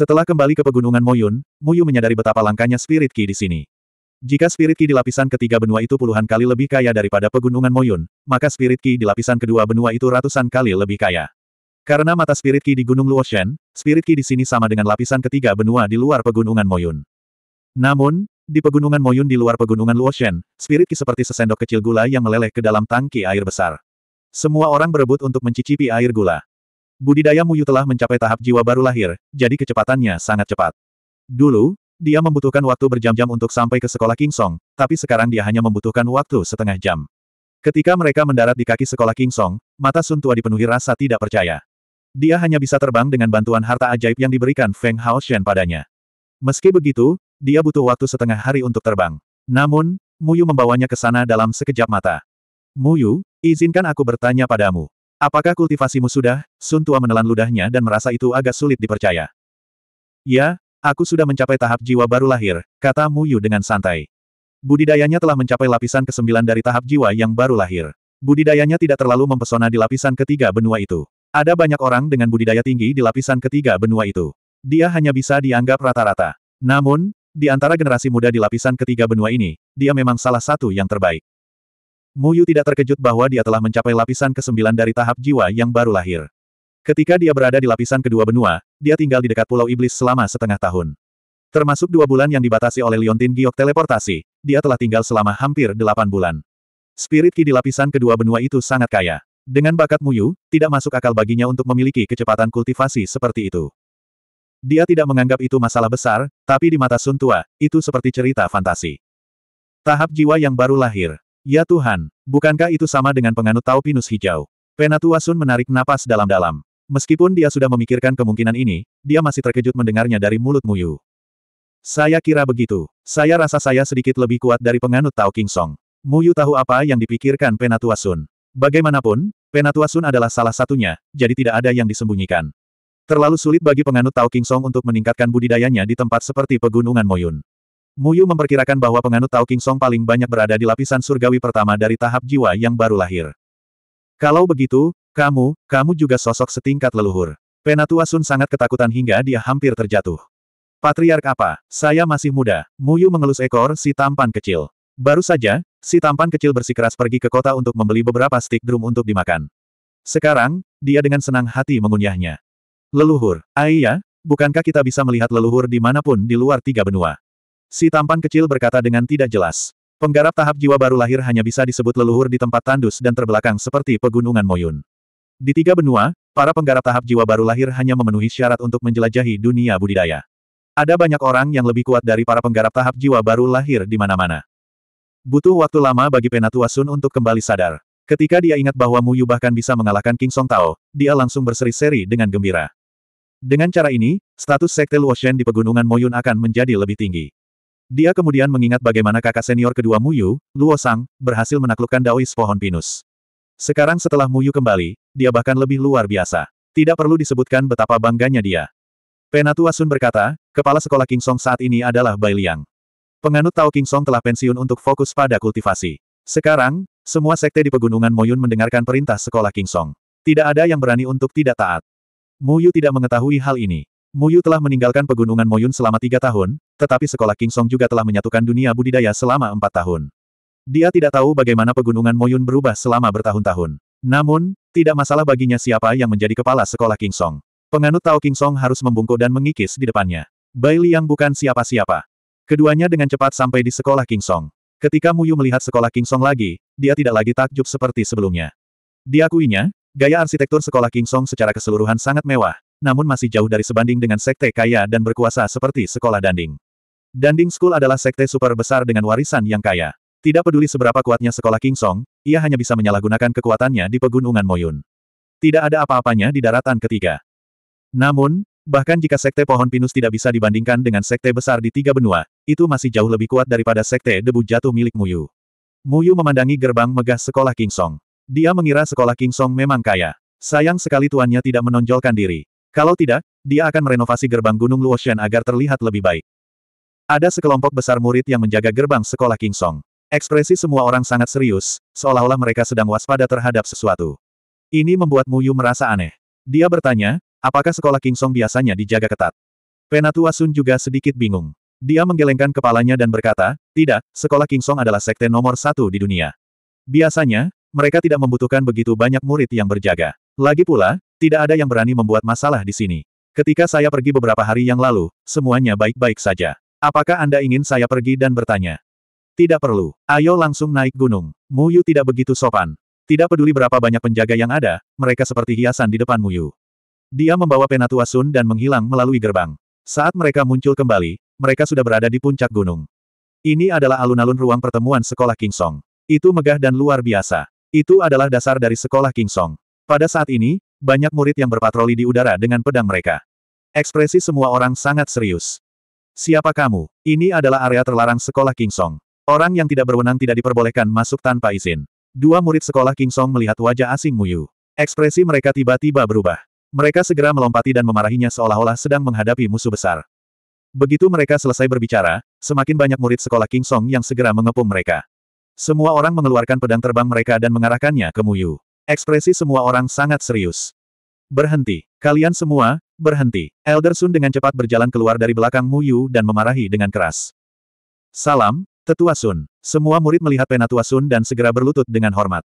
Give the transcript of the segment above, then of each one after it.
Setelah kembali ke pegunungan Moyun, Muyu menyadari betapa langkanya Spirit Ki di sini. Jika Spirit Ki di lapisan ketiga benua itu puluhan kali lebih kaya daripada pegunungan Moyun, maka Spirit Ki di lapisan kedua benua itu ratusan kali lebih kaya. Karena mata Spirit Ki di Gunung Luoshen, Spirit Ki di sini sama dengan lapisan ketiga benua di luar pegunungan Moyun. Namun, di pegunungan Moyun di luar pegunungan Luoshen, Spirit Ki seperti sesendok kecil gula yang meleleh ke dalam tangki air besar. Semua orang berebut untuk mencicipi air gula. Budidaya Muyu telah mencapai tahap jiwa baru lahir, jadi kecepatannya sangat cepat. Dulu, dia membutuhkan waktu berjam-jam untuk sampai ke sekolah King Song, tapi sekarang dia hanya membutuhkan waktu setengah jam. Ketika mereka mendarat di kaki sekolah King Song, mata Sun Tua dipenuhi rasa tidak percaya. Dia hanya bisa terbang dengan bantuan harta ajaib yang diberikan Feng Hao Shen padanya. Meski begitu, dia butuh waktu setengah hari untuk terbang. Namun, Muyu membawanya ke sana dalam sekejap mata. Muyu, izinkan aku bertanya padamu. Apakah kultivasimu sudah? Sun Tua menelan ludahnya dan merasa itu agak sulit dipercaya. Ya, aku sudah mencapai tahap jiwa baru lahir, kata Mu Yu dengan santai. Budidayanya telah mencapai lapisan ke-9 dari tahap jiwa yang baru lahir. Budidayanya tidak terlalu mempesona di lapisan ketiga benua itu. Ada banyak orang dengan budidaya tinggi di lapisan ketiga benua itu. Dia hanya bisa dianggap rata-rata. Namun, di antara generasi muda di lapisan ketiga benua ini, dia memang salah satu yang terbaik. Muyu tidak terkejut bahwa dia telah mencapai lapisan ke-9 dari tahap jiwa yang baru lahir. Ketika dia berada di lapisan kedua benua, dia tinggal di dekat Pulau Iblis selama setengah tahun. Termasuk dua bulan yang dibatasi oleh Liontin Giok teleportasi, dia telah tinggal selama hampir delapan bulan. Spirit Ki di lapisan kedua benua itu sangat kaya. Dengan bakat Muyu, tidak masuk akal baginya untuk memiliki kecepatan kultivasi seperti itu. Dia tidak menganggap itu masalah besar, tapi di mata Sun Tua, itu seperti cerita fantasi. Tahap jiwa yang baru lahir, Ya Tuhan, bukankah itu sama dengan penganut Tau Pinus hijau? Penatua Sun menarik napas dalam-dalam. Meskipun dia sudah memikirkan kemungkinan ini, dia masih terkejut mendengarnya dari mulut Muyu. Saya kira begitu. Saya rasa saya sedikit lebih kuat dari penganut Tao King Song. Muyu tahu apa yang dipikirkan Penatua Sun. Bagaimanapun, Penatua Sun adalah salah satunya, jadi tidak ada yang disembunyikan. Terlalu sulit bagi penganut Tao King Song untuk meningkatkan budidayanya di tempat seperti pegunungan Moyun. Muyu memperkirakan bahwa penganut Tao King Song paling banyak berada di lapisan surgawi pertama dari tahap jiwa yang baru lahir. Kalau begitu, kamu, kamu juga sosok setingkat leluhur. Penatua Sun sangat ketakutan hingga dia hampir terjatuh. Patriark apa? Saya masih muda. Muyu mengelus ekor si tampan kecil. Baru saja, si tampan kecil bersikeras pergi ke kota untuk membeli beberapa stik drum untuk dimakan. Sekarang, dia dengan senang hati mengunyahnya. Leluhur, ayah, bukankah kita bisa melihat leluhur dimanapun di luar tiga benua? Si tampan kecil berkata dengan tidak jelas. Penggarap tahap jiwa baru lahir hanya bisa disebut leluhur di tempat tandus dan terbelakang seperti pegunungan Moyun. Di tiga benua, para penggarap tahap jiwa baru lahir hanya memenuhi syarat untuk menjelajahi dunia budidaya. Ada banyak orang yang lebih kuat dari para penggarap tahap jiwa baru lahir di mana-mana. Butuh waktu lama bagi Penatua Sun untuk kembali sadar. Ketika dia ingat bahwa Muyu bahkan bisa mengalahkan King Song Tao, dia langsung berseri-seri dengan gembira. Dengan cara ini, status Sekte Luoshen di Pegunungan Moyun akan menjadi lebih tinggi. Dia kemudian mengingat bagaimana kakak senior kedua Muyu, Luo Sang, berhasil menaklukkan Daois pohon pinus. Sekarang setelah Muyu kembali, dia bahkan lebih luar biasa. Tidak perlu disebutkan betapa bangganya dia. Penatua Sun berkata, kepala sekolah King Song saat ini adalah Bai Liang. Penganut Tao King Song telah pensiun untuk fokus pada kultivasi. Sekarang, semua sekte di pegunungan Moyun mendengarkan perintah sekolah King Song. Tidak ada yang berani untuk tidak taat. Muyu tidak mengetahui hal ini. Muyu telah meninggalkan pegunungan Moyun selama tiga tahun, tetapi sekolah King Song juga telah menyatukan dunia budidaya selama empat tahun. Dia tidak tahu bagaimana pegunungan Moyun berubah selama bertahun-tahun. Namun, tidak masalah baginya siapa yang menjadi kepala sekolah King Song. Penganut Tao King Song harus membungkuk dan mengikis di depannya. Bai Liang bukan siapa-siapa. Keduanya dengan cepat sampai di sekolah King Song. Ketika Muyu melihat sekolah King Song lagi, dia tidak lagi takjub seperti sebelumnya. Diakuinya, gaya arsitektur sekolah King Song secara keseluruhan sangat mewah, namun masih jauh dari sebanding dengan sekte kaya dan berkuasa seperti sekolah Danding. Danding School adalah sekte super besar dengan warisan yang kaya. Tidak peduli seberapa kuatnya sekolah King Song, ia hanya bisa menyalahgunakan kekuatannya di pegunungan Moyun. Tidak ada apa-apanya di daratan ketiga. Namun, bahkan jika sekte pohon pinus tidak bisa dibandingkan dengan sekte besar di tiga benua, itu masih jauh lebih kuat daripada sekte debu jatuh milik Muyu. Muyu memandangi gerbang megah sekolah King Song. Dia mengira sekolah King Song memang kaya. Sayang sekali tuannya tidak menonjolkan diri. Kalau tidak, dia akan merenovasi gerbang Gunung Luoshan agar terlihat lebih baik. Ada sekelompok besar murid yang menjaga gerbang sekolah King Song. Ekspresi semua orang sangat serius, seolah-olah mereka sedang waspada terhadap sesuatu. Ini membuat Muyu merasa aneh. Dia bertanya, apakah sekolah King Song biasanya dijaga ketat? Penatua Sun juga sedikit bingung. Dia menggelengkan kepalanya dan berkata, tidak, sekolah King Song adalah sekte nomor satu di dunia. Biasanya, mereka tidak membutuhkan begitu banyak murid yang berjaga. Lagi pula, tidak ada yang berani membuat masalah di sini. Ketika saya pergi beberapa hari yang lalu, semuanya baik-baik saja. Apakah Anda ingin saya pergi dan bertanya? Tidak perlu. Ayo langsung naik gunung. Muyu tidak begitu sopan. Tidak peduli berapa banyak penjaga yang ada, mereka seperti hiasan di depan Muyu. Dia membawa Penatua Sun dan menghilang melalui gerbang. Saat mereka muncul kembali, mereka sudah berada di puncak gunung. Ini adalah alun-alun ruang pertemuan sekolah King Song. Itu megah dan luar biasa. Itu adalah dasar dari sekolah King Song. Pada saat ini, banyak murid yang berpatroli di udara dengan pedang mereka. Ekspresi semua orang sangat serius. Siapa kamu? Ini adalah area terlarang sekolah King Song. Orang yang tidak berwenang tidak diperbolehkan masuk tanpa izin. Dua murid sekolah King Song melihat wajah asing Muyu. Ekspresi mereka tiba-tiba berubah. Mereka segera melompati dan memarahinya seolah-olah sedang menghadapi musuh besar. Begitu mereka selesai berbicara, semakin banyak murid sekolah King Song yang segera mengepung mereka. Semua orang mengeluarkan pedang terbang mereka dan mengarahkannya ke Muyu. Ekspresi semua orang sangat serius. Berhenti. Kalian semua, berhenti. Elder Sun dengan cepat berjalan keluar dari belakang Mu Yu dan memarahi dengan keras. Salam, Tetua Sun. Semua murid melihat Penatua Sun dan segera berlutut dengan hormat.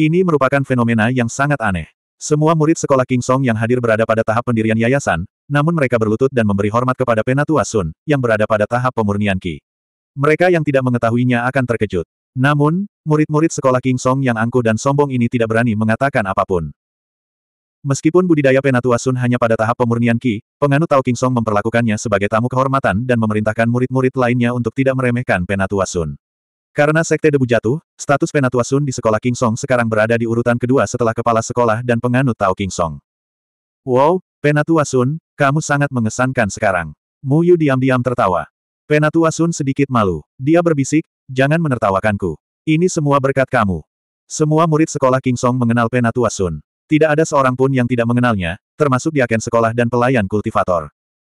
Ini merupakan fenomena yang sangat aneh. Semua murid sekolah King Song yang hadir berada pada tahap pendirian yayasan, namun mereka berlutut dan memberi hormat kepada Penatua Sun, yang berada pada tahap pemurnian Ki. Mereka yang tidak mengetahuinya akan terkejut. Namun, murid-murid sekolah King Song yang angkuh dan sombong ini tidak berani mengatakan apapun. Meskipun budidaya Penatua Sun hanya pada tahap pemurnian Ki, penganut Tao King Song memperlakukannya sebagai tamu kehormatan dan memerintahkan murid-murid lainnya untuk tidak meremehkan Penatua Sun. Karena Sekte Debu jatuh, status Penatua Sun di sekolah King Song sekarang berada di urutan kedua setelah kepala sekolah dan penganut Tao King Song. Wow, Penatua Sun, kamu sangat mengesankan sekarang. Mu Yu diam-diam tertawa. Penatua Sun sedikit malu. Dia berbisik, Jangan menertawakanku. Ini semua berkat kamu. Semua murid sekolah King Song mengenal Penatua Sun. Tidak ada seorang pun yang tidak mengenalnya, termasuk diaken sekolah dan pelayan kultivator.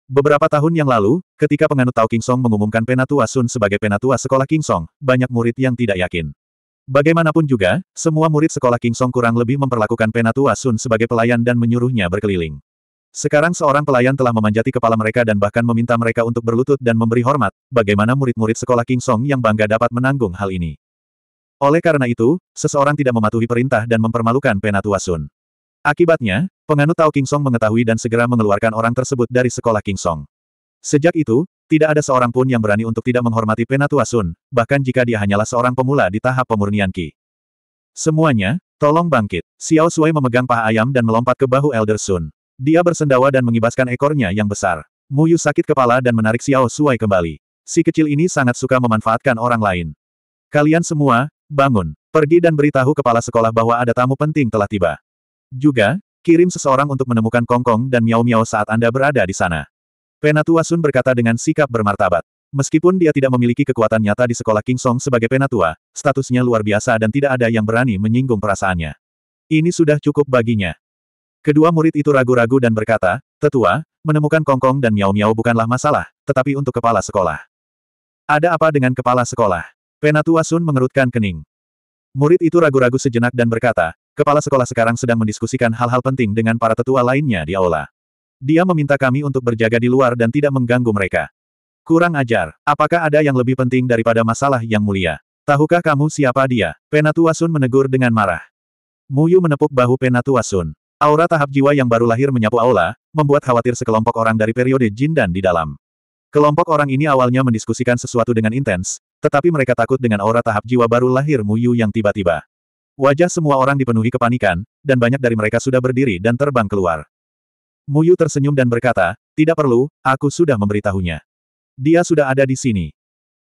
Beberapa tahun yang lalu, ketika penganut Tao King Song mengumumkan Penatua Sun sebagai Penatua Sekolah King Song, banyak murid yang tidak yakin. Bagaimanapun juga, semua murid sekolah King Song kurang lebih memperlakukan Penatua Sun sebagai pelayan dan menyuruhnya berkeliling. Sekarang seorang pelayan telah memanjati kepala mereka dan bahkan meminta mereka untuk berlutut dan memberi hormat, bagaimana murid-murid sekolah King Song yang bangga dapat menanggung hal ini. Oleh karena itu, seseorang tidak mematuhi perintah dan mempermalukan Penatua Sun. Akibatnya, penganut Tao King Song mengetahui dan segera mengeluarkan orang tersebut dari sekolah King Song. Sejak itu, tidak ada seorang pun yang berani untuk tidak menghormati Penatua Sun, bahkan jika dia hanyalah seorang pemula di tahap pemurnian Ki. Semuanya, tolong bangkit. Xiao Sui memegang paha ayam dan melompat ke bahu Elder Sun. Dia bersendawa dan mengibaskan ekornya yang besar. Muyu sakit kepala dan menarik Xiao Suai kembali. Si kecil ini sangat suka memanfaatkan orang lain. Kalian semua, bangun. Pergi dan beritahu kepala sekolah bahwa ada tamu penting telah tiba. Juga, kirim seseorang untuk menemukan Kongkong -Kong dan Miao Miao saat Anda berada di sana. Penatua Sun berkata dengan sikap bermartabat. Meskipun dia tidak memiliki kekuatan nyata di sekolah King Song sebagai penatua, statusnya luar biasa dan tidak ada yang berani menyinggung perasaannya. Ini sudah cukup baginya. Kedua murid itu ragu-ragu dan berkata, Tetua, menemukan Kongkong dan Miao Miao bukanlah masalah, tetapi untuk kepala sekolah. Ada apa dengan kepala sekolah? Penatua Sun mengerutkan kening. Murid itu ragu-ragu sejenak dan berkata, kepala sekolah sekarang sedang mendiskusikan hal-hal penting dengan para tetua lainnya di aula. Dia meminta kami untuk berjaga di luar dan tidak mengganggu mereka. Kurang ajar, apakah ada yang lebih penting daripada masalah yang mulia? Tahukah kamu siapa dia? Penatua Sun menegur dengan marah. Muyu menepuk bahu Penatua Sun. Aura tahap jiwa yang baru lahir menyapu aula, membuat khawatir sekelompok orang dari periode jin dan di dalam. Kelompok orang ini awalnya mendiskusikan sesuatu dengan intens, tetapi mereka takut dengan aura tahap jiwa baru lahir Muyu yang tiba-tiba. Wajah semua orang dipenuhi kepanikan, dan banyak dari mereka sudah berdiri dan terbang keluar. Muyu tersenyum dan berkata, tidak perlu, aku sudah memberitahunya. Dia sudah ada di sini.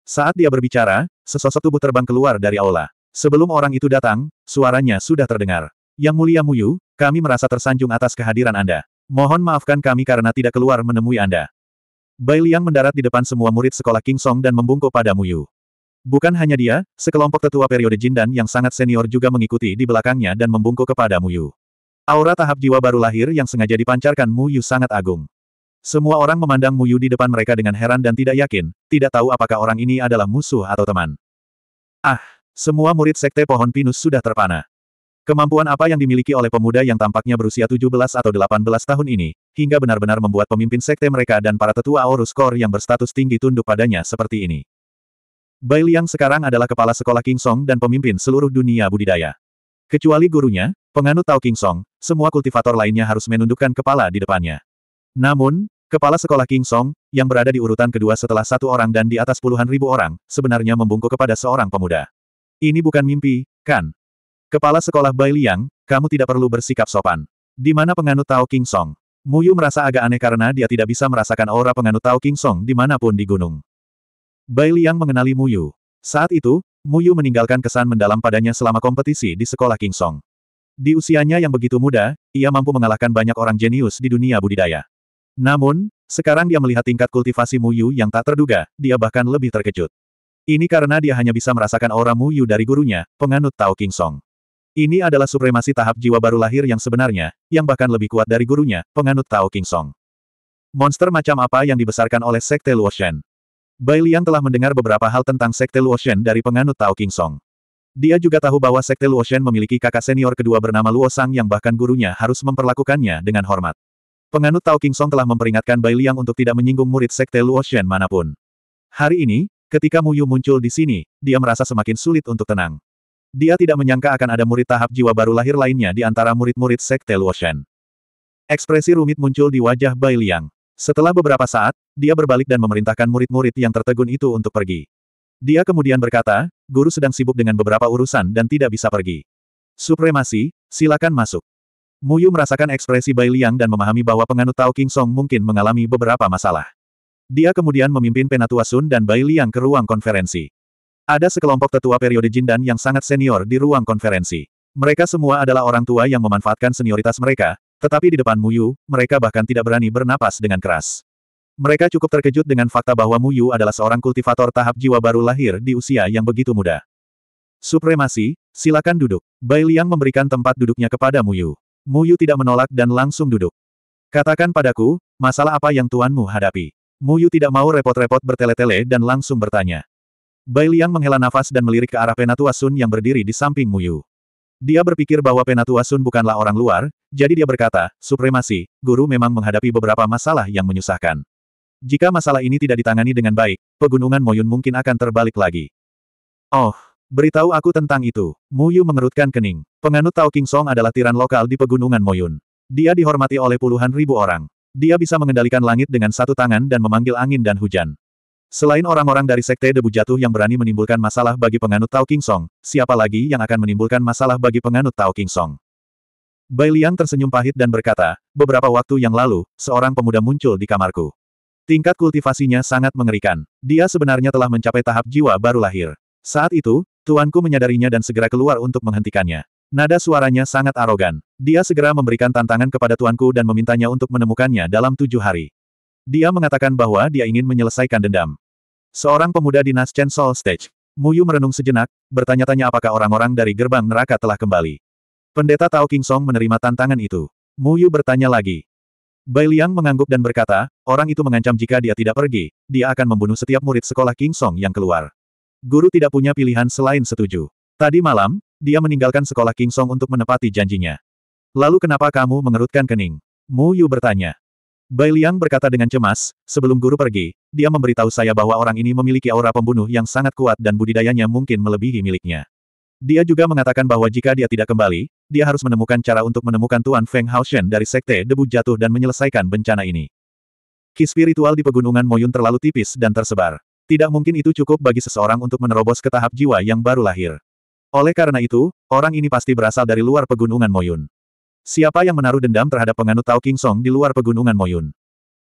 Saat dia berbicara, sesosok tubuh terbang keluar dari aula. Sebelum orang itu datang, suaranya sudah terdengar. Yang mulia Muyu, kami merasa tersanjung atas kehadiran Anda. Mohon maafkan kami karena tidak keluar menemui Anda. Bai Liang mendarat di depan semua murid sekolah King Song dan membungkuk pada Muyu. Bukan hanya dia, sekelompok tetua periode jin dan yang sangat senior juga mengikuti di belakangnya dan membungkuk kepada Muyu. Aura tahap jiwa baru lahir yang sengaja dipancarkan Muyu sangat agung. Semua orang memandang Muyu di depan mereka dengan heran dan tidak yakin, tidak tahu apakah orang ini adalah musuh atau teman. Ah, semua murid sekte pohon pinus sudah terpana. Kemampuan apa yang dimiliki oleh pemuda yang tampaknya berusia 17 atau 18 tahun ini, hingga benar-benar membuat pemimpin sekte mereka dan para tetua Aorus Core yang berstatus tinggi tunduk padanya seperti ini. Bai Liang sekarang adalah kepala sekolah King Song dan pemimpin seluruh dunia budidaya. Kecuali gurunya, penganut Tao King Song, semua kultivator lainnya harus menundukkan kepala di depannya. Namun, kepala sekolah King Song, yang berada di urutan kedua setelah satu orang dan di atas puluhan ribu orang, sebenarnya membungkuk kepada seorang pemuda. Ini bukan mimpi, kan? Kepala sekolah Bai Liang, kamu tidak perlu bersikap sopan. Di mana penganut Tao King Song? Mu Yu merasa agak aneh karena dia tidak bisa merasakan aura penganut Tao King Song dimanapun di gunung. Bai Liang mengenali Mu Yu. Saat itu, Mu Yu meninggalkan kesan mendalam padanya selama kompetisi di sekolah King Song. Di usianya yang begitu muda, ia mampu mengalahkan banyak orang jenius di dunia budidaya. Namun, sekarang dia melihat tingkat kultivasi Mu Yu yang tak terduga, dia bahkan lebih terkejut. Ini karena dia hanya bisa merasakan aura Mu Yu dari gurunya, penganut Tao King Song. Ini adalah supremasi tahap jiwa baru lahir yang sebenarnya, yang bahkan lebih kuat dari gurunya, penganut Tao King Song. Monster macam apa yang dibesarkan oleh Sekte Luoshen? Bai Liang telah mendengar beberapa hal tentang Sekte Luoshen dari penganut Tao King Song. Dia juga tahu bahwa Sekte Luoshen memiliki kakak senior kedua bernama Luo Sang yang bahkan gurunya harus memperlakukannya dengan hormat. Penganut Tao King Song telah memperingatkan Bai Liang untuk tidak menyinggung murid sekte Luoshen manapun. Hari ini, ketika Mu Yu muncul di sini, dia merasa semakin sulit untuk tenang. Dia tidak menyangka akan ada murid tahap jiwa baru lahir lainnya di antara murid-murid Sekte Luoshen. Ekspresi rumit muncul di wajah Bai Liang. Setelah beberapa saat, dia berbalik dan memerintahkan murid-murid yang tertegun itu untuk pergi. Dia kemudian berkata, guru sedang sibuk dengan beberapa urusan dan tidak bisa pergi. Supremasi, silakan masuk. Muyu merasakan ekspresi Bai Liang dan memahami bahwa penganut Tao King Song mungkin mengalami beberapa masalah. Dia kemudian memimpin Penatua Sun dan Bai Liang ke ruang konferensi. Ada sekelompok tetua periode Jindan yang sangat senior di ruang konferensi. Mereka semua adalah orang tua yang memanfaatkan senioritas mereka, tetapi di depan Muyu, mereka bahkan tidak berani bernapas dengan keras. Mereka cukup terkejut dengan fakta bahwa Muyu adalah seorang kultivator tahap jiwa baru lahir di usia yang begitu muda. Supremasi, silakan duduk. Bai Liang memberikan tempat duduknya kepada Muyu. Muyu tidak menolak dan langsung duduk. Katakan padaku, masalah apa yang tuanmu hadapi? Muyu tidak mau repot-repot bertele-tele dan langsung bertanya. Bai Liang menghela nafas dan melirik ke arah Penatua Sun yang berdiri di samping Muyu. Dia berpikir bahwa Penatua Sun bukanlah orang luar, jadi dia berkata, supremasi, guru memang menghadapi beberapa masalah yang menyusahkan. Jika masalah ini tidak ditangani dengan baik, pegunungan Moyun mungkin akan terbalik lagi. Oh, beritahu aku tentang itu. Muyu mengerutkan kening. Penganut Tao King Song adalah tiran lokal di pegunungan Moyun. Dia dihormati oleh puluhan ribu orang. Dia bisa mengendalikan langit dengan satu tangan dan memanggil angin dan hujan. Selain orang-orang dari Sekte Debu Jatuh yang berani menimbulkan masalah bagi penganut Tao King Song, siapa lagi yang akan menimbulkan masalah bagi penganut Tao King Song? Bai Liang tersenyum pahit dan berkata, beberapa waktu yang lalu, seorang pemuda muncul di kamarku. Tingkat kultivasinya sangat mengerikan. Dia sebenarnya telah mencapai tahap jiwa baru lahir. Saat itu, tuanku menyadarinya dan segera keluar untuk menghentikannya. Nada suaranya sangat arogan. Dia segera memberikan tantangan kepada tuanku dan memintanya untuk menemukannya dalam tujuh hari. Dia mengatakan bahwa dia ingin menyelesaikan dendam. Seorang pemuda dinas Chen Sol Stage. Muyu merenung sejenak, bertanya-tanya apakah orang-orang dari gerbang neraka telah kembali. Pendeta Tao King Song menerima tantangan itu. Muyu bertanya lagi. Bai Liang mengangguk dan berkata, orang itu mengancam jika dia tidak pergi, dia akan membunuh setiap murid sekolah King Song yang keluar. Guru tidak punya pilihan selain setuju. Tadi malam, dia meninggalkan sekolah King Song untuk menepati janjinya. Lalu kenapa kamu mengerutkan kening? Mu Yu bertanya. Bai Liang berkata dengan cemas, sebelum guru pergi, dia memberitahu saya bahwa orang ini memiliki aura pembunuh yang sangat kuat dan budidayanya mungkin melebihi miliknya. Dia juga mengatakan bahwa jika dia tidak kembali, dia harus menemukan cara untuk menemukan Tuan Feng Haoshen dari Sekte Debu Jatuh dan menyelesaikan bencana ini. Ki spiritual di Pegunungan Moyun terlalu tipis dan tersebar. Tidak mungkin itu cukup bagi seseorang untuk menerobos ke tahap jiwa yang baru lahir. Oleh karena itu, orang ini pasti berasal dari luar Pegunungan Moyun. Siapa yang menaruh dendam terhadap penganut Tao King Song di luar pegunungan Moyun?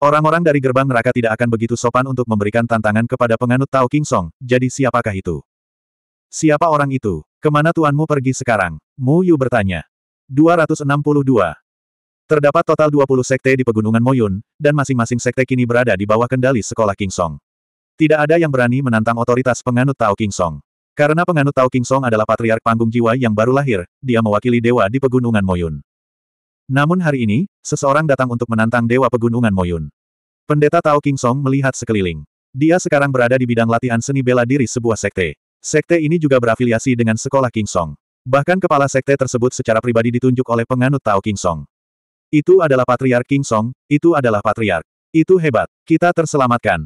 Orang-orang dari gerbang neraka tidak akan begitu sopan untuk memberikan tantangan kepada penganut Tao King Song, jadi siapakah itu? Siapa orang itu? Kemana tuanmu pergi sekarang? Mu Yu bertanya. 262. Terdapat total 20 sekte di Pegunungan Moyun, dan masing-masing sekte kini berada di bawah kendali sekolah King Song. Tidak ada yang berani menantang otoritas penganut Tao King Song. Karena penganut Tao King Song adalah patriark panggung jiwa yang baru lahir, dia mewakili dewa di Pegunungan Moyun. Namun hari ini, seseorang datang untuk menantang Dewa Pegunungan Moyun. Pendeta Tao King Song melihat sekeliling. Dia sekarang berada di bidang latihan seni bela diri sebuah sekte. Sekte ini juga berafiliasi dengan sekolah King Song. Bahkan kepala sekte tersebut secara pribadi ditunjuk oleh penganut Tao King Song. Itu adalah Patriark King Song, itu adalah Patriark. Itu hebat, kita terselamatkan.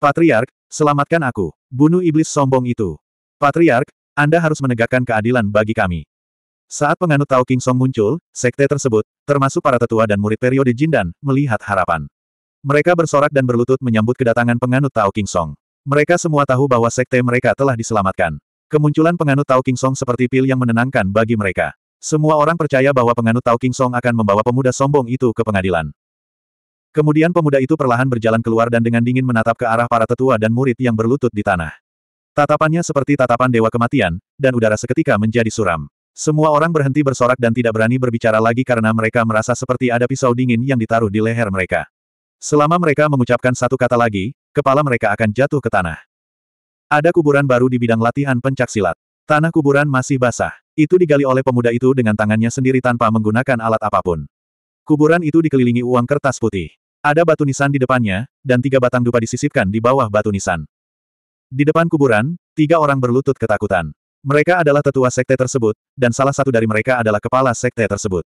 Patriark, selamatkan aku. Bunuh iblis sombong itu. Patriark, Anda harus menegakkan keadilan bagi kami. Saat penganut Tao King Song muncul, sekte tersebut, termasuk para tetua dan murid periode Jindan, melihat harapan. Mereka bersorak dan berlutut menyambut kedatangan penganut Tao King Song. Mereka semua tahu bahwa sekte mereka telah diselamatkan. Kemunculan penganut Tao King Song seperti pil yang menenangkan bagi mereka. Semua orang percaya bahwa penganut Tao King Song akan membawa pemuda sombong itu ke pengadilan. Kemudian pemuda itu perlahan berjalan keluar dan dengan dingin menatap ke arah para tetua dan murid yang berlutut di tanah. Tatapannya seperti tatapan dewa kematian, dan udara seketika menjadi suram. Semua orang berhenti bersorak dan tidak berani berbicara lagi karena mereka merasa seperti ada pisau dingin yang ditaruh di leher mereka. Selama mereka mengucapkan satu kata lagi, kepala mereka akan jatuh ke tanah. Ada kuburan baru di bidang latihan pencaksilat. Tanah kuburan masih basah. Itu digali oleh pemuda itu dengan tangannya sendiri tanpa menggunakan alat apapun. Kuburan itu dikelilingi uang kertas putih. Ada batu nisan di depannya, dan tiga batang dupa disisipkan di bawah batu nisan. Di depan kuburan, tiga orang berlutut ketakutan. Mereka adalah tetua sekte tersebut, dan salah satu dari mereka adalah kepala sekte tersebut.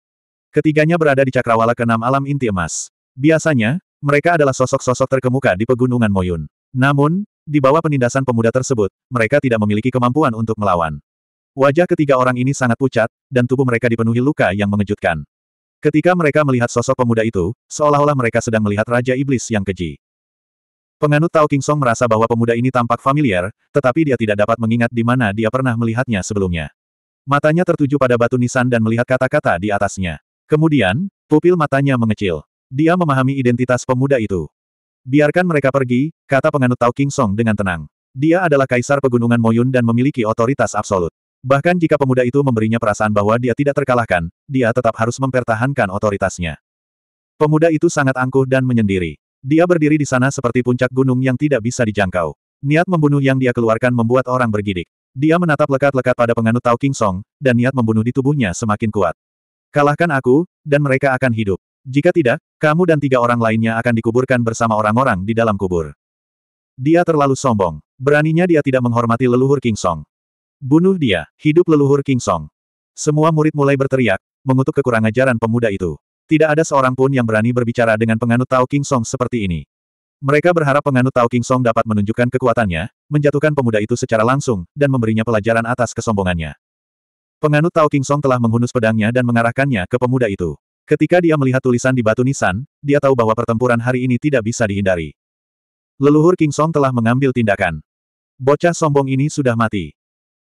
Ketiganya berada di cakrawala keenam alam inti emas. Biasanya, mereka adalah sosok-sosok terkemuka di pegunungan Moyun. Namun, di bawah penindasan pemuda tersebut, mereka tidak memiliki kemampuan untuk melawan. Wajah ketiga orang ini sangat pucat, dan tubuh mereka dipenuhi luka yang mengejutkan. Ketika mereka melihat sosok pemuda itu, seolah-olah mereka sedang melihat Raja Iblis yang keji. Penganut Tao King Song merasa bahwa pemuda ini tampak familiar, tetapi dia tidak dapat mengingat di mana dia pernah melihatnya sebelumnya. Matanya tertuju pada batu nisan dan melihat kata-kata di atasnya. Kemudian, pupil matanya mengecil. Dia memahami identitas pemuda itu. Biarkan mereka pergi, kata penganut Tao King Song dengan tenang. Dia adalah kaisar pegunungan Moyun dan memiliki otoritas absolut. Bahkan jika pemuda itu memberinya perasaan bahwa dia tidak terkalahkan, dia tetap harus mempertahankan otoritasnya. Pemuda itu sangat angkuh dan menyendiri. Dia berdiri di sana seperti puncak gunung yang tidak bisa dijangkau. Niat membunuh yang dia keluarkan membuat orang bergidik. Dia menatap lekat-lekat pada penganut Tao King Song, dan niat membunuh di tubuhnya semakin kuat. Kalahkan aku, dan mereka akan hidup. Jika tidak, kamu dan tiga orang lainnya akan dikuburkan bersama orang-orang di dalam kubur. Dia terlalu sombong. Beraninya dia tidak menghormati leluhur King Song. Bunuh dia, hidup leluhur King Song. Semua murid mulai berteriak, mengutuk kekurangan ajaran pemuda itu. Tidak ada seorang pun yang berani berbicara dengan penganut Tao King Song seperti ini. Mereka berharap penganut Tao King Song dapat menunjukkan kekuatannya, menjatuhkan pemuda itu secara langsung, dan memberinya pelajaran atas kesombongannya. Penganut Tao King Song telah menghunus pedangnya dan mengarahkannya ke pemuda itu. Ketika dia melihat tulisan di batu nisan, dia tahu bahwa pertempuran hari ini tidak bisa dihindari. Leluhur King Song telah mengambil tindakan. Bocah sombong ini sudah mati.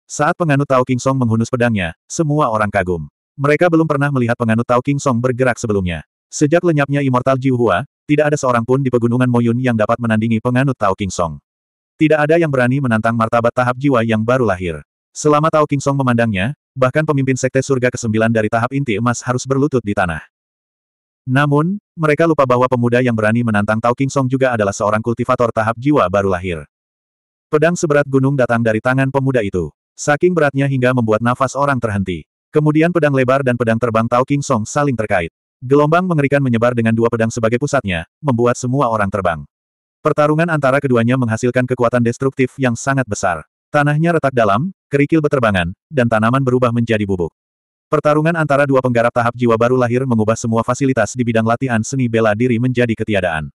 Saat penganut Tao King Song menghunus pedangnya, semua orang kagum. Mereka belum pernah melihat penganut Tao King Song bergerak sebelumnya. Sejak lenyapnya Immortal Jiuhua, tidak ada seorang pun di pegunungan Moyun yang dapat menandingi penganut Tao King Song. Tidak ada yang berani menantang martabat tahap jiwa yang baru lahir. Selama Tao King Song memandangnya, bahkan pemimpin Sekte Surga ke-9 dari tahap inti emas harus berlutut di tanah. Namun, mereka lupa bahwa pemuda yang berani menantang Tao King Song juga adalah seorang kultivator tahap jiwa baru lahir. Pedang seberat gunung datang dari tangan pemuda itu. Saking beratnya hingga membuat nafas orang terhenti. Kemudian pedang lebar dan pedang terbang Tao King Song saling terkait. Gelombang mengerikan menyebar dengan dua pedang sebagai pusatnya, membuat semua orang terbang. Pertarungan antara keduanya menghasilkan kekuatan destruktif yang sangat besar. Tanahnya retak dalam, kerikil beterbangan, dan tanaman berubah menjadi bubuk. Pertarungan antara dua penggarap tahap jiwa baru lahir mengubah semua fasilitas di bidang latihan seni bela diri menjadi ketiadaan.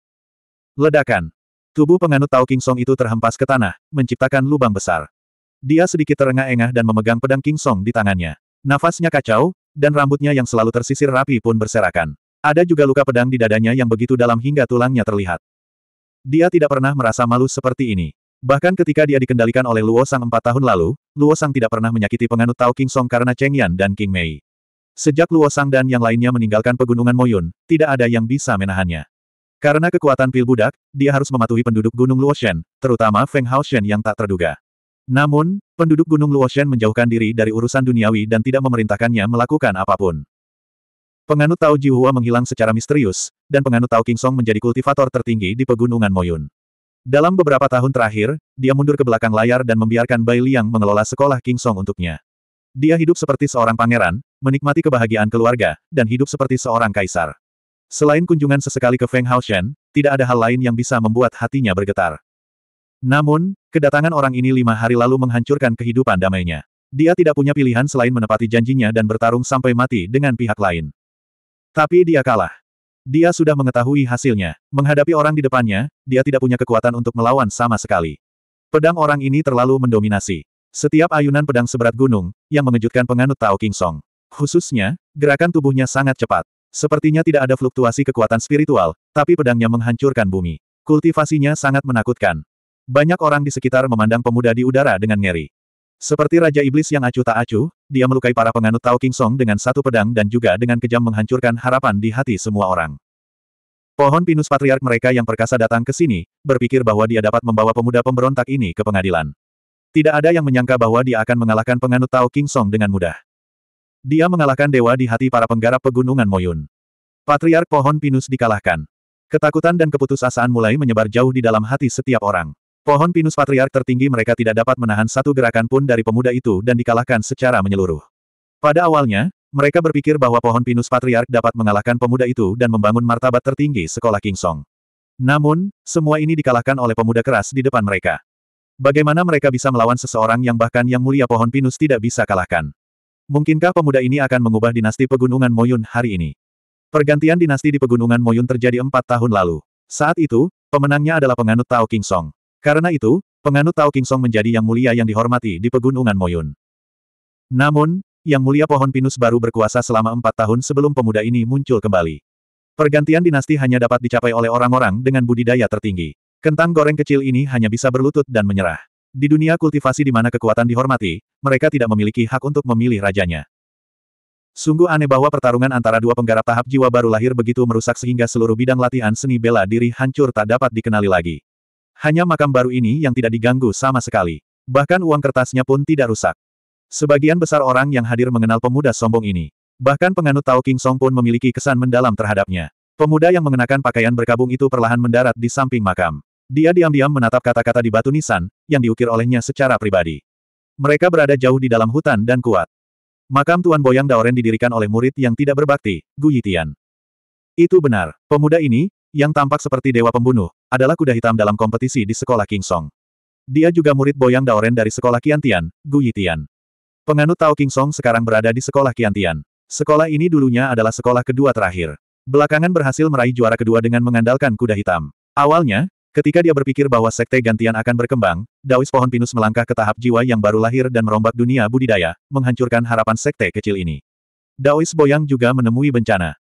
Ledakan. Tubuh penganut Tao King Song itu terhempas ke tanah, menciptakan lubang besar. Dia sedikit terengah-engah dan memegang pedang King Song di tangannya. Nafasnya kacau, dan rambutnya yang selalu tersisir rapi pun berserakan. Ada juga luka pedang di dadanya yang begitu dalam hingga tulangnya terlihat. Dia tidak pernah merasa malu seperti ini. Bahkan ketika dia dikendalikan oleh Luo Sang empat tahun lalu, Luo Sang tidak pernah menyakiti penganut Tao King Song karena Cheng Yan dan King Mei. Sejak Luo Sang dan yang lainnya meninggalkan pegunungan Moyun, tidak ada yang bisa menahannya. Karena kekuatan pil budak, dia harus mematuhi penduduk Gunung Luoshen, terutama Feng Haoshen yang tak terduga. Namun, penduduk Gunung Luoshen menjauhkan diri dari urusan duniawi dan tidak memerintahkannya melakukan apapun. Penganut Tao Jihua menghilang secara misterius, dan penganut Tao Song menjadi kultivator tertinggi di pegunungan Moyun. Dalam beberapa tahun terakhir, dia mundur ke belakang layar dan membiarkan Bai Liang mengelola sekolah King Song untuknya. Dia hidup seperti seorang pangeran, menikmati kebahagiaan keluarga, dan hidup seperti seorang kaisar. Selain kunjungan sesekali ke Feng Haoshen, tidak ada hal lain yang bisa membuat hatinya bergetar. Namun, kedatangan orang ini lima hari lalu menghancurkan kehidupan damainya. Dia tidak punya pilihan selain menepati janjinya dan bertarung sampai mati dengan pihak lain. Tapi dia kalah. Dia sudah mengetahui hasilnya. Menghadapi orang di depannya, dia tidak punya kekuatan untuk melawan sama sekali. Pedang orang ini terlalu mendominasi. Setiap ayunan pedang seberat gunung, yang mengejutkan penganut Tao King Song. Khususnya, gerakan tubuhnya sangat cepat. Sepertinya tidak ada fluktuasi kekuatan spiritual, tapi pedangnya menghancurkan bumi. Kultivasinya sangat menakutkan. Banyak orang di sekitar memandang pemuda di udara dengan ngeri. Seperti Raja Iblis yang acuh tak acuh, dia melukai para penganut Tao King Song dengan satu pedang dan juga dengan kejam menghancurkan harapan di hati semua orang. Pohon pinus patriark mereka yang perkasa datang ke sini, berpikir bahwa dia dapat membawa pemuda pemberontak ini ke pengadilan. Tidak ada yang menyangka bahwa dia akan mengalahkan penganut Tao King Song dengan mudah. Dia mengalahkan dewa di hati para penggarap pegunungan Moyun. Patriark pohon pinus dikalahkan. Ketakutan dan keputusasaan mulai menyebar jauh di dalam hati setiap orang. Pohon pinus patriark tertinggi mereka tidak dapat menahan satu gerakan pun dari pemuda itu dan dikalahkan secara menyeluruh. Pada awalnya, mereka berpikir bahwa pohon pinus patriark dapat mengalahkan pemuda itu dan membangun martabat tertinggi sekolah King Song. Namun, semua ini dikalahkan oleh pemuda keras di depan mereka. Bagaimana mereka bisa melawan seseorang yang bahkan yang mulia pohon pinus tidak bisa kalahkan? Mungkinkah pemuda ini akan mengubah dinasti pegunungan Moyun hari ini? Pergantian dinasti di pegunungan Moyun terjadi empat tahun lalu. Saat itu, pemenangnya adalah penganut Tao King Song. Karena itu, penganut Tao King Song menjadi yang mulia yang dihormati di Pegunungan Moyun. Namun, yang mulia pohon pinus baru berkuasa selama empat tahun sebelum pemuda ini muncul kembali. Pergantian dinasti hanya dapat dicapai oleh orang-orang dengan budidaya tertinggi. Kentang goreng kecil ini hanya bisa berlutut dan menyerah. Di dunia kultivasi di mana kekuatan dihormati, mereka tidak memiliki hak untuk memilih rajanya. Sungguh aneh bahwa pertarungan antara dua penggarap tahap jiwa baru lahir begitu merusak sehingga seluruh bidang latihan seni bela diri hancur tak dapat dikenali lagi. Hanya makam baru ini yang tidak diganggu sama sekali. Bahkan uang kertasnya pun tidak rusak. Sebagian besar orang yang hadir mengenal pemuda sombong ini. Bahkan penganut Tao King Song pun memiliki kesan mendalam terhadapnya. Pemuda yang mengenakan pakaian berkabung itu perlahan mendarat di samping makam. Dia diam-diam menatap kata-kata di batu nisan, yang diukir olehnya secara pribadi. Mereka berada jauh di dalam hutan dan kuat. Makam Tuan Boyang Daoren didirikan oleh murid yang tidak berbakti, Gu Yitian. Itu benar, pemuda ini, yang tampak seperti dewa pembunuh, adalah kuda hitam dalam kompetisi di sekolah King Song. Dia juga murid Boyang Daoren dari sekolah Kiantian, Gu Yitian. Penganut Tao King Song sekarang berada di sekolah Kiantian. Sekolah ini dulunya adalah sekolah kedua terakhir. Belakangan berhasil meraih juara kedua dengan mengandalkan kuda hitam. Awalnya, ketika dia berpikir bahwa sekte gantian akan berkembang, Daois pohon pinus melangkah ke tahap jiwa yang baru lahir dan merombak dunia budidaya, menghancurkan harapan sekte kecil ini. Daois Boyang juga menemui bencana.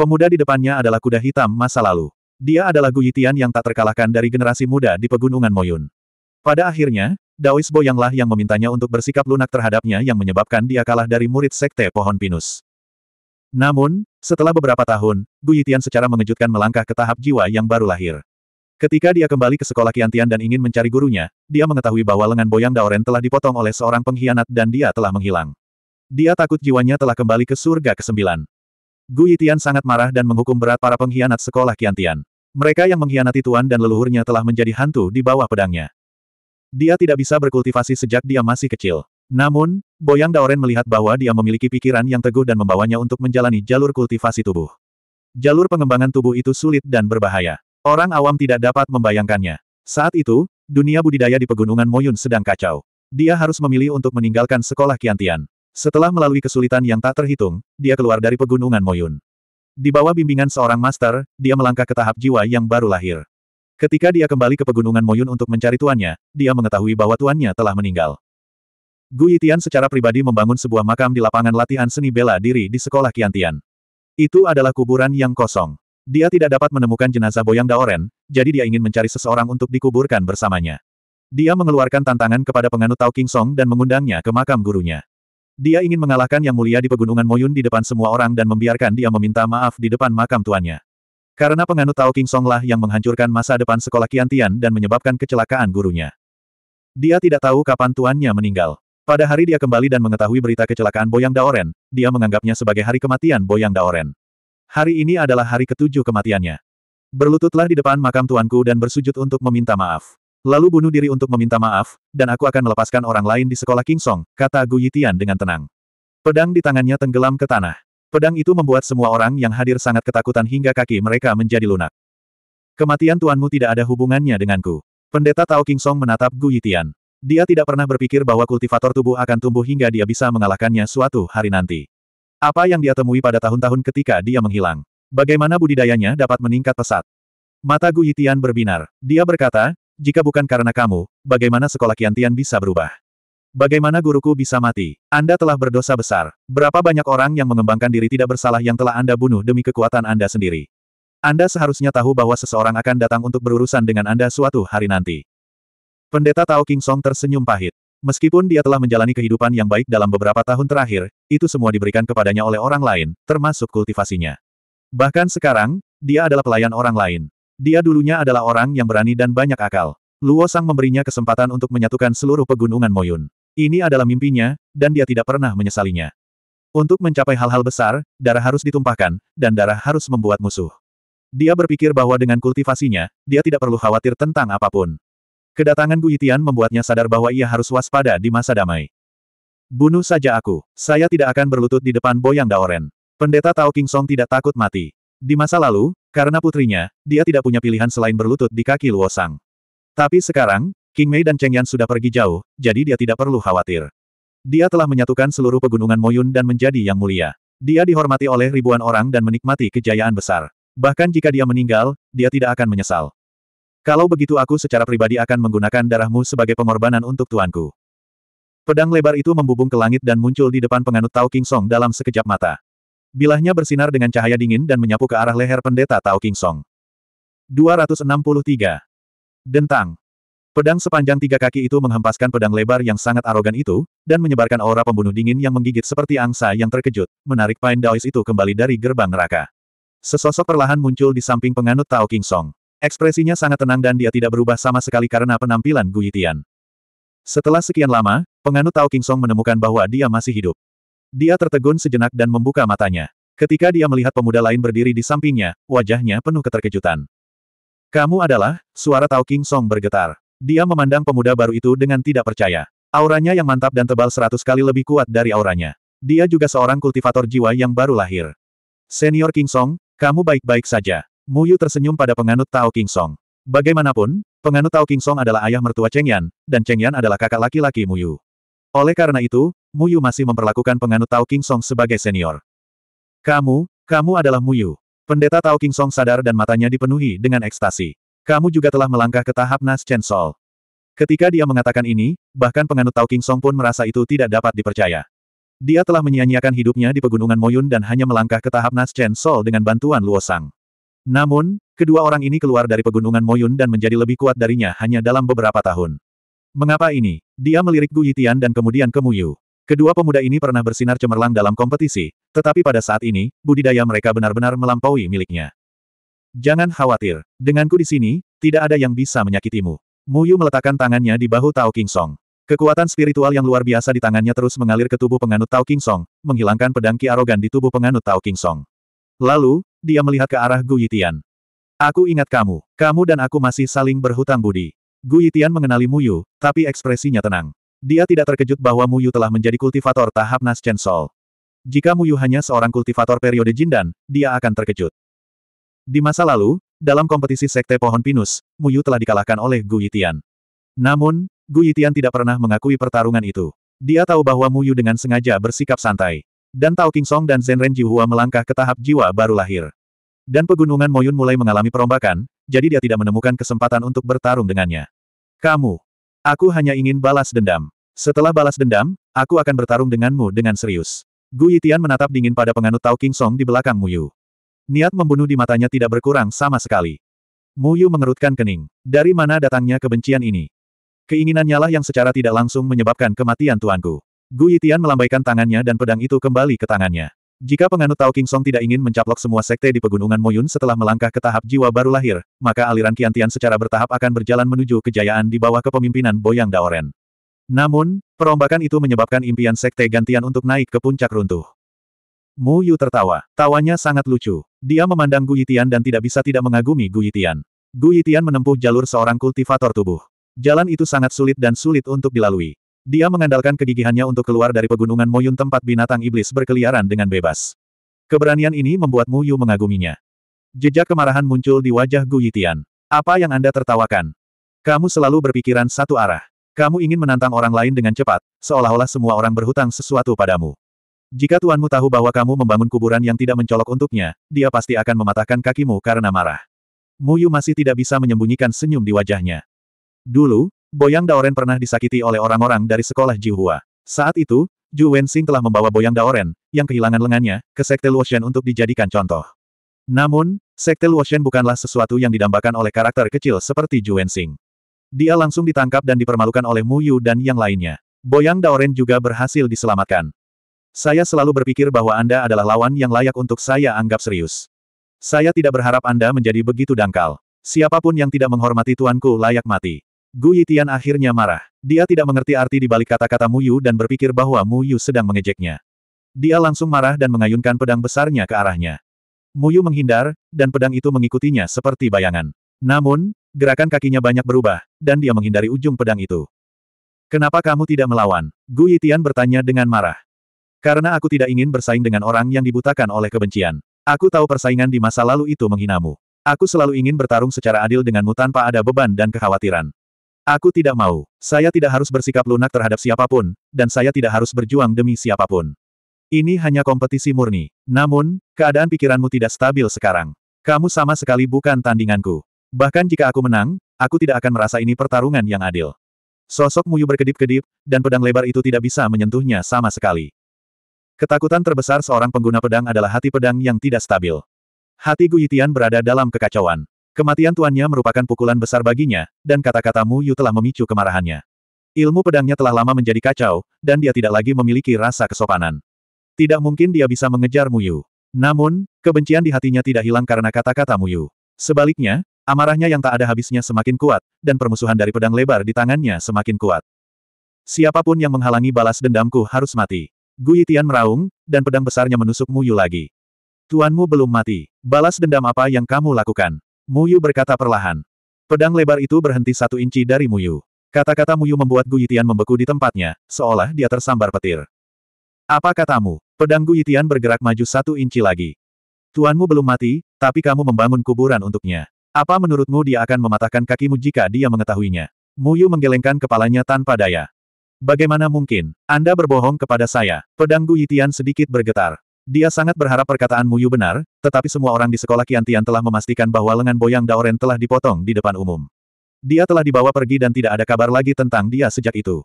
Pemuda di depannya adalah kuda hitam masa lalu. Dia adalah Guyitian yang tak terkalahkan dari generasi muda di pegunungan Moyun. Pada akhirnya, Daois Boyanglah yang memintanya untuk bersikap lunak terhadapnya yang menyebabkan dia kalah dari murid sekte pohon pinus. Namun, setelah beberapa tahun, Guyitian secara mengejutkan melangkah ke tahap jiwa yang baru lahir. Ketika dia kembali ke sekolah Kiantian dan ingin mencari gurunya, dia mengetahui bahwa lengan Boyang Daoren telah dipotong oleh seorang pengkhianat dan dia telah menghilang. Dia takut jiwanya telah kembali ke surga ke-9. Gu Yitian sangat marah dan menghukum berat para pengkhianat sekolah Kiantian. Mereka yang mengkhianati tuan dan leluhurnya telah menjadi hantu di bawah pedangnya. Dia tidak bisa berkultivasi sejak dia masih kecil. Namun, Boyang Daoren melihat bahwa dia memiliki pikiran yang teguh dan membawanya untuk menjalani jalur kultivasi tubuh. Jalur pengembangan tubuh itu sulit dan berbahaya. Orang awam tidak dapat membayangkannya. Saat itu, dunia budidaya di pegunungan Moyun sedang kacau. Dia harus memilih untuk meninggalkan sekolah Kiantian. Setelah melalui kesulitan yang tak terhitung, dia keluar dari pegunungan Moyun. Di bawah bimbingan seorang master, dia melangkah ke tahap jiwa yang baru lahir. Ketika dia kembali ke pegunungan Moyun untuk mencari tuannya, dia mengetahui bahwa tuannya telah meninggal. Gu Yitian secara pribadi membangun sebuah makam di lapangan latihan seni bela diri di sekolah Kiantian. Itu adalah kuburan yang kosong. Dia tidak dapat menemukan jenazah Boyang Daoren, jadi dia ingin mencari seseorang untuk dikuburkan bersamanya. Dia mengeluarkan tantangan kepada penganut Tao King Song dan mengundangnya ke makam gurunya. Dia ingin mengalahkan Yang Mulia di Pegunungan Moyun di depan semua orang dan membiarkan dia meminta maaf di depan makam tuannya. Karena penganut Tao King Song lah yang menghancurkan masa depan sekolah Kiantian dan menyebabkan kecelakaan gurunya. Dia tidak tahu kapan tuannya meninggal. Pada hari dia kembali dan mengetahui berita kecelakaan Boyang Daoren, dia menganggapnya sebagai hari kematian Boyang Daoren. Hari ini adalah hari ketujuh kematiannya. Berlututlah di depan makam tuanku dan bersujud untuk meminta maaf. Lalu bunuh diri untuk meminta maaf, dan aku akan melepaskan orang lain di sekolah King Song, kata Gu Yitian dengan tenang. Pedang di tangannya tenggelam ke tanah. Pedang itu membuat semua orang yang hadir sangat ketakutan hingga kaki mereka menjadi lunak. Kematian tuanmu tidak ada hubungannya denganku. Pendeta Tao King Song menatap Gu Yitian. Dia tidak pernah berpikir bahwa kultivator tubuh akan tumbuh hingga dia bisa mengalahkannya suatu hari nanti. Apa yang dia temui pada tahun-tahun ketika dia menghilang? Bagaimana budidayanya dapat meningkat pesat? Mata Gu Yitian berbinar. Dia berkata, jika bukan karena kamu, bagaimana sekolah Kiantian bisa berubah? Bagaimana guruku bisa mati? Anda telah berdosa besar. Berapa banyak orang yang mengembangkan diri tidak bersalah yang telah Anda bunuh demi kekuatan Anda sendiri? Anda seharusnya tahu bahwa seseorang akan datang untuk berurusan dengan Anda suatu hari nanti. Pendeta Tao King Song tersenyum pahit. Meskipun dia telah menjalani kehidupan yang baik dalam beberapa tahun terakhir, itu semua diberikan kepadanya oleh orang lain, termasuk kultivasinya. Bahkan sekarang, dia adalah pelayan orang lain. Dia dulunya adalah orang yang berani dan banyak akal. Luo Sang memberinya kesempatan untuk menyatukan seluruh pegunungan Moyun. Ini adalah mimpinya, dan dia tidak pernah menyesalinya. Untuk mencapai hal-hal besar, darah harus ditumpahkan, dan darah harus membuat musuh. Dia berpikir bahwa dengan kultivasinya, dia tidak perlu khawatir tentang apapun. Kedatangan Guitian membuatnya sadar bahwa ia harus waspada di masa damai. Bunuh saja aku, saya tidak akan berlutut di depan Boyang Daoren. Pendeta Tao King Song tidak takut mati. Di masa lalu, karena putrinya, dia tidak punya pilihan selain berlutut di kaki Luosang. Tapi sekarang, King Mei dan Cheng Yan sudah pergi jauh, jadi dia tidak perlu khawatir. Dia telah menyatukan seluruh pegunungan Moyun dan menjadi yang mulia. Dia dihormati oleh ribuan orang dan menikmati kejayaan besar. Bahkan jika dia meninggal, dia tidak akan menyesal. Kalau begitu aku secara pribadi akan menggunakan darahmu sebagai pengorbanan untuk tuanku. Pedang lebar itu membubung ke langit dan muncul di depan penganut Tao King Song dalam sekejap mata. Bilahnya bersinar dengan cahaya dingin dan menyapu ke arah leher pendeta Tao King Song. 263. Dentang. Pedang sepanjang tiga kaki itu menghempaskan pedang lebar yang sangat arogan itu, dan menyebarkan aura pembunuh dingin yang menggigit seperti angsa yang terkejut, menarik Pine Daois itu kembali dari gerbang neraka. Sesosok perlahan muncul di samping penganut Tao King Song. Ekspresinya sangat tenang dan dia tidak berubah sama sekali karena penampilan Gui Tian. Setelah sekian lama, penganut Tao King Song menemukan bahwa dia masih hidup. Dia tertegun sejenak dan membuka matanya. Ketika dia melihat pemuda lain berdiri di sampingnya, wajahnya penuh keterkejutan. Kamu adalah, suara Tao King Song bergetar. Dia memandang pemuda baru itu dengan tidak percaya. Auranya yang mantap dan tebal seratus kali lebih kuat dari auranya. Dia juga seorang kultivator jiwa yang baru lahir. Senior King Song, kamu baik-baik saja. Muyu tersenyum pada penganut Tao King Song. Bagaimanapun, penganut Tao King Song adalah ayah mertua Cheng Yan, dan Cheng Yan adalah kakak laki-laki Muyu. Oleh karena itu, Muyu masih memperlakukan penganut Tao King Song sebagai senior. Kamu, kamu adalah Muyu. Pendeta Tao King Song sadar dan matanya dipenuhi dengan ekstasi. Kamu juga telah melangkah ke tahap Nas Chen Sol. Ketika dia mengatakan ini, bahkan penganut Tao King Song pun merasa itu tidak dapat dipercaya. Dia telah menyia-nyiakan hidupnya di pegunungan Moyun dan hanya melangkah ke tahap Nas Chen Sol dengan bantuan Luosang. Namun, kedua orang ini keluar dari pegunungan Moyun dan menjadi lebih kuat darinya hanya dalam beberapa tahun. Mengapa ini? Dia melirik Gu Yitian dan kemudian ke Muyu. Kedua pemuda ini pernah bersinar cemerlang dalam kompetisi, tetapi pada saat ini, budidaya mereka benar-benar melampaui miliknya. Jangan khawatir, denganku di sini, tidak ada yang bisa menyakitimu. Muyu meletakkan tangannya di bahu Tao King Song. Kekuatan spiritual yang luar biasa di tangannya terus mengalir ke tubuh penganut Tao King Song, menghilangkan pedang Ki Arogan di tubuh penganut Tao King Song. Lalu, dia melihat ke arah Gu Yitian. Aku ingat kamu, kamu dan aku masih saling berhutang budi. Gu Yitian mengenali Muyu, tapi ekspresinya tenang. Dia tidak terkejut bahwa Mu Yu telah menjadi kultivator tahap Chen Soul. Jika Mu Yu hanya seorang kultivator periode Jindan, dia akan terkejut. Di masa lalu, dalam kompetisi Sekte Pohon Pinus, Mu Yu telah dikalahkan oleh Gu Yitian. Namun, Gu Yitian tidak pernah mengakui pertarungan itu. Dia tahu bahwa Mu Yu dengan sengaja bersikap santai. Dan Tao King Song dan Zenren Jihua melangkah ke tahap jiwa baru lahir. Dan pegunungan Moyun mulai mengalami perombakan, jadi dia tidak menemukan kesempatan untuk bertarung dengannya. Kamu, Aku hanya ingin balas dendam. Setelah balas dendam, aku akan bertarung denganmu dengan serius. Gu Yitian menatap dingin pada penganut Tao King Song di belakang Mu Yu. Niat membunuh di matanya tidak berkurang sama sekali. Mu Yu mengerutkan kening. Dari mana datangnya kebencian ini? Keinginannya lah yang secara tidak langsung menyebabkan kematian tuanku. Gu Yitian melambaikan tangannya dan pedang itu kembali ke tangannya. Jika penganut Tao King Song tidak ingin mencaplok semua sekte di pegunungan Moyun setelah melangkah ke tahap jiwa baru lahir, maka aliran Tian secara bertahap akan berjalan menuju kejayaan di bawah kepemimpinan Boyang Daoren. Namun, perombakan itu menyebabkan impian sekte gantian untuk naik ke puncak runtuh. Mu Yu tertawa. Tawanya sangat lucu. Dia memandang Gu Yitian dan tidak bisa tidak mengagumi Gu Yitian. Gu Yitian menempuh jalur seorang kultivator tubuh. Jalan itu sangat sulit dan sulit untuk dilalui. Dia mengandalkan kegigihannya untuk keluar dari pegunungan Moyun tempat binatang iblis berkeliaran dengan bebas. Keberanian ini membuat Mu Yu mengaguminya. Jejak kemarahan muncul di wajah Gu Yitian. Apa yang Anda tertawakan? Kamu selalu berpikiran satu arah. Kamu ingin menantang orang lain dengan cepat, seolah-olah semua orang berhutang sesuatu padamu. Jika tuanmu tahu bahwa kamu membangun kuburan yang tidak mencolok untuknya, dia pasti akan mematahkan kakimu karena marah. Muyu masih tidak bisa menyembunyikan senyum di wajahnya. Dulu, Boyang Daoren pernah disakiti oleh orang-orang dari sekolah Jihua. Saat itu, Ju Wensing telah membawa Boyang Daoren, yang kehilangan lengannya, ke Sekte Luoshen untuk dijadikan contoh. Namun, Sekte Luoshen bukanlah sesuatu yang didambakan oleh karakter kecil seperti Ju Wensing. Dia langsung ditangkap dan dipermalukan oleh Mu Yu dan yang lainnya. Boyang Daoren juga berhasil diselamatkan. Saya selalu berpikir bahwa Anda adalah lawan yang layak untuk saya anggap serius. Saya tidak berharap Anda menjadi begitu dangkal. Siapapun yang tidak menghormati tuanku layak mati. Gu Yitian akhirnya marah. Dia tidak mengerti arti di balik kata-kata Yu dan berpikir bahwa Mu Yu sedang mengejeknya. Dia langsung marah dan mengayunkan pedang besarnya ke arahnya. Mu Yu menghindar, dan pedang itu mengikutinya seperti bayangan. Namun, gerakan kakinya banyak berubah, dan dia menghindari ujung pedang itu. Kenapa kamu tidak melawan? Gu Yitian bertanya dengan marah. Karena aku tidak ingin bersaing dengan orang yang dibutakan oleh kebencian. Aku tahu persaingan di masa lalu itu menghinamu. Aku selalu ingin bertarung secara adil denganmu tanpa ada beban dan kekhawatiran. Aku tidak mau. Saya tidak harus bersikap lunak terhadap siapapun, dan saya tidak harus berjuang demi siapapun. Ini hanya kompetisi murni. Namun, keadaan pikiranmu tidak stabil sekarang. Kamu sama sekali bukan tandinganku. Bahkan jika aku menang, aku tidak akan merasa ini pertarungan yang adil. Sosok Muyu berkedip-kedip, dan pedang lebar itu tidak bisa menyentuhnya sama sekali. Ketakutan terbesar seorang pengguna pedang adalah hati pedang yang tidak stabil. Hati Guitian berada dalam kekacauan. Kematian tuannya merupakan pukulan besar baginya, dan kata-kata Mu Yu telah memicu kemarahannya. Ilmu pedangnya telah lama menjadi kacau, dan dia tidak lagi memiliki rasa kesopanan. Tidak mungkin dia bisa mengejar Mu Yu. Namun, kebencian di hatinya tidak hilang karena kata-kata Mu Yu. Sebaliknya, amarahnya yang tak ada habisnya semakin kuat, dan permusuhan dari pedang lebar di tangannya semakin kuat. Siapapun yang menghalangi balas dendamku harus mati. Gu Tian meraung, dan pedang besarnya menusuk Mu Yu lagi. Tuanmu belum mati. Balas dendam apa yang kamu lakukan? Muyu berkata perlahan. Pedang lebar itu berhenti satu inci dari Muyu. Kata-kata Muyu membuat Guyitian membeku di tempatnya, seolah dia tersambar petir. Apa katamu? Pedang Guyitian bergerak maju satu inci lagi. Tuanmu belum mati, tapi kamu membangun kuburan untuknya. Apa menurutmu dia akan mematahkan kakimu jika dia mengetahuinya? Muyu menggelengkan kepalanya tanpa daya. Bagaimana mungkin? Anda berbohong kepada saya. Pedang Guyitian sedikit bergetar. Dia sangat berharap perkataan Muyu benar, tetapi semua orang di sekolah Kiantian telah memastikan bahwa lengan Boyang Daoren telah dipotong di depan umum. Dia telah dibawa pergi dan tidak ada kabar lagi tentang dia sejak itu.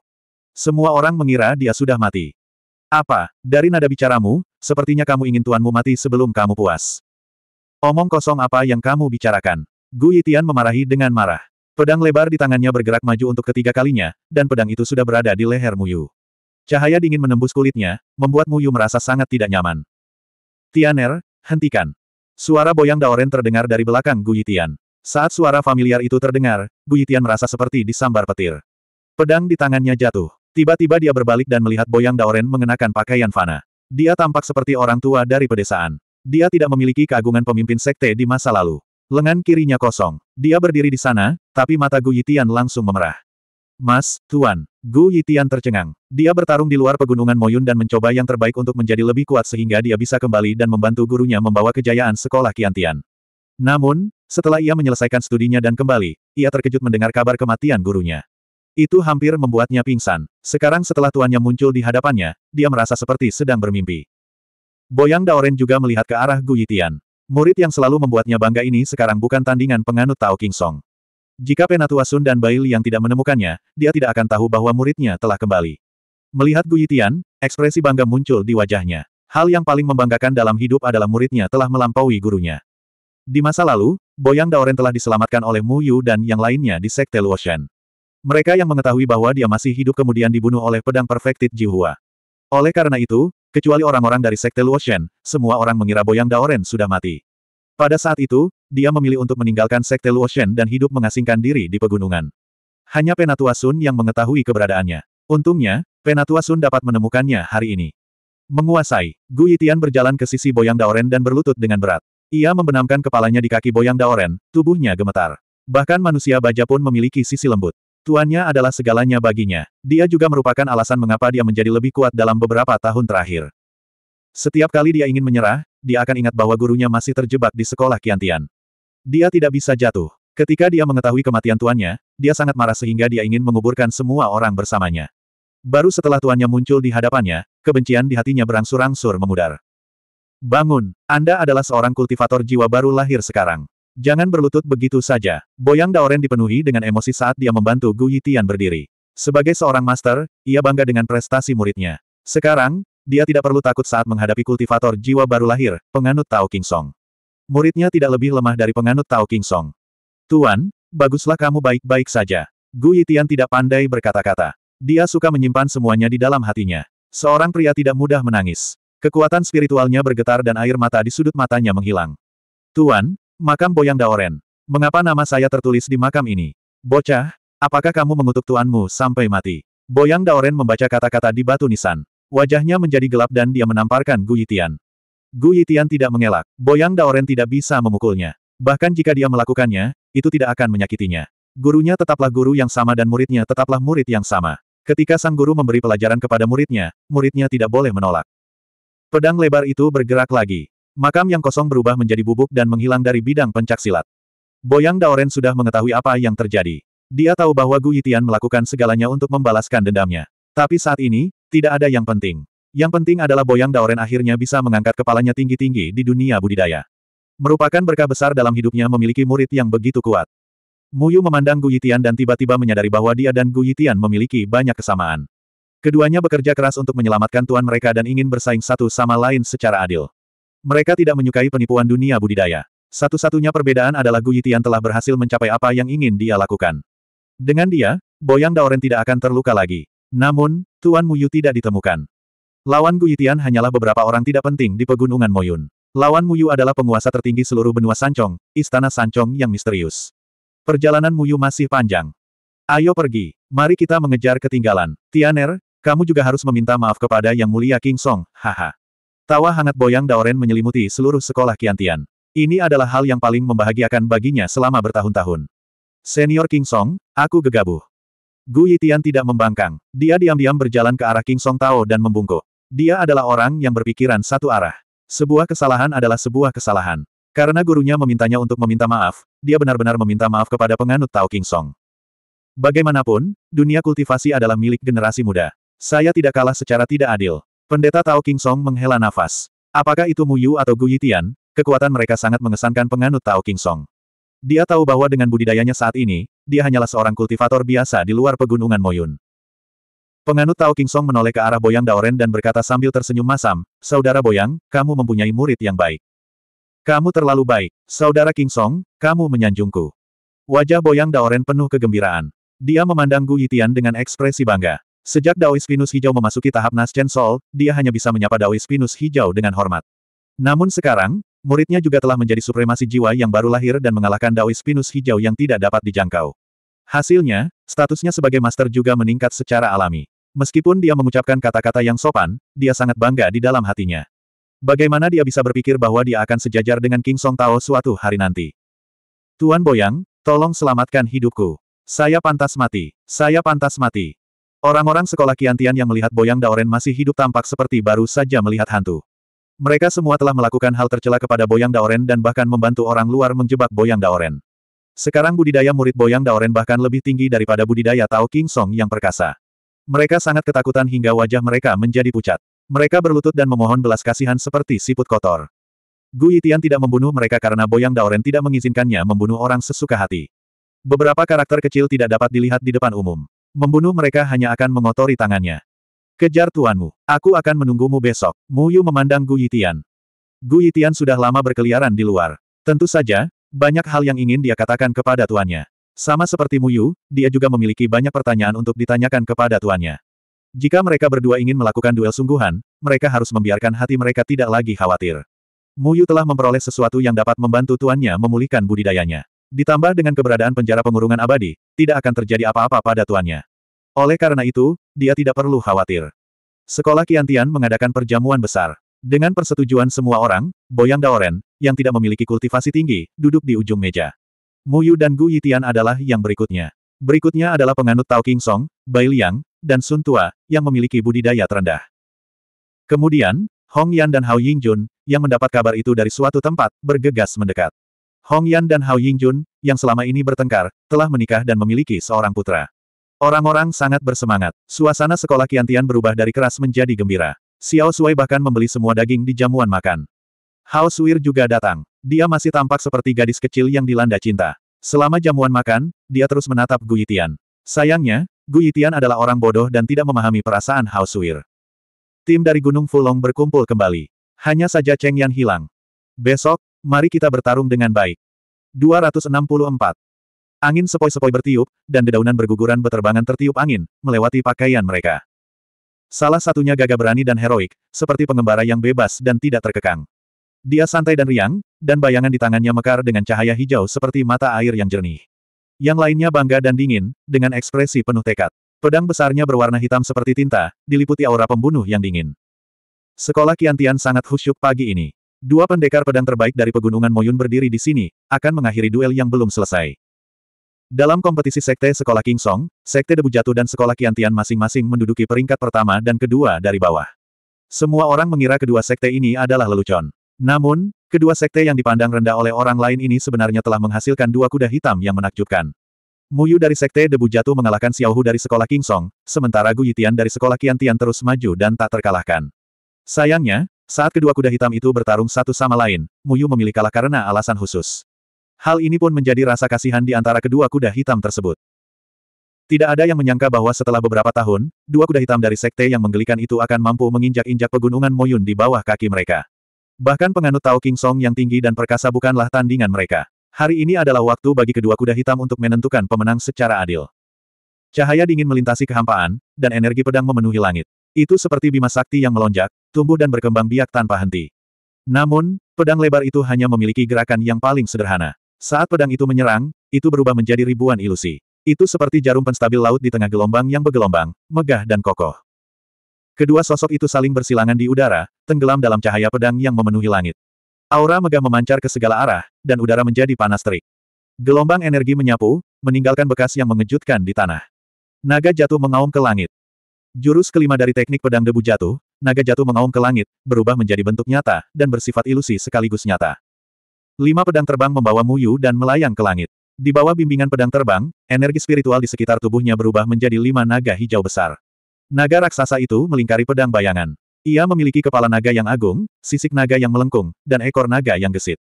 Semua orang mengira dia sudah mati. Apa, dari nada bicaramu, sepertinya kamu ingin tuanmu mati sebelum kamu puas. Omong kosong apa yang kamu bicarakan. Gu Yitian memarahi dengan marah. Pedang lebar di tangannya bergerak maju untuk ketiga kalinya, dan pedang itu sudah berada di leher Muyu. Cahaya dingin menembus kulitnya, membuat Muyu merasa sangat tidak nyaman. Tianer, hentikan. Suara boyang Daoren terdengar dari belakang Guyitian. Saat suara familiar itu terdengar, Guyitian merasa seperti disambar petir. Pedang di tangannya jatuh. Tiba-tiba dia berbalik dan melihat Boyang Daoren mengenakan pakaian fana. Dia tampak seperti orang tua dari pedesaan. Dia tidak memiliki keagungan pemimpin sekte di masa lalu. Lengan kirinya kosong. Dia berdiri di sana, tapi mata Guyitian langsung memerah. Mas, Tuan, Gu Yitian tercengang. Dia bertarung di luar pegunungan Moyun dan mencoba yang terbaik untuk menjadi lebih kuat sehingga dia bisa kembali dan membantu gurunya membawa kejayaan sekolah Kiantian. Namun, setelah ia menyelesaikan studinya dan kembali, ia terkejut mendengar kabar kematian gurunya. Itu hampir membuatnya pingsan. Sekarang setelah tuannya muncul di hadapannya, dia merasa seperti sedang bermimpi. Boyang Daoren juga melihat ke arah Gu Yitian. Murid yang selalu membuatnya bangga ini sekarang bukan tandingan penganut Tao King Song. Jika Penatua Sun dan Bai yang tidak menemukannya, dia tidak akan tahu bahwa muridnya telah kembali. Melihat Guyitian, ekspresi bangga muncul di wajahnya. Hal yang paling membanggakan dalam hidup adalah muridnya telah melampaui gurunya. Di masa lalu, Boyang Daoren telah diselamatkan oleh Mu Yu dan yang lainnya di Sekte Luoshan. Mereka yang mengetahui bahwa dia masih hidup kemudian dibunuh oleh pedang perfected Jihua. Oleh karena itu, kecuali orang-orang dari Sekte Luoshan, semua orang mengira Boyang Daoren sudah mati. Pada saat itu, dia memilih untuk meninggalkan Sekte Luoshen dan hidup mengasingkan diri di pegunungan. Hanya Penatua Sun yang mengetahui keberadaannya. Untungnya, Penatua Sun dapat menemukannya hari ini. Menguasai, Gu Yitian berjalan ke sisi Boyang Daoren dan berlutut dengan berat. Ia membenamkan kepalanya di kaki Boyang Daoren, tubuhnya gemetar. Bahkan manusia baja pun memiliki sisi lembut. Tuannya adalah segalanya baginya. Dia juga merupakan alasan mengapa dia menjadi lebih kuat dalam beberapa tahun terakhir. Setiap kali dia ingin menyerah, dia akan ingat bahwa gurunya masih terjebak di sekolah Kiantian. Dia tidak bisa jatuh. Ketika dia mengetahui kematian tuannya, dia sangat marah sehingga dia ingin menguburkan semua orang bersamanya. Baru setelah tuannya muncul di hadapannya, kebencian di hatinya berangsur-angsur memudar. Bangun, Anda adalah seorang kultivator jiwa baru lahir sekarang. Jangan berlutut begitu saja. Boyang Daoren dipenuhi dengan emosi saat dia membantu Gu Yitian berdiri. Sebagai seorang master, ia bangga dengan prestasi muridnya. Sekarang, dia tidak perlu takut saat menghadapi kultivator jiwa baru lahir, penganut Tao King Song. Muridnya tidak lebih lemah dari penganut Tao King Song. Tuan, baguslah kamu baik-baik saja. Gu Yitian tidak pandai berkata-kata. Dia suka menyimpan semuanya di dalam hatinya. Seorang pria tidak mudah menangis. Kekuatan spiritualnya bergetar dan air mata di sudut matanya menghilang. Tuan, makam Boyang Daoren. Mengapa nama saya tertulis di makam ini? Bocah, apakah kamu mengutuk tuanmu sampai mati? Boyang Daoren membaca kata-kata di batu nisan. Wajahnya menjadi gelap dan dia menamparkan Gu Yitian. Gu Yitian tidak mengelak. Boyang Daoren tidak bisa memukulnya. Bahkan jika dia melakukannya, itu tidak akan menyakitinya. Gurunya tetaplah guru yang sama dan muridnya tetaplah murid yang sama. Ketika sang guru memberi pelajaran kepada muridnya, muridnya tidak boleh menolak. Pedang lebar itu bergerak lagi. Makam yang kosong berubah menjadi bubuk dan menghilang dari bidang pencaksilat. Boyang Daoren sudah mengetahui apa yang terjadi. Dia tahu bahwa Gu Yitian melakukan segalanya untuk membalaskan dendamnya. Tapi saat ini, tidak ada yang penting. Yang penting adalah Boyang Daoren akhirnya bisa mengangkat kepalanya tinggi-tinggi di dunia budidaya. Merupakan berkah besar dalam hidupnya memiliki murid yang begitu kuat. Muyu memandang Gu Yitian dan tiba-tiba menyadari bahwa dia dan Gu Yitian memiliki banyak kesamaan. Keduanya bekerja keras untuk menyelamatkan tuan mereka dan ingin bersaing satu sama lain secara adil. Mereka tidak menyukai penipuan dunia budidaya. Satu-satunya perbedaan adalah Gu Yitian telah berhasil mencapai apa yang ingin dia lakukan. Dengan dia, Boyang Daoren tidak akan terluka lagi. Namun, Tuan Muyu tidak ditemukan. Lawan Guitian hanyalah beberapa orang tidak penting di pegunungan Moyun. Lawan Muyu adalah penguasa tertinggi seluruh benua Sancong, istana Sancong yang misterius. Perjalanan Muyu masih panjang. Ayo pergi, mari kita mengejar ketinggalan. Tianer, kamu juga harus meminta maaf kepada Yang Mulia King Song, haha. Tawa hangat boyang Daoren menyelimuti seluruh sekolah Kiantian. Ini adalah hal yang paling membahagiakan baginya selama bertahun-tahun. Senior King Song, aku gegabuh. Gu Yitian tidak membangkang. Dia diam-diam berjalan ke arah King Song Tao dan membungkuk. Dia adalah orang yang berpikiran satu arah. Sebuah kesalahan adalah sebuah kesalahan. Karena gurunya memintanya untuk meminta maaf, dia benar-benar meminta maaf kepada penganut Tao King Song. Bagaimanapun, dunia kultivasi adalah milik generasi muda. Saya tidak kalah secara tidak adil. Pendeta Tao King Song menghela nafas. Apakah itu Mu Yu atau Gu Yitian, kekuatan mereka sangat mengesankan penganut Tao King Song. Dia tahu bahwa dengan budidayanya saat ini, dia hanyalah seorang kultivator biasa di luar pegunungan Moyun. Penganut Tao King Song menoleh ke arah Boyang Daoren dan berkata sambil tersenyum masam, Saudara Boyang, kamu mempunyai murid yang baik. Kamu terlalu baik, Saudara King Song, kamu menyanjungku. Wajah Boyang Daoren penuh kegembiraan. Dia memandang Gu Yitian dengan ekspresi bangga. Sejak Daois Pinus Hijau memasuki tahap Nascen Sol, dia hanya bisa menyapa Daois Pinus Hijau dengan hormat. Namun sekarang, Muridnya juga telah menjadi supremasi jiwa yang baru lahir dan mengalahkan Daois Pinus hijau yang tidak dapat dijangkau. Hasilnya, statusnya sebagai master juga meningkat secara alami. Meskipun dia mengucapkan kata-kata yang sopan, dia sangat bangga di dalam hatinya. Bagaimana dia bisa berpikir bahwa dia akan sejajar dengan King Song Tao suatu hari nanti? Tuan Boyang, tolong selamatkan hidupku. Saya pantas mati. Saya pantas mati. Orang-orang sekolah Kiantian yang melihat Boyang Daoren masih hidup tampak seperti baru saja melihat hantu. Mereka semua telah melakukan hal tercela kepada Boyang Daoren dan bahkan membantu orang luar menjebak Boyang Daoren. Sekarang budidaya murid Boyang Daoren bahkan lebih tinggi daripada budidaya Tao King Song yang perkasa. Mereka sangat ketakutan hingga wajah mereka menjadi pucat. Mereka berlutut dan memohon belas kasihan seperti siput kotor. Gu Yitian tidak membunuh mereka karena Boyang Daoren tidak mengizinkannya membunuh orang sesuka hati. Beberapa karakter kecil tidak dapat dilihat di depan umum. Membunuh mereka hanya akan mengotori tangannya. Kejar tuanmu. Aku akan menunggumu besok. Mu Yu memandang Gu Yitian. Gu Yitian sudah lama berkeliaran di luar. Tentu saja, banyak hal yang ingin dia katakan kepada tuannya. Sama seperti Mu Yu, dia juga memiliki banyak pertanyaan untuk ditanyakan kepada tuannya. Jika mereka berdua ingin melakukan duel sungguhan, mereka harus membiarkan hati mereka tidak lagi khawatir. Mu Yu telah memperoleh sesuatu yang dapat membantu tuannya memulihkan budidayanya. Ditambah dengan keberadaan penjara pengurungan abadi, tidak akan terjadi apa-apa pada tuannya. Oleh karena itu, dia tidak perlu khawatir. Sekolah Kiantian mengadakan perjamuan besar. Dengan persetujuan semua orang, Boyang Daoren, yang tidak memiliki kultivasi tinggi, duduk di ujung meja. Mu Yu dan Gu Yitian adalah yang berikutnya. Berikutnya adalah penganut Tao King Song, Bai Liang, dan Sun Tua, yang memiliki budidaya terendah. Kemudian, Hong Yan dan Hao Yingjun, yang mendapat kabar itu dari suatu tempat, bergegas mendekat. Hong Yan dan Hao Yingjun, yang selama ini bertengkar, telah menikah dan memiliki seorang putra. Orang-orang sangat bersemangat. Suasana sekolah Kiantian berubah dari keras menjadi gembira. Xiao Sui bahkan membeli semua daging di jamuan makan. Hao Suir juga datang. Dia masih tampak seperti gadis kecil yang dilanda cinta. Selama jamuan makan, dia terus menatap Gu Yitian. Sayangnya, Gu Yitian adalah orang bodoh dan tidak memahami perasaan Hao Suir. Tim dari Gunung Fulong berkumpul kembali. Hanya saja Cheng Yan hilang. Besok, mari kita bertarung dengan baik. 264. Angin sepoi-sepoi bertiup, dan dedaunan berguguran beterbangan tertiup angin, melewati pakaian mereka. Salah satunya gagah berani dan heroik, seperti pengembara yang bebas dan tidak terkekang. Dia santai dan riang, dan bayangan di tangannya mekar dengan cahaya hijau seperti mata air yang jernih. Yang lainnya bangga dan dingin, dengan ekspresi penuh tekad. Pedang besarnya berwarna hitam seperti tinta, diliputi aura pembunuh yang dingin. Sekolah Kiantian sangat khusyuk pagi ini. Dua pendekar pedang terbaik dari pegunungan Moyun berdiri di sini, akan mengakhiri duel yang belum selesai. Dalam kompetisi Sekte Sekolah King Song, Sekte Debu Jatuh dan Sekolah Kiantian masing-masing menduduki peringkat pertama dan kedua dari bawah. Semua orang mengira kedua sekte ini adalah lelucon. Namun, kedua sekte yang dipandang rendah oleh orang lain ini sebenarnya telah menghasilkan dua kuda hitam yang menakjubkan. Muyu dari Sekte Debu Jatuh mengalahkan Xiao Hu dari Sekolah King Song, sementara Gu Yitian dari Sekolah Kiantian terus maju dan tak terkalahkan. Sayangnya, saat kedua kuda hitam itu bertarung satu sama lain, Muyu memilih kalah karena alasan khusus. Hal ini pun menjadi rasa kasihan di antara kedua kuda hitam tersebut. Tidak ada yang menyangka bahwa setelah beberapa tahun, dua kuda hitam dari sekte yang menggelikan itu akan mampu menginjak-injak pegunungan Moyun di bawah kaki mereka. Bahkan penganut Tao King Song yang tinggi dan perkasa bukanlah tandingan mereka. Hari ini adalah waktu bagi kedua kuda hitam untuk menentukan pemenang secara adil. Cahaya dingin melintasi kehampaan, dan energi pedang memenuhi langit. Itu seperti bima sakti yang melonjak, tumbuh dan berkembang biak tanpa henti. Namun, pedang lebar itu hanya memiliki gerakan yang paling sederhana. Saat pedang itu menyerang, itu berubah menjadi ribuan ilusi. Itu seperti jarum penstabil laut di tengah gelombang yang bergelombang, megah dan kokoh. Kedua sosok itu saling bersilangan di udara, tenggelam dalam cahaya pedang yang memenuhi langit. Aura megah memancar ke segala arah, dan udara menjadi panas terik. Gelombang energi menyapu, meninggalkan bekas yang mengejutkan di tanah. Naga jatuh mengaum ke langit. Jurus kelima dari teknik pedang debu jatuh, naga jatuh mengaum ke langit, berubah menjadi bentuk nyata, dan bersifat ilusi sekaligus nyata. Lima pedang terbang membawa Muyu dan melayang ke langit. Di bawah bimbingan pedang terbang, energi spiritual di sekitar tubuhnya berubah menjadi lima naga hijau besar. Naga raksasa itu melingkari pedang bayangan. Ia memiliki kepala naga yang agung, sisik naga yang melengkung, dan ekor naga yang gesit.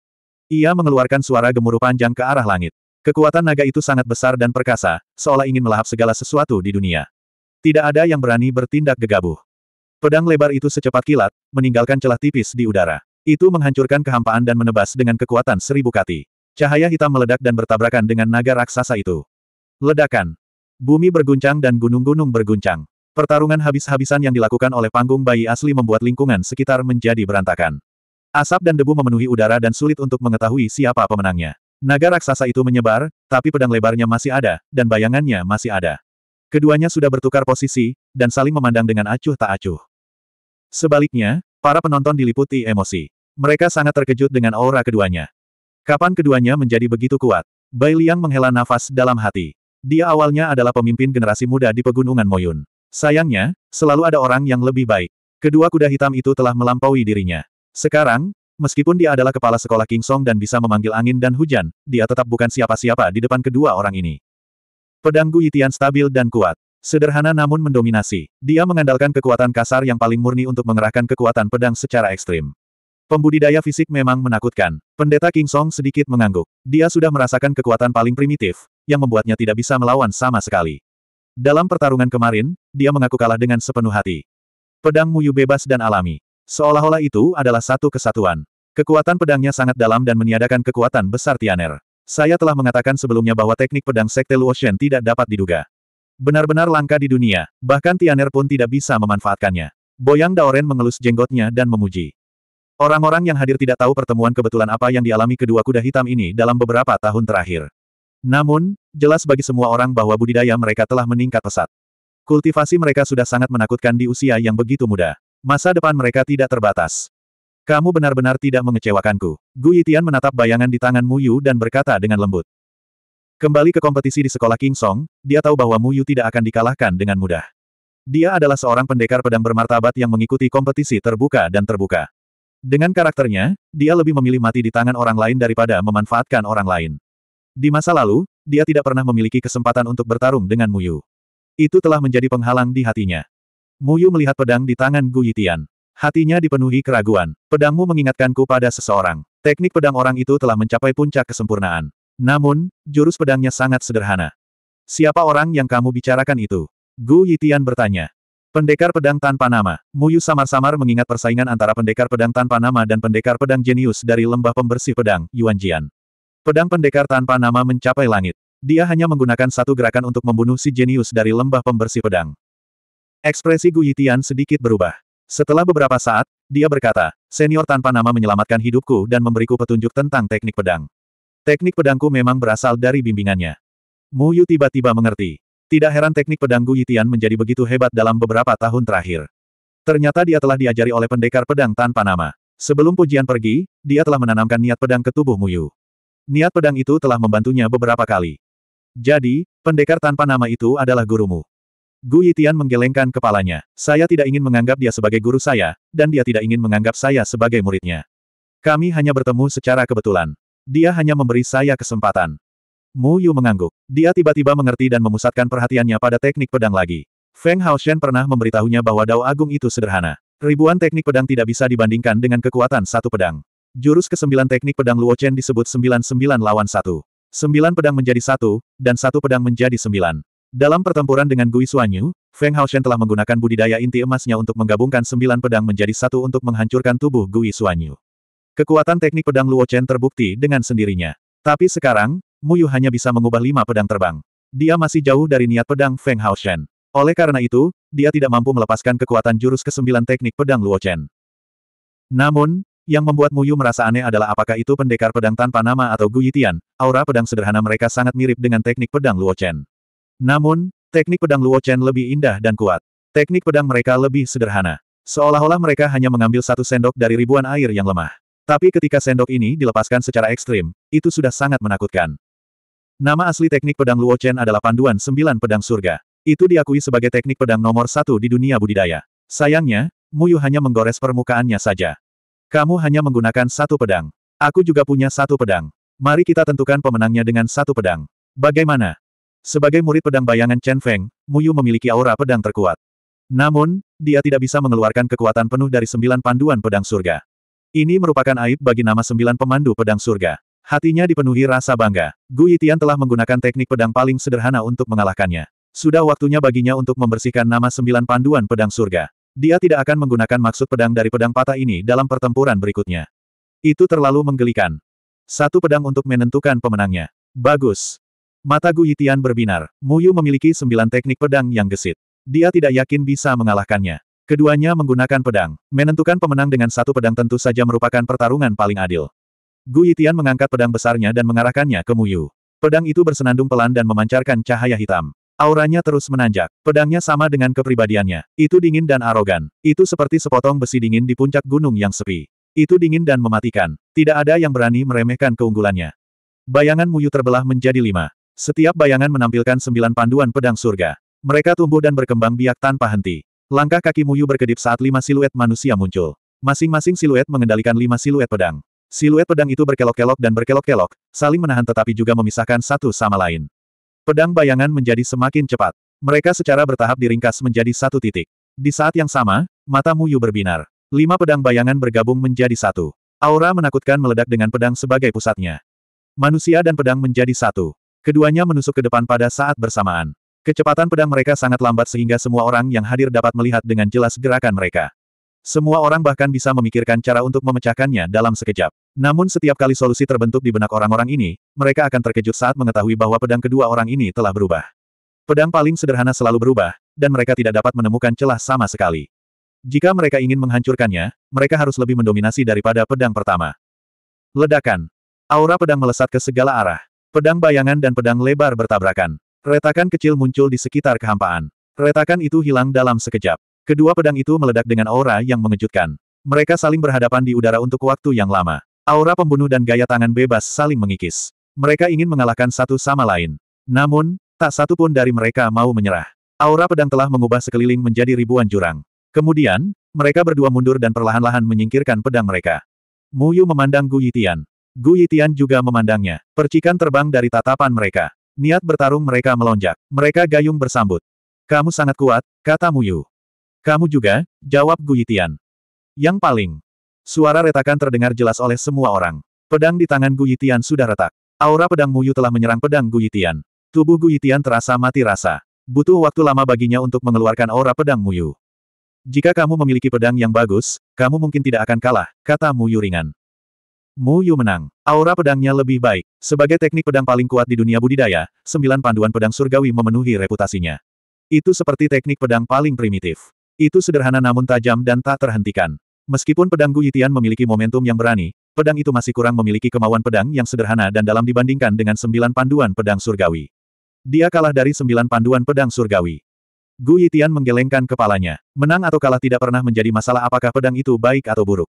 Ia mengeluarkan suara gemuruh panjang ke arah langit. Kekuatan naga itu sangat besar dan perkasa, seolah ingin melahap segala sesuatu di dunia. Tidak ada yang berani bertindak gegabah. Pedang lebar itu secepat kilat, meninggalkan celah tipis di udara. Itu menghancurkan kehampaan dan menebas dengan kekuatan seribu kati. Cahaya hitam meledak dan bertabrakan dengan naga raksasa itu. Ledakan. Bumi berguncang dan gunung-gunung berguncang. Pertarungan habis-habisan yang dilakukan oleh panggung bayi asli membuat lingkungan sekitar menjadi berantakan. Asap dan debu memenuhi udara dan sulit untuk mengetahui siapa pemenangnya. Naga raksasa itu menyebar, tapi pedang lebarnya masih ada, dan bayangannya masih ada. Keduanya sudah bertukar posisi, dan saling memandang dengan acuh tak acuh. Sebaliknya, Para penonton diliputi emosi. Mereka sangat terkejut dengan aura keduanya. Kapan keduanya menjadi begitu kuat? Bai Liang menghela nafas dalam hati. Dia awalnya adalah pemimpin generasi muda di pegunungan Moyun. Sayangnya, selalu ada orang yang lebih baik. Kedua kuda hitam itu telah melampaui dirinya. Sekarang, meskipun dia adalah kepala sekolah King Song dan bisa memanggil angin dan hujan, dia tetap bukan siapa-siapa di depan kedua orang ini. Pedang Gu Yitian stabil dan kuat. Sederhana namun mendominasi, dia mengandalkan kekuatan kasar yang paling murni untuk mengerahkan kekuatan pedang secara ekstrim. Pembudidaya fisik memang menakutkan. Pendeta King Song sedikit mengangguk. Dia sudah merasakan kekuatan paling primitif, yang membuatnya tidak bisa melawan sama sekali. Dalam pertarungan kemarin, dia mengaku kalah dengan sepenuh hati. Pedang Muyu bebas dan alami. Seolah-olah itu adalah satu kesatuan. Kekuatan pedangnya sangat dalam dan meniadakan kekuatan besar Tianer. Saya telah mengatakan sebelumnya bahwa teknik pedang Sekte Luoshen tidak dapat diduga. Benar-benar langka di dunia, bahkan Tianer pun tidak bisa memanfaatkannya. Boyang Daoren mengelus jenggotnya dan memuji. Orang-orang yang hadir tidak tahu pertemuan kebetulan apa yang dialami kedua kuda hitam ini dalam beberapa tahun terakhir. Namun, jelas bagi semua orang bahwa budidaya mereka telah meningkat pesat. Kultivasi mereka sudah sangat menakutkan di usia yang begitu muda. Masa depan mereka tidak terbatas. Kamu benar-benar tidak mengecewakanku. Gu Yitian menatap bayangan di tangan Mu Yu dan berkata dengan lembut. Kembali ke kompetisi di sekolah King Song, dia tahu bahwa Mu Yu tidak akan dikalahkan dengan mudah. Dia adalah seorang pendekar pedang bermartabat yang mengikuti kompetisi terbuka dan terbuka. Dengan karakternya, dia lebih memilih mati di tangan orang lain daripada memanfaatkan orang lain. Di masa lalu, dia tidak pernah memiliki kesempatan untuk bertarung dengan Mu Yu. Itu telah menjadi penghalang di hatinya. Mu Yu melihat pedang di tangan Gu Yitian. Hatinya dipenuhi keraguan. Pedangmu mengingatkanku pada seseorang. Teknik pedang orang itu telah mencapai puncak kesempurnaan. Namun, jurus pedangnya sangat sederhana. Siapa orang yang kamu bicarakan itu? Gu Yitian bertanya. Pendekar pedang tanpa nama. Muyu samar-samar mengingat persaingan antara pendekar pedang tanpa nama dan pendekar pedang jenius dari lembah pembersih pedang, Yuan Jian. Pedang pendekar tanpa nama mencapai langit. Dia hanya menggunakan satu gerakan untuk membunuh si jenius dari lembah pembersih pedang. Ekspresi Gu Yitian sedikit berubah. Setelah beberapa saat, dia berkata, senior tanpa nama menyelamatkan hidupku dan memberiku petunjuk tentang teknik pedang. Teknik pedangku memang berasal dari bimbingannya. Mu Yu tiba-tiba mengerti. Tidak heran teknik pedang Gu Yitian menjadi begitu hebat dalam beberapa tahun terakhir. Ternyata dia telah diajari oleh pendekar pedang tanpa nama. Sebelum pujian pergi, dia telah menanamkan niat pedang ke tubuh Mu Yu. Niat pedang itu telah membantunya beberapa kali. Jadi, pendekar tanpa nama itu adalah gurumu. Gu Yitian menggelengkan kepalanya. Saya tidak ingin menganggap dia sebagai guru saya, dan dia tidak ingin menganggap saya sebagai muridnya. Kami hanya bertemu secara kebetulan. Dia hanya memberi saya kesempatan. Mu Yu mengangguk. Dia tiba-tiba mengerti dan memusatkan perhatiannya pada teknik pedang lagi. Feng Hao Shen pernah memberitahunya bahwa Dao Agung itu sederhana. Ribuan teknik pedang tidak bisa dibandingkan dengan kekuatan satu pedang. Jurus kesembilan teknik pedang Luo Chen disebut sembilan-sembilan lawan satu. Sembilan pedang menjadi satu, dan satu pedang menjadi sembilan. Dalam pertempuran dengan Gui Xuanyu, Feng Hao Shen telah menggunakan budidaya inti emasnya untuk menggabungkan sembilan pedang menjadi satu untuk menghancurkan tubuh Gui Xuanyu. Kekuatan teknik pedang Luo Chen terbukti dengan sendirinya. Tapi sekarang, Mu Yu hanya bisa mengubah lima pedang terbang. Dia masih jauh dari niat pedang Feng Hao Shen. Oleh karena itu, dia tidak mampu melepaskan kekuatan jurus kesembilan teknik pedang Luo Chen. Namun, yang membuat Mu Yu merasa aneh adalah apakah itu pendekar pedang tanpa nama atau Gu Yitian? aura pedang sederhana mereka sangat mirip dengan teknik pedang Luo Chen. Namun, teknik pedang Luo Chen lebih indah dan kuat. Teknik pedang mereka lebih sederhana. Seolah-olah mereka hanya mengambil satu sendok dari ribuan air yang lemah. Tapi ketika sendok ini dilepaskan secara ekstrim, itu sudah sangat menakutkan. Nama asli teknik pedang Luo Chen adalah panduan sembilan pedang surga. Itu diakui sebagai teknik pedang nomor satu di dunia budidaya. Sayangnya, Muyu hanya menggores permukaannya saja. Kamu hanya menggunakan satu pedang. Aku juga punya satu pedang. Mari kita tentukan pemenangnya dengan satu pedang. Bagaimana? Sebagai murid pedang bayangan Chen Feng, Muyu memiliki aura pedang terkuat. Namun, dia tidak bisa mengeluarkan kekuatan penuh dari sembilan panduan pedang surga. Ini merupakan aib bagi nama sembilan pemandu pedang surga. Hatinya dipenuhi rasa bangga. Gu Yitian telah menggunakan teknik pedang paling sederhana untuk mengalahkannya. Sudah waktunya baginya untuk membersihkan nama sembilan panduan pedang surga. Dia tidak akan menggunakan maksud pedang dari pedang patah ini dalam pertempuran berikutnya. Itu terlalu menggelikan. Satu pedang untuk menentukan pemenangnya. Bagus. Mata Gu Yitian berbinar. Muyu memiliki sembilan teknik pedang yang gesit. Dia tidak yakin bisa mengalahkannya. Keduanya menggunakan pedang, menentukan pemenang dengan satu pedang tentu saja merupakan pertarungan paling adil. Gu Yitian mengangkat pedang besarnya dan mengarahkannya ke Muyu. Pedang itu bersenandung pelan dan memancarkan cahaya hitam. Auranya terus menanjak. Pedangnya sama dengan kepribadiannya. Itu dingin dan arogan. Itu seperti sepotong besi dingin di puncak gunung yang sepi. Itu dingin dan mematikan. Tidak ada yang berani meremehkan keunggulannya. Bayangan Muyu terbelah menjadi lima. Setiap bayangan menampilkan sembilan panduan pedang surga. Mereka tumbuh dan berkembang biak tanpa henti. Langkah kaki Muyu berkedip saat lima siluet manusia muncul. Masing-masing siluet mengendalikan lima siluet pedang. Siluet pedang itu berkelok-kelok dan berkelok-kelok, saling menahan tetapi juga memisahkan satu sama lain. Pedang bayangan menjadi semakin cepat. Mereka secara bertahap diringkas menjadi satu titik. Di saat yang sama, mata Muyu berbinar. Lima pedang bayangan bergabung menjadi satu. Aura menakutkan meledak dengan pedang sebagai pusatnya. Manusia dan pedang menjadi satu. Keduanya menusuk ke depan pada saat bersamaan. Kecepatan pedang mereka sangat lambat sehingga semua orang yang hadir dapat melihat dengan jelas gerakan mereka. Semua orang bahkan bisa memikirkan cara untuk memecahkannya dalam sekejap. Namun setiap kali solusi terbentuk di benak orang-orang ini, mereka akan terkejut saat mengetahui bahwa pedang kedua orang ini telah berubah. Pedang paling sederhana selalu berubah, dan mereka tidak dapat menemukan celah sama sekali. Jika mereka ingin menghancurkannya, mereka harus lebih mendominasi daripada pedang pertama. Ledakan. Aura pedang melesat ke segala arah. Pedang bayangan dan pedang lebar bertabrakan. Retakan kecil muncul di sekitar kehampaan. Retakan itu hilang dalam sekejap. Kedua pedang itu meledak dengan aura yang mengejutkan. Mereka saling berhadapan di udara untuk waktu yang lama. Aura pembunuh dan gaya tangan bebas saling mengikis. Mereka ingin mengalahkan satu sama lain. Namun, tak satu pun dari mereka mau menyerah. Aura pedang telah mengubah sekeliling menjadi ribuan jurang. Kemudian, mereka berdua mundur dan perlahan-lahan menyingkirkan pedang mereka. Muyu memandang Gu Yitian. Gu Yitian juga memandangnya. Percikan terbang dari tatapan mereka. Niat bertarung mereka melonjak. Mereka gayung bersambut. Kamu sangat kuat, kata Muyu. Kamu juga, jawab Guyitian. Yang paling. Suara retakan terdengar jelas oleh semua orang. Pedang di tangan Guyitian sudah retak. Aura pedang Muyu telah menyerang pedang Guyitian. Tubuh Guyitian terasa mati rasa. Butuh waktu lama baginya untuk mengeluarkan aura pedang Muyu. Jika kamu memiliki pedang yang bagus, kamu mungkin tidak akan kalah, kata Muyu ringan. Mu Yu menang. Aura pedangnya lebih baik. Sebagai teknik pedang paling kuat di dunia budidaya, sembilan panduan pedang surgawi memenuhi reputasinya. Itu seperti teknik pedang paling primitif. Itu sederhana namun tajam dan tak terhentikan. Meskipun pedang Gu memiliki momentum yang berani, pedang itu masih kurang memiliki kemauan pedang yang sederhana dan dalam dibandingkan dengan sembilan panduan pedang surgawi. Dia kalah dari sembilan panduan pedang surgawi. Gu Yitian menggelengkan kepalanya. Menang atau kalah tidak pernah menjadi masalah apakah pedang itu baik atau buruk.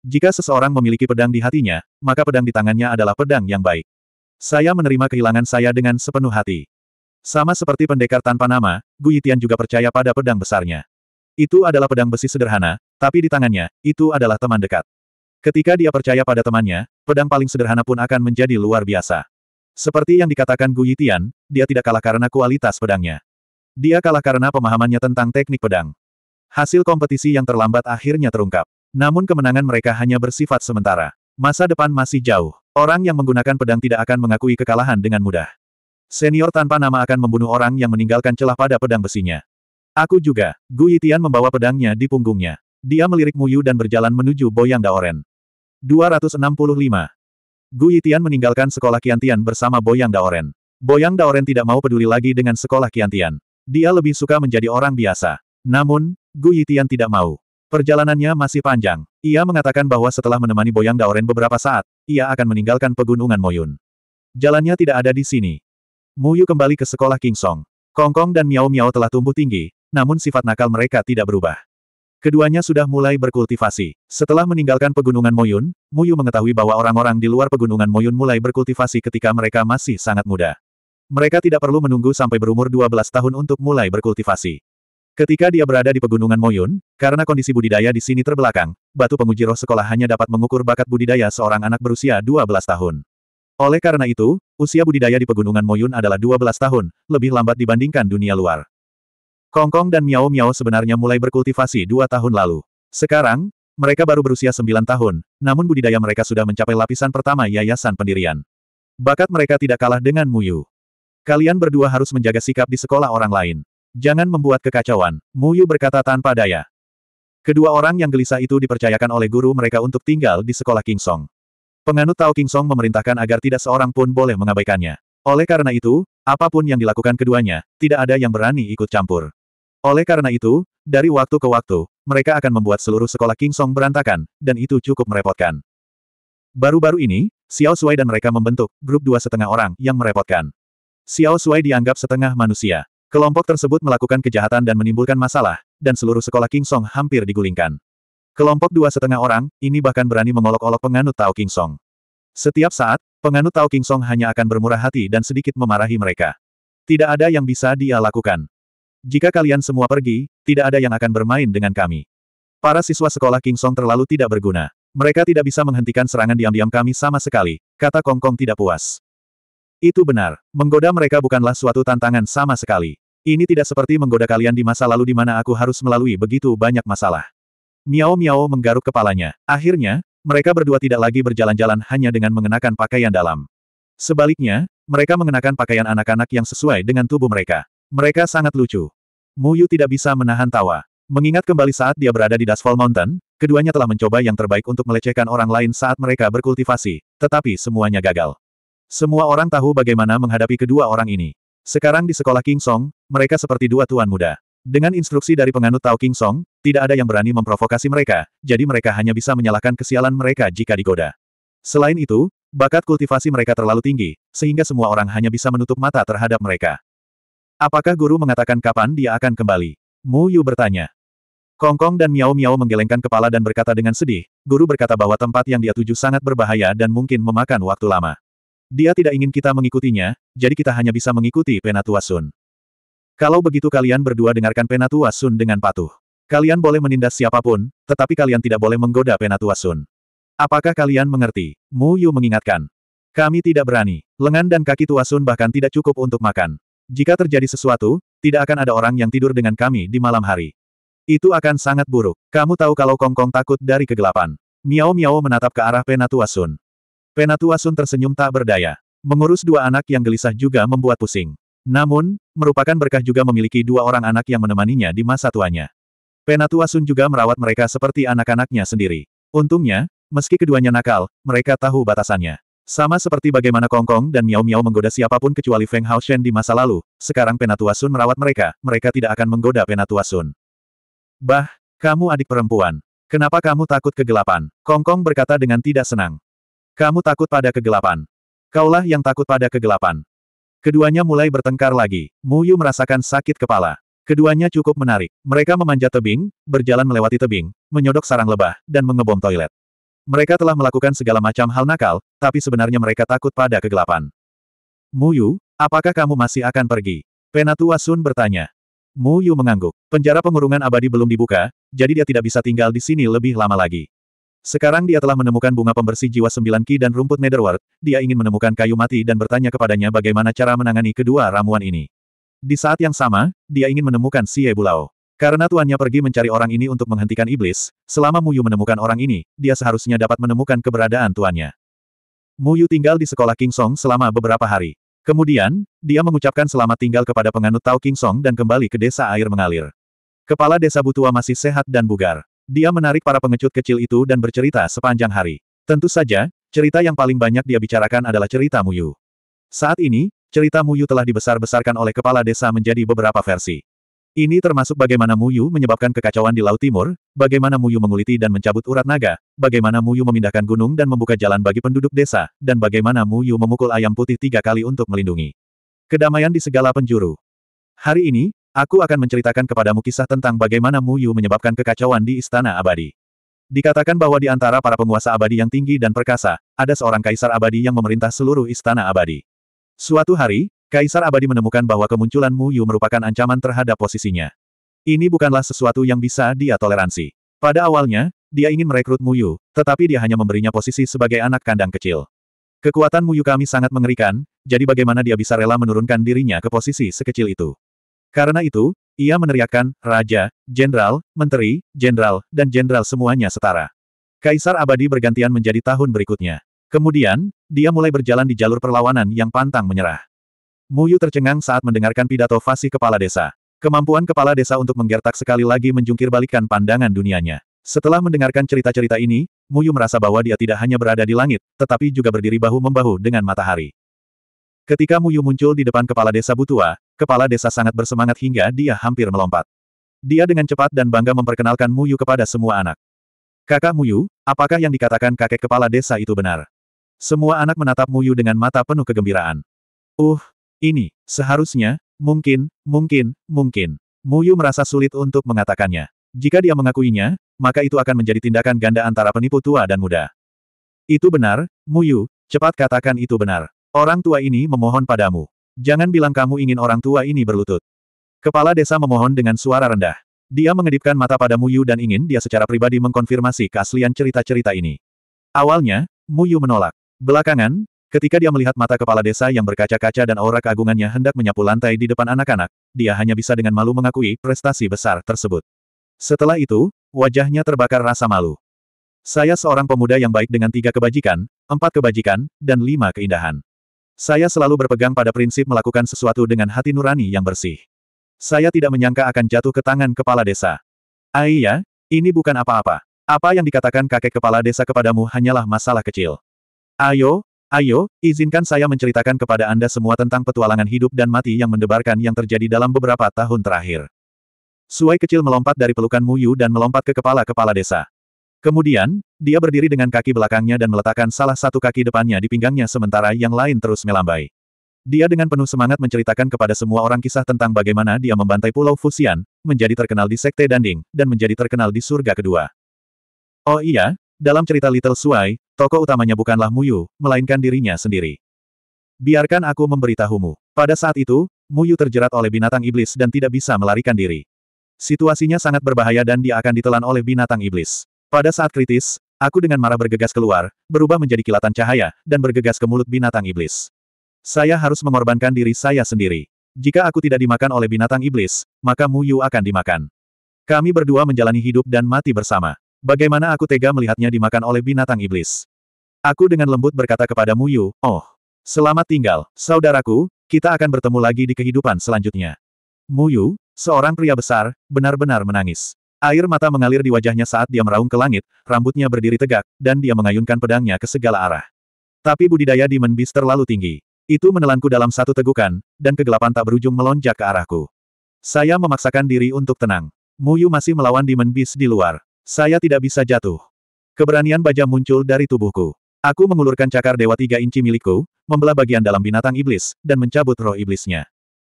Jika seseorang memiliki pedang di hatinya, maka pedang di tangannya adalah pedang yang baik. Saya menerima kehilangan saya dengan sepenuh hati. Sama seperti pendekar tanpa nama, Guyitian juga percaya pada pedang besarnya. Itu adalah pedang besi sederhana, tapi di tangannya, itu adalah teman dekat. Ketika dia percaya pada temannya, pedang paling sederhana pun akan menjadi luar biasa. Seperti yang dikatakan Guyitian, dia tidak kalah karena kualitas pedangnya. Dia kalah karena pemahamannya tentang teknik pedang. Hasil kompetisi yang terlambat akhirnya terungkap. Namun kemenangan mereka hanya bersifat sementara. Masa depan masih jauh. Orang yang menggunakan pedang tidak akan mengakui kekalahan dengan mudah. Senior tanpa nama akan membunuh orang yang meninggalkan celah pada pedang besinya. Aku juga. Gu Yitian membawa pedangnya di punggungnya. Dia melirik Muyu dan berjalan menuju Boyang Daoren. 265. Gu Yitian meninggalkan sekolah Kiantian bersama Boyang Daoren. Boyang Daoren tidak mau peduli lagi dengan sekolah Kiantian. Dia lebih suka menjadi orang biasa. Namun, Gu Yitian tidak mau. Perjalanannya masih panjang. Ia mengatakan bahwa setelah menemani Boyang Daoren beberapa saat, ia akan meninggalkan pegunungan Moyun. Jalannya tidak ada di sini. Muyu kembali ke sekolah King Song. Kongkong Kong dan Miao Miao telah tumbuh tinggi, namun sifat nakal mereka tidak berubah. Keduanya sudah mulai berkultivasi. Setelah meninggalkan pegunungan Moyun, Muyu mengetahui bahwa orang-orang di luar pegunungan Moyun mulai berkultivasi ketika mereka masih sangat muda. Mereka tidak perlu menunggu sampai berumur 12 tahun untuk mulai berkultivasi. Ketika dia berada di pegunungan Moyun, karena kondisi budidaya di sini terbelakang, batu penguji roh sekolah hanya dapat mengukur bakat budidaya seorang anak berusia 12 tahun. Oleh karena itu, usia budidaya di pegunungan Moyun adalah 12 tahun, lebih lambat dibandingkan dunia luar. Kongkong dan Miao Miao sebenarnya mulai berkultivasi dua tahun lalu. Sekarang, mereka baru berusia 9 tahun, namun budidaya mereka sudah mencapai lapisan pertama yayasan pendirian. Bakat mereka tidak kalah dengan Muyu. Kalian berdua harus menjaga sikap di sekolah orang lain. Jangan membuat kekacauan, Muyu berkata tanpa daya. Kedua orang yang gelisah itu dipercayakan oleh guru mereka untuk tinggal di sekolah King Song. Penganut Tao King Song memerintahkan agar tidak seorang pun boleh mengabaikannya. Oleh karena itu, apapun yang dilakukan keduanya, tidak ada yang berani ikut campur. Oleh karena itu, dari waktu ke waktu, mereka akan membuat seluruh sekolah King Song berantakan, dan itu cukup merepotkan. Baru-baru ini, Xiao Sui dan mereka membentuk grup dua setengah orang yang merepotkan. Xiao Sui dianggap setengah manusia. Kelompok tersebut melakukan kejahatan dan menimbulkan masalah, dan seluruh sekolah King Song hampir digulingkan. Kelompok dua setengah orang, ini bahkan berani mengolok-olok penganut Tao King Song. Setiap saat, penganut Tao King Song hanya akan bermurah hati dan sedikit memarahi mereka. Tidak ada yang bisa dia lakukan. Jika kalian semua pergi, tidak ada yang akan bermain dengan kami. Para siswa sekolah King Song terlalu tidak berguna. Mereka tidak bisa menghentikan serangan diam-diam kami sama sekali, kata Kongkong Kong tidak puas. Itu benar, menggoda mereka bukanlah suatu tantangan sama sekali. Ini tidak seperti menggoda kalian di masa lalu di mana aku harus melalui begitu banyak masalah. Miao Miao menggaruk kepalanya. Akhirnya, mereka berdua tidak lagi berjalan-jalan hanya dengan mengenakan pakaian dalam. Sebaliknya, mereka mengenakan pakaian anak-anak yang sesuai dengan tubuh mereka. Mereka sangat lucu. Muyu tidak bisa menahan tawa. Mengingat kembali saat dia berada di Dashfall Mountain, keduanya telah mencoba yang terbaik untuk melecehkan orang lain saat mereka berkultivasi, tetapi semuanya gagal. Semua orang tahu bagaimana menghadapi kedua orang ini. Sekarang di sekolah King Song, mereka seperti dua tuan muda. Dengan instruksi dari penganut Tao King Song, tidak ada yang berani memprovokasi mereka, jadi mereka hanya bisa menyalahkan kesialan mereka jika digoda. Selain itu, bakat kultivasi mereka terlalu tinggi, sehingga semua orang hanya bisa menutup mata terhadap mereka. Apakah guru mengatakan kapan dia akan kembali? Mu Yu bertanya. Kongkong Kong dan Miao Miao menggelengkan kepala dan berkata dengan sedih, guru berkata bahwa tempat yang dia tuju sangat berbahaya dan mungkin memakan waktu lama. Dia tidak ingin kita mengikutinya, jadi kita hanya bisa mengikuti Penatua Sun. Kalau begitu kalian berdua dengarkan Penatua Sun dengan patuh. Kalian boleh menindas siapapun, tetapi kalian tidak boleh menggoda Penatua Sun. Apakah kalian mengerti? Mu Yu mengingatkan. Kami tidak berani. Lengan dan kaki Tua Sun bahkan tidak cukup untuk makan. Jika terjadi sesuatu, tidak akan ada orang yang tidur dengan kami di malam hari. Itu akan sangat buruk. Kamu tahu kalau Kongkong -Kong takut dari kegelapan. Miao Miao menatap ke arah Penatua Sun. Penatua Sun tersenyum tak berdaya. Mengurus dua anak yang gelisah juga membuat pusing. Namun, merupakan berkah juga memiliki dua orang anak yang menemaninya di masa tuanya. Penatua Sun juga merawat mereka seperti anak-anaknya sendiri. Untungnya, meski keduanya nakal, mereka tahu batasannya. Sama seperti bagaimana Kongkong Kong dan Miao Miao menggoda siapapun kecuali Feng Hao Shen di masa lalu, sekarang Penatua Sun merawat mereka, mereka tidak akan menggoda Penatua Sun. Bah, kamu adik perempuan. Kenapa kamu takut kegelapan? Kongkong Kong berkata dengan tidak senang. Kamu takut pada kegelapan. Kaulah yang takut pada kegelapan. Keduanya mulai bertengkar lagi. Mu Yu merasakan sakit kepala. Keduanya cukup menarik. Mereka memanjat tebing, berjalan melewati tebing, menyodok sarang lebah, dan mengebom toilet. Mereka telah melakukan segala macam hal nakal, tapi sebenarnya mereka takut pada kegelapan. Mu Yu, apakah kamu masih akan pergi? Penatua Sun bertanya. Mu Yu mengangguk. Penjara pengurungan abadi belum dibuka, jadi dia tidak bisa tinggal di sini lebih lama lagi. Sekarang dia telah menemukan bunga pembersih jiwa sembilan ki dan rumput netherwort, dia ingin menemukan kayu mati dan bertanya kepadanya bagaimana cara menangani kedua ramuan ini. Di saat yang sama, dia ingin menemukan si Ebulao. Karena tuannya pergi mencari orang ini untuk menghentikan iblis, selama Muyu menemukan orang ini, dia seharusnya dapat menemukan keberadaan tuannya. Muyu tinggal di sekolah King Song selama beberapa hari. Kemudian, dia mengucapkan selamat tinggal kepada penganut Tao King Song dan kembali ke desa air mengalir. Kepala desa Butua masih sehat dan bugar. Dia menarik para pengecut kecil itu dan bercerita sepanjang hari. Tentu saja, cerita yang paling banyak dia bicarakan adalah cerita Muyu. Saat ini, cerita Muyu telah dibesar-besarkan oleh kepala desa menjadi beberapa versi. Ini termasuk bagaimana Muyu menyebabkan kekacauan di Laut Timur, bagaimana Muyu menguliti dan mencabut urat naga, bagaimana Muyu memindahkan gunung dan membuka jalan bagi penduduk desa, dan bagaimana Muyu memukul ayam putih tiga kali untuk melindungi kedamaian di segala penjuru. Hari ini, Aku akan menceritakan kepadamu kisah tentang bagaimana Mu Yu menyebabkan kekacauan di Istana Abadi. Dikatakan bahwa di antara para penguasa abadi yang tinggi dan perkasa, ada seorang kaisar abadi yang memerintah seluruh Istana Abadi. Suatu hari, kaisar abadi menemukan bahwa kemunculan Mu Yu merupakan ancaman terhadap posisinya. Ini bukanlah sesuatu yang bisa dia toleransi. Pada awalnya, dia ingin merekrut Mu Yu, tetapi dia hanya memberinya posisi sebagai anak kandang kecil. Kekuatan Mu Yu kami sangat mengerikan, jadi bagaimana dia bisa rela menurunkan dirinya ke posisi sekecil itu? Karena itu, ia meneriakkan, Raja, Jenderal, Menteri, Jenderal, dan Jenderal semuanya setara. Kaisar abadi bergantian menjadi tahun berikutnya. Kemudian, dia mulai berjalan di jalur perlawanan yang pantang menyerah. Muyu tercengang saat mendengarkan pidato Fasi Kepala Desa. Kemampuan Kepala Desa untuk menggertak sekali lagi menjungkir balikan pandangan dunianya. Setelah mendengarkan cerita-cerita ini, Muyu merasa bahwa dia tidak hanya berada di langit, tetapi juga berdiri bahu-membahu dengan matahari. Ketika Muyu muncul di depan Kepala Desa Butua, Kepala desa sangat bersemangat hingga dia hampir melompat. Dia dengan cepat dan bangga memperkenalkan Muyu kepada semua anak. Kakak Muyu, apakah yang dikatakan kakek kepala desa itu benar? Semua anak menatap Muyu dengan mata penuh kegembiraan. Uh, ini, seharusnya, mungkin, mungkin, mungkin. Muyu merasa sulit untuk mengatakannya. Jika dia mengakuinya, maka itu akan menjadi tindakan ganda antara penipu tua dan muda. Itu benar, Muyu, cepat katakan itu benar. Orang tua ini memohon padamu. Jangan bilang kamu ingin orang tua ini berlutut. Kepala desa memohon dengan suara rendah. Dia mengedipkan mata pada Muyu dan ingin dia secara pribadi mengkonfirmasi keaslian cerita-cerita ini. Awalnya, Muyu menolak. Belakangan, ketika dia melihat mata kepala desa yang berkaca-kaca dan aura keagungannya hendak menyapu lantai di depan anak-anak, dia hanya bisa dengan malu mengakui prestasi besar tersebut. Setelah itu, wajahnya terbakar rasa malu. Saya seorang pemuda yang baik dengan tiga kebajikan, empat kebajikan, dan lima keindahan. Saya selalu berpegang pada prinsip melakukan sesuatu dengan hati nurani yang bersih. Saya tidak menyangka akan jatuh ke tangan kepala desa. Aiyah, ini bukan apa-apa. Apa yang dikatakan kakek kepala desa kepadamu hanyalah masalah kecil. Ayo, Ayo, izinkan saya menceritakan kepada Anda semua tentang petualangan hidup dan mati yang mendebarkan yang terjadi dalam beberapa tahun terakhir. Suai kecil melompat dari pelukan Muyu dan melompat ke kepala-kepala desa. Kemudian, dia berdiri dengan kaki belakangnya dan meletakkan salah satu kaki depannya di pinggangnya sementara yang lain terus melambai. Dia dengan penuh semangat menceritakan kepada semua orang kisah tentang bagaimana dia membantai Pulau Fusian, menjadi terkenal di Sekte Danding, dan menjadi terkenal di surga kedua. Oh iya, dalam cerita Little Suai, toko utamanya bukanlah Muyu, melainkan dirinya sendiri. Biarkan aku memberitahumu. Pada saat itu, Muyu terjerat oleh binatang iblis dan tidak bisa melarikan diri. Situasinya sangat berbahaya dan dia akan ditelan oleh binatang iblis. Pada saat kritis, aku dengan marah bergegas keluar, berubah menjadi kilatan cahaya, dan bergegas ke mulut binatang iblis. Saya harus mengorbankan diri saya sendiri. Jika aku tidak dimakan oleh binatang iblis, maka Mu Yu akan dimakan. Kami berdua menjalani hidup dan mati bersama. Bagaimana aku tega melihatnya dimakan oleh binatang iblis? Aku dengan lembut berkata kepada Mu Yu, Oh, selamat tinggal, saudaraku, kita akan bertemu lagi di kehidupan selanjutnya. Mu Yu, seorang pria besar, benar-benar menangis. Air mata mengalir di wajahnya saat dia meraung ke langit, rambutnya berdiri tegak, dan dia mengayunkan pedangnya ke segala arah. Tapi budidaya Demon Beast terlalu tinggi. Itu menelanku dalam satu tegukan, dan kegelapan tak berujung melonjak ke arahku. Saya memaksakan diri untuk tenang. Muyu masih melawan Demon Beast di luar. Saya tidak bisa jatuh. Keberanian baja muncul dari tubuhku. Aku mengulurkan cakar dewa tiga inci milikku, membelah bagian dalam binatang iblis, dan mencabut roh iblisnya.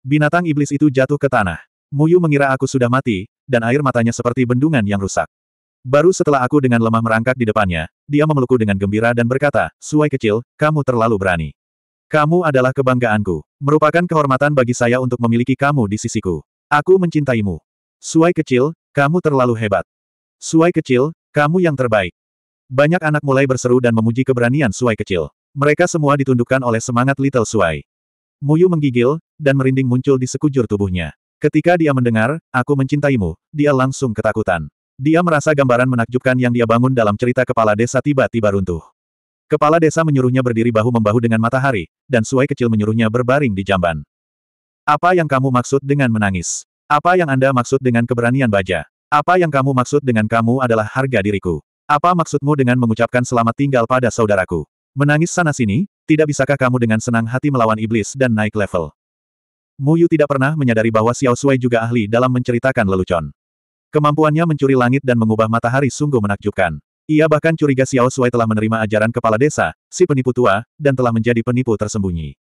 Binatang iblis itu jatuh ke tanah. Muyu mengira aku sudah mati, dan air matanya seperti bendungan yang rusak. Baru setelah aku dengan lemah merangkak di depannya, dia memelukku dengan gembira dan berkata, Suai kecil, kamu terlalu berani. Kamu adalah kebanggaanku. Merupakan kehormatan bagi saya untuk memiliki kamu di sisiku. Aku mencintaimu. Suai kecil, kamu terlalu hebat. Suai kecil, kamu yang terbaik. Banyak anak mulai berseru dan memuji keberanian Suai kecil. Mereka semua ditundukkan oleh semangat Little Suai. Muyu menggigil, dan merinding muncul di sekujur tubuhnya. Ketika dia mendengar, aku mencintaimu, dia langsung ketakutan. Dia merasa gambaran menakjubkan yang dia bangun dalam cerita kepala desa tiba-tiba runtuh. Kepala desa menyuruhnya berdiri bahu-membahu dengan matahari, dan suai kecil menyuruhnya berbaring di jamban. Apa yang kamu maksud dengan menangis? Apa yang Anda maksud dengan keberanian baja? Apa yang kamu maksud dengan kamu adalah harga diriku? Apa maksudmu dengan mengucapkan selamat tinggal pada saudaraku? Menangis sana-sini, tidak bisakah kamu dengan senang hati melawan iblis dan naik level? Mu Yu tidak pernah menyadari bahwa Xiao Sui juga ahli dalam menceritakan lelucon. Kemampuannya mencuri langit dan mengubah matahari sungguh menakjubkan. Ia bahkan curiga Xiao Sui telah menerima ajaran kepala desa, si penipu tua, dan telah menjadi penipu tersembunyi.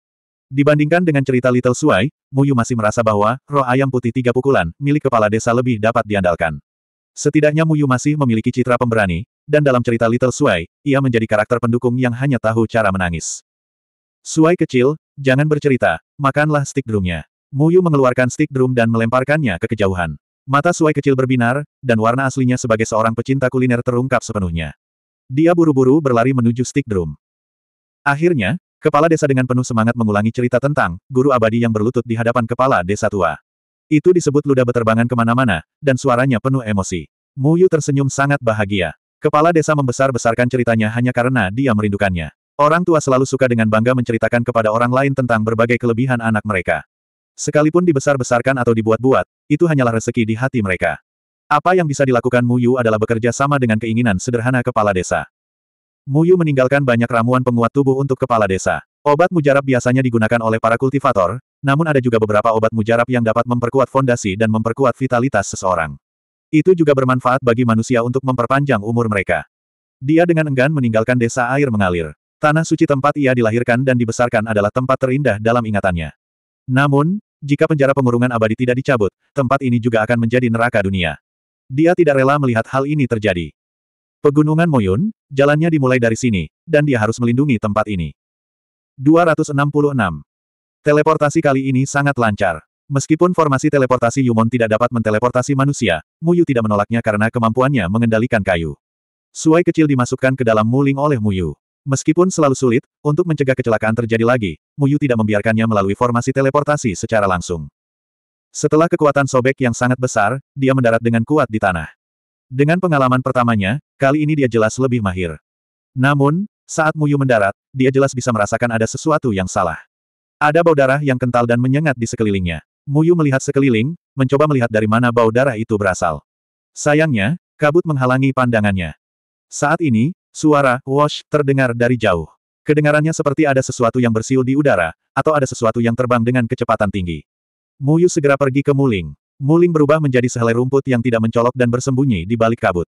Dibandingkan dengan cerita Little Sui, Mu Yu masih merasa bahwa roh ayam putih tiga pukulan milik kepala desa lebih dapat diandalkan. Setidaknya Mu Yu masih memiliki citra pemberani, dan dalam cerita Little Sui, ia menjadi karakter pendukung yang hanya tahu cara menangis. Suai kecil, jangan bercerita, makanlah stik drumnya. Muyu mengeluarkan stick drum dan melemparkannya ke kejauhan. Mata Suai kecil berbinar, dan warna aslinya sebagai seorang pecinta kuliner terungkap sepenuhnya. Dia buru-buru berlari menuju stick drum. Akhirnya, kepala desa dengan penuh semangat mengulangi cerita tentang guru abadi yang berlutut di hadapan kepala desa tua. Itu disebut luda beterbangan kemana-mana, dan suaranya penuh emosi. Muyu tersenyum sangat bahagia. Kepala desa membesar-besarkan ceritanya hanya karena dia merindukannya. Orang tua selalu suka dengan bangga menceritakan kepada orang lain tentang berbagai kelebihan anak mereka. Sekalipun dibesar-besarkan atau dibuat-buat, itu hanyalah rezeki di hati mereka. Apa yang bisa dilakukan Muyu adalah bekerja sama dengan keinginan sederhana kepala desa. Muyu meninggalkan banyak ramuan penguat tubuh untuk kepala desa. Obat mujarab biasanya digunakan oleh para kultivator, namun ada juga beberapa obat mujarab yang dapat memperkuat fondasi dan memperkuat vitalitas seseorang. Itu juga bermanfaat bagi manusia untuk memperpanjang umur mereka. Dia dengan enggan meninggalkan desa air mengalir. Tanah suci tempat ia dilahirkan dan dibesarkan adalah tempat terindah dalam ingatannya. Namun, jika penjara pengurungan abadi tidak dicabut, tempat ini juga akan menjadi neraka dunia. Dia tidak rela melihat hal ini terjadi. Pegunungan Moyun, jalannya dimulai dari sini, dan dia harus melindungi tempat ini. 266. Teleportasi kali ini sangat lancar. Meskipun formasi teleportasi Yumon tidak dapat menteleportasi manusia, Muyu tidak menolaknya karena kemampuannya mengendalikan kayu. Suai kecil dimasukkan ke dalam muling oleh Muyu. Meskipun selalu sulit, untuk mencegah kecelakaan terjadi lagi, Muyu tidak membiarkannya melalui formasi teleportasi secara langsung. Setelah kekuatan sobek yang sangat besar, dia mendarat dengan kuat di tanah. Dengan pengalaman pertamanya, kali ini dia jelas lebih mahir. Namun, saat Muyu mendarat, dia jelas bisa merasakan ada sesuatu yang salah. Ada bau darah yang kental dan menyengat di sekelilingnya. Muyu melihat sekeliling, mencoba melihat dari mana bau darah itu berasal. Sayangnya, kabut menghalangi pandangannya. Saat ini, Suara, wash, terdengar dari jauh. Kedengarannya seperti ada sesuatu yang bersiul di udara, atau ada sesuatu yang terbang dengan kecepatan tinggi. Muyu segera pergi ke Muling. Muling berubah menjadi sehelai rumput yang tidak mencolok dan bersembunyi di balik kabut.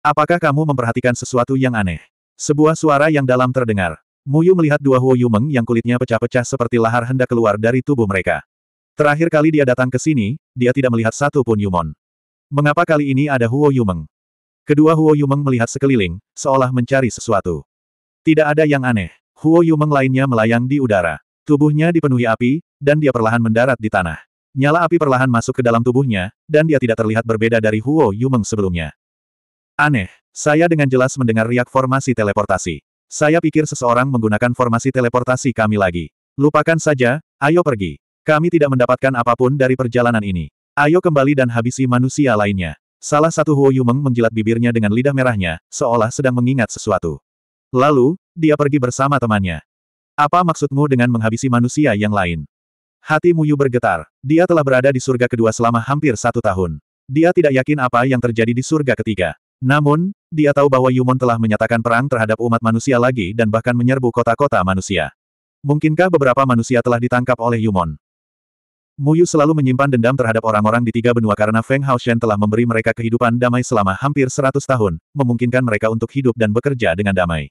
Apakah kamu memperhatikan sesuatu yang aneh? Sebuah suara yang dalam terdengar. Muyu melihat dua Huo Yumeng yang kulitnya pecah-pecah seperti lahar hendak keluar dari tubuh mereka. Terakhir kali dia datang ke sini, dia tidak melihat satu pun Yumon. Mengapa kali ini ada Huo Yumeng? Kedua Huo Yumeng melihat sekeliling, seolah mencari sesuatu. Tidak ada yang aneh. Huo Yumeng lainnya melayang di udara. Tubuhnya dipenuhi api, dan dia perlahan mendarat di tanah. Nyala api perlahan masuk ke dalam tubuhnya, dan dia tidak terlihat berbeda dari Huo Yumeng sebelumnya. Aneh, saya dengan jelas mendengar riak formasi teleportasi. Saya pikir seseorang menggunakan formasi teleportasi kami lagi. Lupakan saja, ayo pergi. Kami tidak mendapatkan apapun dari perjalanan ini. Ayo kembali dan habisi manusia lainnya. Salah satu Huo Yumeng menjilat bibirnya dengan lidah merahnya, seolah sedang mengingat sesuatu. Lalu, dia pergi bersama temannya. Apa maksudmu dengan menghabisi manusia yang lain? Hati Muyu bergetar. Dia telah berada di surga kedua selama hampir satu tahun. Dia tidak yakin apa yang terjadi di surga ketiga. Namun, dia tahu bahwa Yumon telah menyatakan perang terhadap umat manusia lagi dan bahkan menyerbu kota-kota manusia. Mungkinkah beberapa manusia telah ditangkap oleh Yumon? Muyu selalu menyimpan dendam terhadap orang-orang di tiga benua karena Feng Haoshen telah memberi mereka kehidupan damai selama hampir seratus tahun, memungkinkan mereka untuk hidup dan bekerja dengan damai.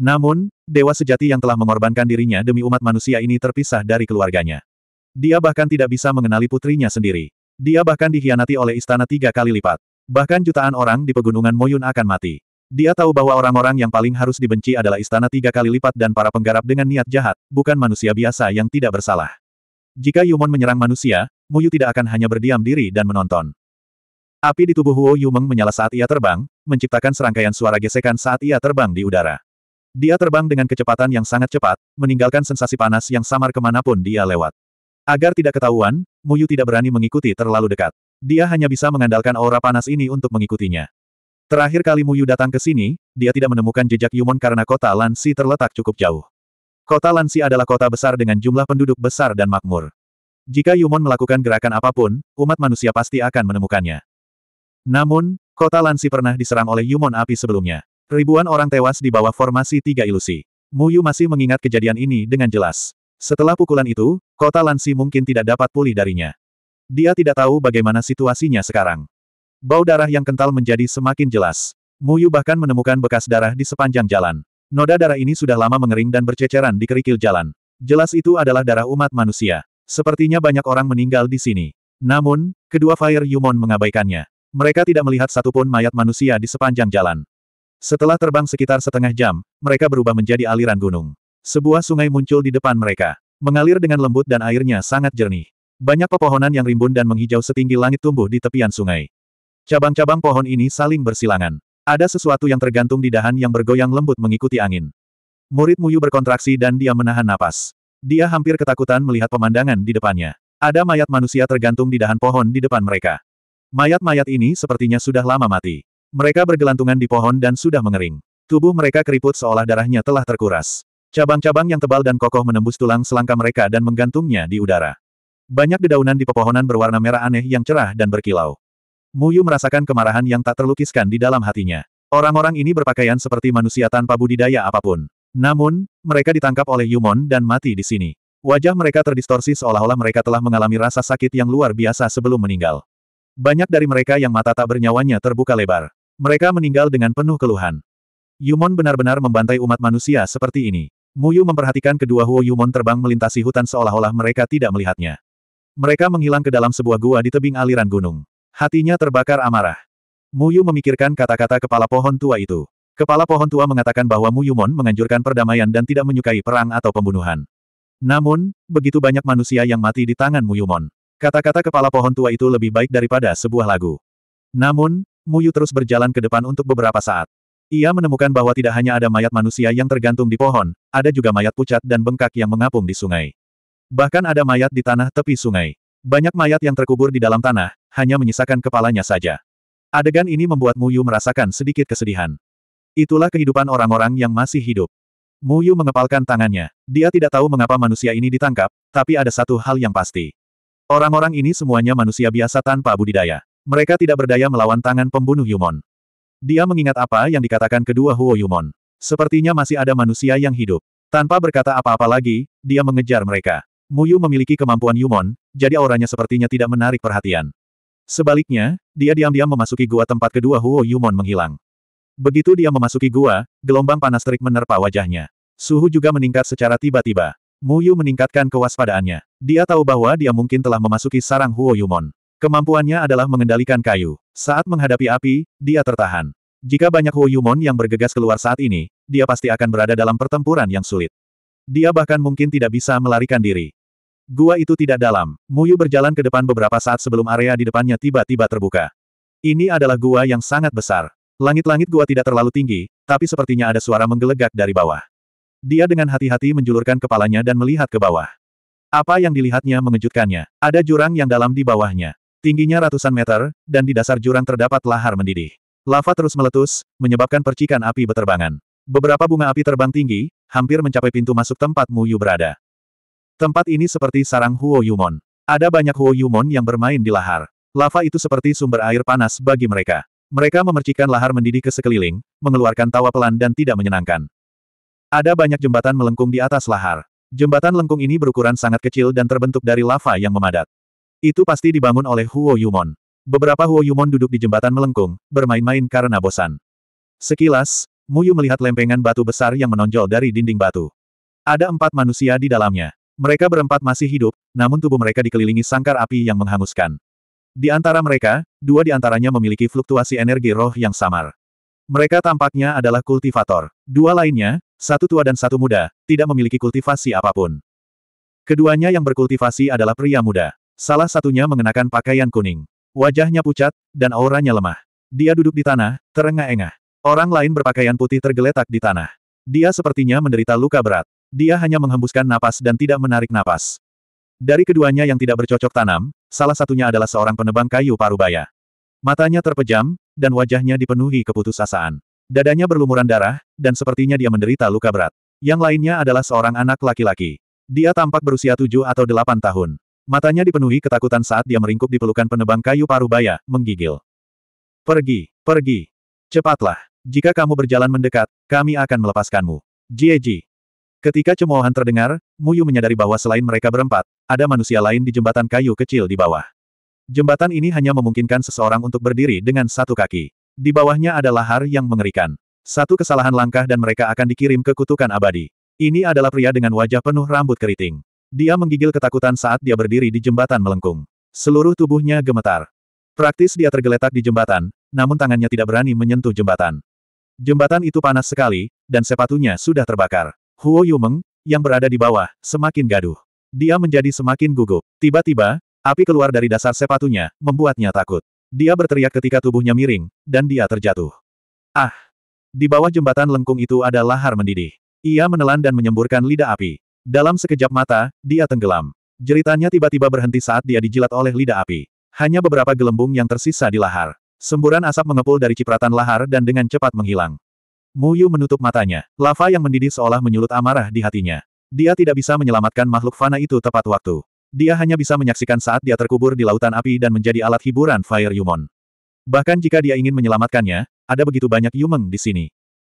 Namun, dewa sejati yang telah mengorbankan dirinya demi umat manusia ini terpisah dari keluarganya. Dia bahkan tidak bisa mengenali putrinya sendiri. Dia bahkan dikhianati oleh istana tiga kali lipat. Bahkan jutaan orang di pegunungan Moyun akan mati. Dia tahu bahwa orang-orang yang paling harus dibenci adalah istana tiga kali lipat dan para penggarap dengan niat jahat, bukan manusia biasa yang tidak bersalah. Jika Yumon menyerang manusia, Muyu tidak akan hanya berdiam diri dan menonton. Api di tubuh Huo Yumeng menyala saat ia terbang, menciptakan serangkaian suara gesekan saat ia terbang di udara. Dia terbang dengan kecepatan yang sangat cepat, meninggalkan sensasi panas yang samar kemanapun dia lewat. Agar tidak ketahuan, Muyu tidak berani mengikuti terlalu dekat. Dia hanya bisa mengandalkan aura panas ini untuk mengikutinya. Terakhir kali Muyu datang ke sini, dia tidak menemukan jejak Yumon karena kota Lansi terletak cukup jauh. Kota Lansi adalah kota besar dengan jumlah penduduk besar dan makmur. Jika Yumon melakukan gerakan apapun, umat manusia pasti akan menemukannya. Namun, kota Lansi pernah diserang oleh Yumon api sebelumnya. Ribuan orang tewas di bawah formasi tiga ilusi. Muyu masih mengingat kejadian ini dengan jelas. Setelah pukulan itu, kota Lansi mungkin tidak dapat pulih darinya. Dia tidak tahu bagaimana situasinya sekarang. Bau darah yang kental menjadi semakin jelas. Muyu bahkan menemukan bekas darah di sepanjang jalan. Noda darah ini sudah lama mengering dan berceceran di kerikil jalan. Jelas itu adalah darah umat manusia. Sepertinya banyak orang meninggal di sini. Namun, kedua Fire Yumon mengabaikannya. Mereka tidak melihat satupun mayat manusia di sepanjang jalan. Setelah terbang sekitar setengah jam, mereka berubah menjadi aliran gunung. Sebuah sungai muncul di depan mereka. Mengalir dengan lembut dan airnya sangat jernih. Banyak pepohonan yang rimbun dan menghijau setinggi langit tumbuh di tepian sungai. Cabang-cabang pohon ini saling bersilangan. Ada sesuatu yang tergantung di dahan yang bergoyang lembut mengikuti angin. Murid Muyu berkontraksi dan dia menahan napas. Dia hampir ketakutan melihat pemandangan di depannya. Ada mayat manusia tergantung di dahan pohon di depan mereka. Mayat-mayat ini sepertinya sudah lama mati. Mereka bergelantungan di pohon dan sudah mengering. Tubuh mereka keriput seolah darahnya telah terkuras. Cabang-cabang yang tebal dan kokoh menembus tulang selangka mereka dan menggantungnya di udara. Banyak dedaunan di pepohonan berwarna merah aneh yang cerah dan berkilau. Muyu merasakan kemarahan yang tak terlukiskan di dalam hatinya. Orang-orang ini berpakaian seperti manusia tanpa budidaya apapun. Namun, mereka ditangkap oleh Yumon dan mati di sini. Wajah mereka terdistorsi seolah-olah mereka telah mengalami rasa sakit yang luar biasa sebelum meninggal. Banyak dari mereka yang mata tak bernyawanya terbuka lebar. Mereka meninggal dengan penuh keluhan. Yumon benar-benar membantai umat manusia seperti ini. Muyu memperhatikan kedua Huo Yumon terbang melintasi hutan seolah-olah mereka tidak melihatnya. Mereka menghilang ke dalam sebuah gua di tebing aliran gunung. Hatinya terbakar amarah. Muyu memikirkan kata-kata kepala pohon tua itu. Kepala pohon tua mengatakan bahwa Muyumon menganjurkan perdamaian dan tidak menyukai perang atau pembunuhan. Namun, begitu banyak manusia yang mati di tangan Muyumon. Kata-kata kepala pohon tua itu lebih baik daripada sebuah lagu. Namun, Muyu terus berjalan ke depan untuk beberapa saat. Ia menemukan bahwa tidak hanya ada mayat manusia yang tergantung di pohon, ada juga mayat pucat dan bengkak yang mengapung di sungai. Bahkan ada mayat di tanah tepi sungai. Banyak mayat yang terkubur di dalam tanah, hanya menyisakan kepalanya saja. Adegan ini membuat Muyu merasakan sedikit kesedihan. Itulah kehidupan orang-orang yang masih hidup. Muyu mengepalkan tangannya. Dia tidak tahu mengapa manusia ini ditangkap, tapi ada satu hal yang pasti. Orang-orang ini semuanya manusia biasa tanpa budidaya. Mereka tidak berdaya melawan tangan pembunuh Yumon. Dia mengingat apa yang dikatakan kedua Huo Yumon. Sepertinya masih ada manusia yang hidup. Tanpa berkata apa-apa lagi, dia mengejar mereka. Muyu memiliki kemampuan Yumon, jadi auranya sepertinya tidak menarik perhatian. Sebaliknya, dia diam-diam memasuki gua tempat kedua Huo Yumon menghilang. Begitu dia memasuki gua, gelombang panas terik menerpa wajahnya. Suhu juga meningkat secara tiba-tiba. Muyu meningkatkan kewaspadaannya. Dia tahu bahwa dia mungkin telah memasuki sarang Huo Yumon. Kemampuannya adalah mengendalikan kayu. Saat menghadapi api, dia tertahan. Jika banyak Huo Yumon yang bergegas keluar saat ini, dia pasti akan berada dalam pertempuran yang sulit. Dia bahkan mungkin tidak bisa melarikan diri. Gua itu tidak dalam. Muyu berjalan ke depan beberapa saat sebelum area di depannya tiba-tiba terbuka. Ini adalah gua yang sangat besar. Langit-langit gua tidak terlalu tinggi, tapi sepertinya ada suara menggelegak dari bawah. Dia dengan hati-hati menjulurkan kepalanya dan melihat ke bawah. Apa yang dilihatnya mengejutkannya. Ada jurang yang dalam di bawahnya. Tingginya ratusan meter, dan di dasar jurang terdapat lahar mendidih. Lava terus meletus, menyebabkan percikan api beterbangan. Beberapa bunga api terbang tinggi, hampir mencapai pintu masuk tempat Muyu berada. Tempat ini seperti sarang Huo Yumon. Ada banyak Huo Yumon yang bermain di lahar. Lava itu seperti sumber air panas bagi mereka. Mereka memercikan lahar mendidih ke sekeliling, mengeluarkan tawa pelan dan tidak menyenangkan. Ada banyak jembatan melengkung di atas lahar. Jembatan lengkung ini berukuran sangat kecil dan terbentuk dari lava yang memadat. Itu pasti dibangun oleh Huo Yumon. Beberapa Huo Yumon duduk di jembatan melengkung, bermain-main karena bosan. Sekilas, Muyu melihat lempengan batu besar yang menonjol dari dinding batu. Ada empat manusia di dalamnya. Mereka berempat masih hidup, namun tubuh mereka dikelilingi sangkar api yang menghanguskan. Di antara mereka, dua di antaranya memiliki fluktuasi energi roh yang samar. Mereka tampaknya adalah kultivator. Dua lainnya, satu tua dan satu muda, tidak memiliki kultivasi apapun. Keduanya yang berkultivasi adalah pria muda. Salah satunya mengenakan pakaian kuning. Wajahnya pucat, dan auranya lemah. Dia duduk di tanah, terengah-engah. Orang lain berpakaian putih tergeletak di tanah. Dia sepertinya menderita luka berat. Dia hanya menghembuskan napas dan tidak menarik napas. Dari keduanya yang tidak bercocok tanam, salah satunya adalah seorang penebang kayu parubaya. Matanya terpejam, dan wajahnya dipenuhi keputusasaan. Dadanya berlumuran darah, dan sepertinya dia menderita luka berat. Yang lainnya adalah seorang anak laki-laki. Dia tampak berusia tujuh atau delapan tahun. Matanya dipenuhi ketakutan saat dia meringkuk di pelukan penebang kayu parubaya, menggigil. Pergi, pergi. Cepatlah. Jika kamu berjalan mendekat, kami akan melepaskanmu. Jieji. Ketika cemoohan terdengar, Muyu menyadari bahwa selain mereka berempat, ada manusia lain di jembatan kayu kecil di bawah. Jembatan ini hanya memungkinkan seseorang untuk berdiri dengan satu kaki. Di bawahnya ada lahar yang mengerikan. Satu kesalahan langkah dan mereka akan dikirim ke kutukan abadi. Ini adalah pria dengan wajah penuh rambut keriting. Dia menggigil ketakutan saat dia berdiri di jembatan melengkung. Seluruh tubuhnya gemetar. Praktis dia tergeletak di jembatan, namun tangannya tidak berani menyentuh jembatan. Jembatan itu panas sekali, dan sepatunya sudah terbakar. Huo Yumeng, yang berada di bawah, semakin gaduh. Dia menjadi semakin gugup. Tiba-tiba, api keluar dari dasar sepatunya, membuatnya takut. Dia berteriak ketika tubuhnya miring, dan dia terjatuh. Ah! Di bawah jembatan lengkung itu ada lahar mendidih. Ia menelan dan menyemburkan lidah api. Dalam sekejap mata, dia tenggelam. Jeritannya tiba-tiba berhenti saat dia dijilat oleh lidah api. Hanya beberapa gelembung yang tersisa di lahar. Semburan asap mengepul dari cipratan lahar dan dengan cepat menghilang. Mu Yu menutup matanya. Lava yang mendidih seolah menyulut amarah di hatinya. Dia tidak bisa menyelamatkan makhluk fana itu tepat waktu. Dia hanya bisa menyaksikan saat dia terkubur di lautan api dan menjadi alat hiburan Fire Yumon. Bahkan jika dia ingin menyelamatkannya, ada begitu banyak Yumeng di sini.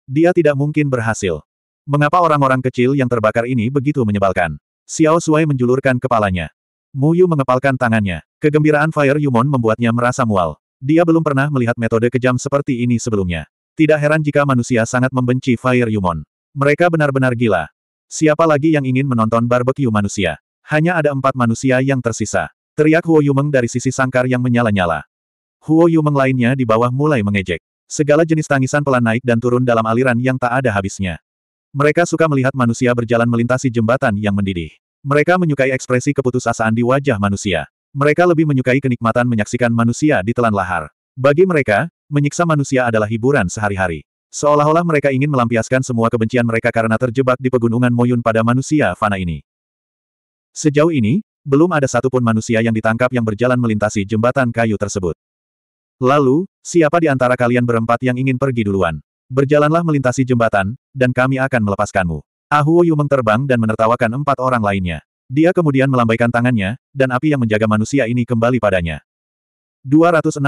Dia tidak mungkin berhasil. Mengapa orang-orang kecil yang terbakar ini begitu menyebalkan? Xiao Sui menjulurkan kepalanya. Mu Yu mengepalkan tangannya. Kegembiraan Fire Yumon membuatnya merasa mual. Dia belum pernah melihat metode kejam seperti ini sebelumnya. Tidak heran jika manusia sangat membenci Fire Yumon. Mereka benar-benar gila. Siapa lagi yang ingin menonton barbecue manusia? Hanya ada empat manusia yang tersisa. Teriak Huo Yumeng dari sisi sangkar yang menyala-nyala. Huo Yumeng lainnya di bawah mulai mengejek. Segala jenis tangisan pelan naik dan turun dalam aliran yang tak ada habisnya. Mereka suka melihat manusia berjalan melintasi jembatan yang mendidih. Mereka menyukai ekspresi keputusasaan di wajah manusia. Mereka lebih menyukai kenikmatan menyaksikan manusia ditelan lahar. Bagi mereka, menyiksa manusia adalah hiburan sehari-hari. Seolah-olah mereka ingin melampiaskan semua kebencian mereka karena terjebak di pegunungan Moyun pada manusia fana ini. Sejauh ini, belum ada satupun manusia yang ditangkap yang berjalan melintasi jembatan kayu tersebut. Lalu, siapa di antara kalian berempat yang ingin pergi duluan? Berjalanlah melintasi jembatan, dan kami akan melepaskanmu. Ahuo ah Yu mengterbang dan menertawakan empat orang lainnya. Dia kemudian melambaikan tangannya, dan api yang menjaga manusia ini kembali padanya. 267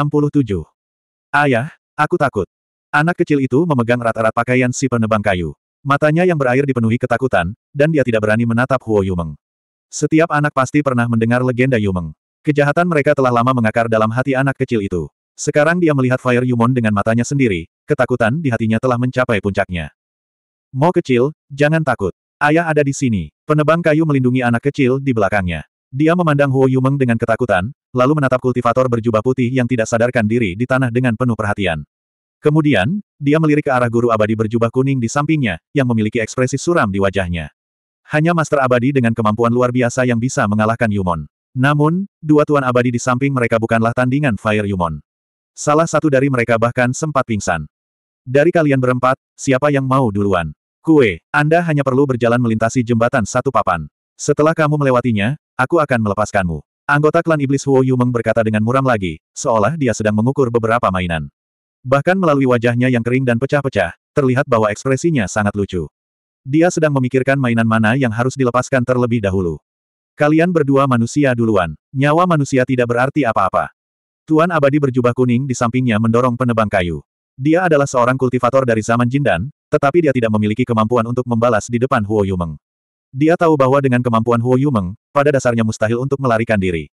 Ayah, ya, aku takut. Anak kecil itu memegang erat-erat pakaian si penebang kayu. Matanya yang berair dipenuhi ketakutan, dan dia tidak berani menatap Huo Yumeng. Setiap anak pasti pernah mendengar legenda Yumeng. Kejahatan mereka telah lama mengakar dalam hati anak kecil itu. Sekarang dia melihat Fire Yumon dengan matanya sendiri, ketakutan di hatinya telah mencapai puncaknya. Mo kecil, jangan takut. Ayah ada di sini. Penebang kayu melindungi anak kecil di belakangnya. Dia memandang Huo Yumeng dengan ketakutan, lalu menatap kultivator berjubah putih yang tidak sadarkan diri di tanah dengan penuh perhatian. Kemudian, dia melirik ke arah guru abadi berjubah kuning di sampingnya, yang memiliki ekspresi suram di wajahnya. Hanya master abadi dengan kemampuan luar biasa yang bisa mengalahkan Yumon. Namun, dua tuan abadi di samping mereka bukanlah tandingan Fire Yumon. Salah satu dari mereka bahkan sempat pingsan. Dari kalian berempat, siapa yang mau duluan? Kue, Anda hanya perlu berjalan melintasi jembatan satu papan. Setelah kamu melewatinya, aku akan melepaskanmu. Anggota klan iblis Huo Yumeng berkata dengan muram lagi, seolah dia sedang mengukur beberapa mainan. Bahkan melalui wajahnya yang kering dan pecah-pecah, terlihat bahwa ekspresinya sangat lucu. Dia sedang memikirkan mainan mana yang harus dilepaskan terlebih dahulu. Kalian berdua manusia duluan, nyawa manusia tidak berarti apa-apa. Tuan Abadi berjubah kuning di sampingnya mendorong penebang kayu. Dia adalah seorang kultivator dari zaman Jindan, tetapi dia tidak memiliki kemampuan untuk membalas di depan Huo Yumeng. Dia tahu bahwa dengan kemampuan Huo Yumeng, pada dasarnya mustahil untuk melarikan diri.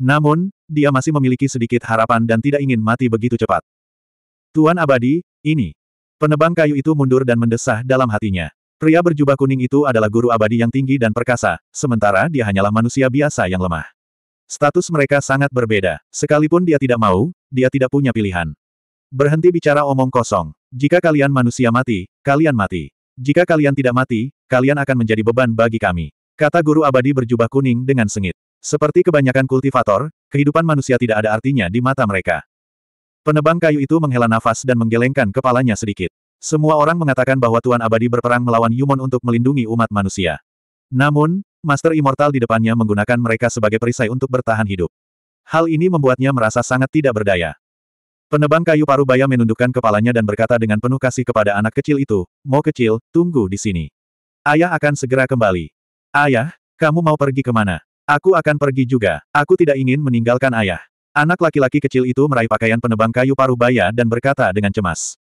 Namun, dia masih memiliki sedikit harapan dan tidak ingin mati begitu cepat. Tuan abadi, ini. Penebang kayu itu mundur dan mendesah dalam hatinya. Pria berjubah kuning itu adalah guru abadi yang tinggi dan perkasa, sementara dia hanyalah manusia biasa yang lemah. Status mereka sangat berbeda. Sekalipun dia tidak mau, dia tidak punya pilihan. Berhenti bicara omong kosong. Jika kalian manusia mati, kalian mati. Jika kalian tidak mati, kalian akan menjadi beban bagi kami. Kata guru abadi berjubah kuning dengan sengit. Seperti kebanyakan kultivator, kehidupan manusia tidak ada artinya di mata mereka. Penebang kayu itu menghela nafas dan menggelengkan kepalanya sedikit. Semua orang mengatakan bahwa Tuan Abadi berperang melawan Yumon untuk melindungi umat manusia. Namun, Master Immortal di depannya menggunakan mereka sebagai perisai untuk bertahan hidup. Hal ini membuatnya merasa sangat tidak berdaya. Penebang kayu parubaya menundukkan kepalanya dan berkata dengan penuh kasih kepada anak kecil itu, "Mau kecil, tunggu di sini. Ayah akan segera kembali. Ayah, kamu mau pergi kemana? Aku akan pergi juga. Aku tidak ingin meninggalkan ayah. Anak laki-laki kecil itu meraih pakaian penebang kayu parubaya dan berkata dengan cemas.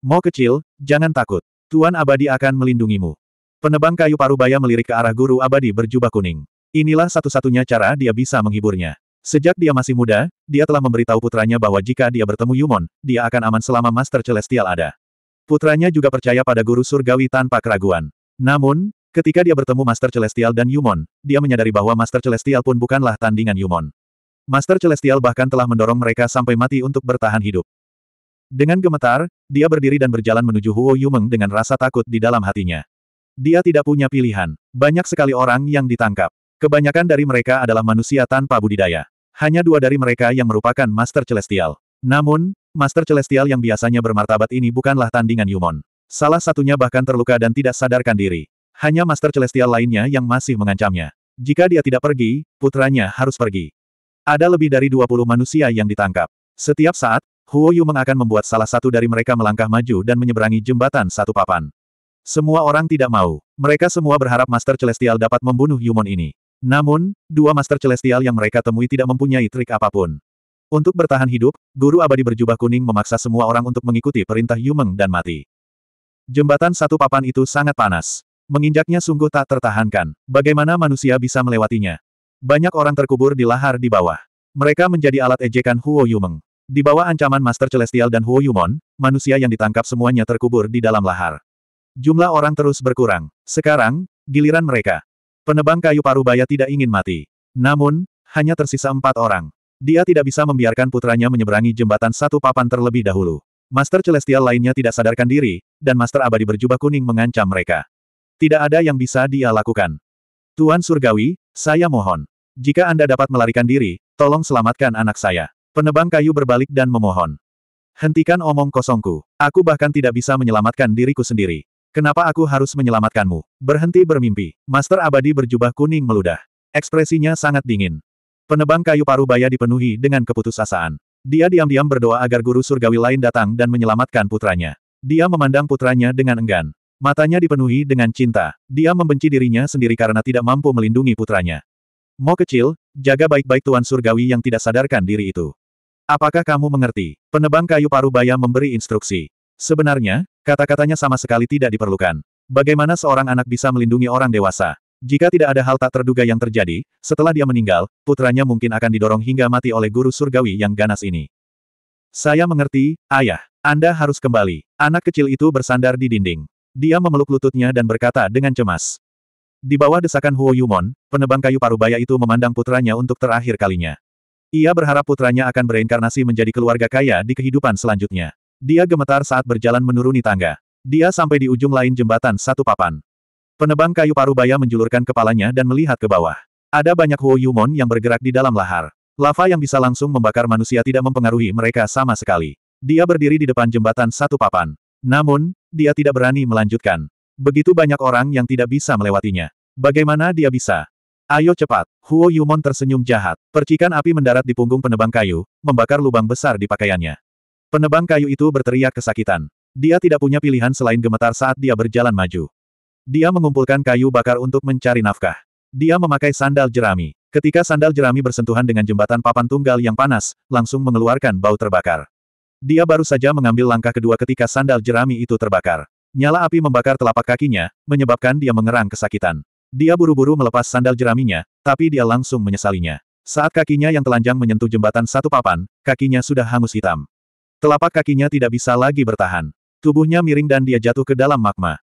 "Mau kecil, jangan takut. Tuan Abadi akan melindungimu. Penebang kayu parubaya melirik ke arah guru Abadi berjubah kuning. Inilah satu-satunya cara dia bisa menghiburnya. Sejak dia masih muda, dia telah memberitahu putranya bahwa jika dia bertemu Yumon, dia akan aman selama Master Celestial ada. Putranya juga percaya pada guru surgawi tanpa keraguan. Namun, ketika dia bertemu Master Celestial dan Yumon, dia menyadari bahwa Master Celestial pun bukanlah tandingan Yumon. Master Celestial bahkan telah mendorong mereka sampai mati untuk bertahan hidup. Dengan gemetar, dia berdiri dan berjalan menuju Huo Yumeng dengan rasa takut di dalam hatinya. Dia tidak punya pilihan. Banyak sekali orang yang ditangkap. Kebanyakan dari mereka adalah manusia tanpa budidaya. Hanya dua dari mereka yang merupakan Master Celestial. Namun, Master Celestial yang biasanya bermartabat ini bukanlah tandingan Yumon. Salah satunya bahkan terluka dan tidak sadarkan diri. Hanya Master Celestial lainnya yang masih mengancamnya. Jika dia tidak pergi, putranya harus pergi. Ada lebih dari 20 manusia yang ditangkap. Setiap saat, Huo Yumeng akan membuat salah satu dari mereka melangkah maju dan menyeberangi jembatan satu papan. Semua orang tidak mau. Mereka semua berharap Master Celestial dapat membunuh Yumon ini. Namun, dua Master Celestial yang mereka temui tidak mempunyai trik apapun. Untuk bertahan hidup, Guru Abadi berjubah kuning memaksa semua orang untuk mengikuti perintah Yumeng dan mati. Jembatan satu papan itu sangat panas. Menginjaknya sungguh tak tertahankan. Bagaimana manusia bisa melewatinya? Banyak orang terkubur di lahar di bawah. Mereka menjadi alat ejekan Huo Yumeng. Di bawah ancaman Master Celestial dan Huo Yumon, manusia yang ditangkap semuanya terkubur di dalam lahar. Jumlah orang terus berkurang. Sekarang, giliran mereka. Penebang kayu parubaya tidak ingin mati. Namun, hanya tersisa empat orang. Dia tidak bisa membiarkan putranya menyeberangi jembatan satu papan terlebih dahulu. Master Celestial lainnya tidak sadarkan diri, dan Master Abadi berjubah kuning mengancam mereka. Tidak ada yang bisa dia lakukan. Tuan Surgawi, saya mohon. Jika Anda dapat melarikan diri, tolong selamatkan anak saya. Penebang kayu berbalik dan memohon. Hentikan omong kosongku. Aku bahkan tidak bisa menyelamatkan diriku sendiri. Kenapa aku harus menyelamatkanmu? Berhenti bermimpi. Master abadi berjubah kuning meludah. Ekspresinya sangat dingin. Penebang kayu paruh baya dipenuhi dengan keputusasaan. Dia diam-diam berdoa agar guru surgawi lain datang dan menyelamatkan putranya. Dia memandang putranya dengan enggan. Matanya dipenuhi dengan cinta. Dia membenci dirinya sendiri karena tidak mampu melindungi putranya. Mau kecil, jaga baik-baik Tuan Surgawi yang tidak sadarkan diri itu. Apakah kamu mengerti? Penebang kayu paruh baya memberi instruksi. Sebenarnya, Kata-katanya sama sekali tidak diperlukan. Bagaimana seorang anak bisa melindungi orang dewasa? Jika tidak ada hal tak terduga yang terjadi, setelah dia meninggal, putranya mungkin akan didorong hingga mati oleh guru surgawi yang ganas ini. Saya mengerti, ayah. Anda harus kembali. Anak kecil itu bersandar di dinding. Dia memeluk lututnya dan berkata dengan cemas. Di bawah desakan Huo Yumon, penebang kayu parubaya itu memandang putranya untuk terakhir kalinya. Ia berharap putranya akan bereinkarnasi menjadi keluarga kaya di kehidupan selanjutnya. Dia gemetar saat berjalan menuruni tangga. Dia sampai di ujung lain jembatan satu papan. Penebang kayu parubaya menjulurkan kepalanya dan melihat ke bawah. Ada banyak Huo Yumon yang bergerak di dalam lahar. Lava yang bisa langsung membakar manusia tidak mempengaruhi mereka sama sekali. Dia berdiri di depan jembatan satu papan. Namun, dia tidak berani melanjutkan. Begitu banyak orang yang tidak bisa melewatinya. Bagaimana dia bisa? Ayo cepat. Huo Yumon tersenyum jahat. Percikan api mendarat di punggung penebang kayu, membakar lubang besar di pakaiannya. Penebang kayu itu berteriak kesakitan. Dia tidak punya pilihan selain gemetar saat dia berjalan maju. Dia mengumpulkan kayu bakar untuk mencari nafkah. Dia memakai sandal jerami. Ketika sandal jerami bersentuhan dengan jembatan papan tunggal yang panas, langsung mengeluarkan bau terbakar. Dia baru saja mengambil langkah kedua ketika sandal jerami itu terbakar. Nyala api membakar telapak kakinya, menyebabkan dia mengerang kesakitan. Dia buru-buru melepas sandal jeraminya, tapi dia langsung menyesalinya. Saat kakinya yang telanjang menyentuh jembatan satu papan, kakinya sudah hangus hitam. Telapak kakinya tidak bisa lagi bertahan. Tubuhnya miring dan dia jatuh ke dalam magma.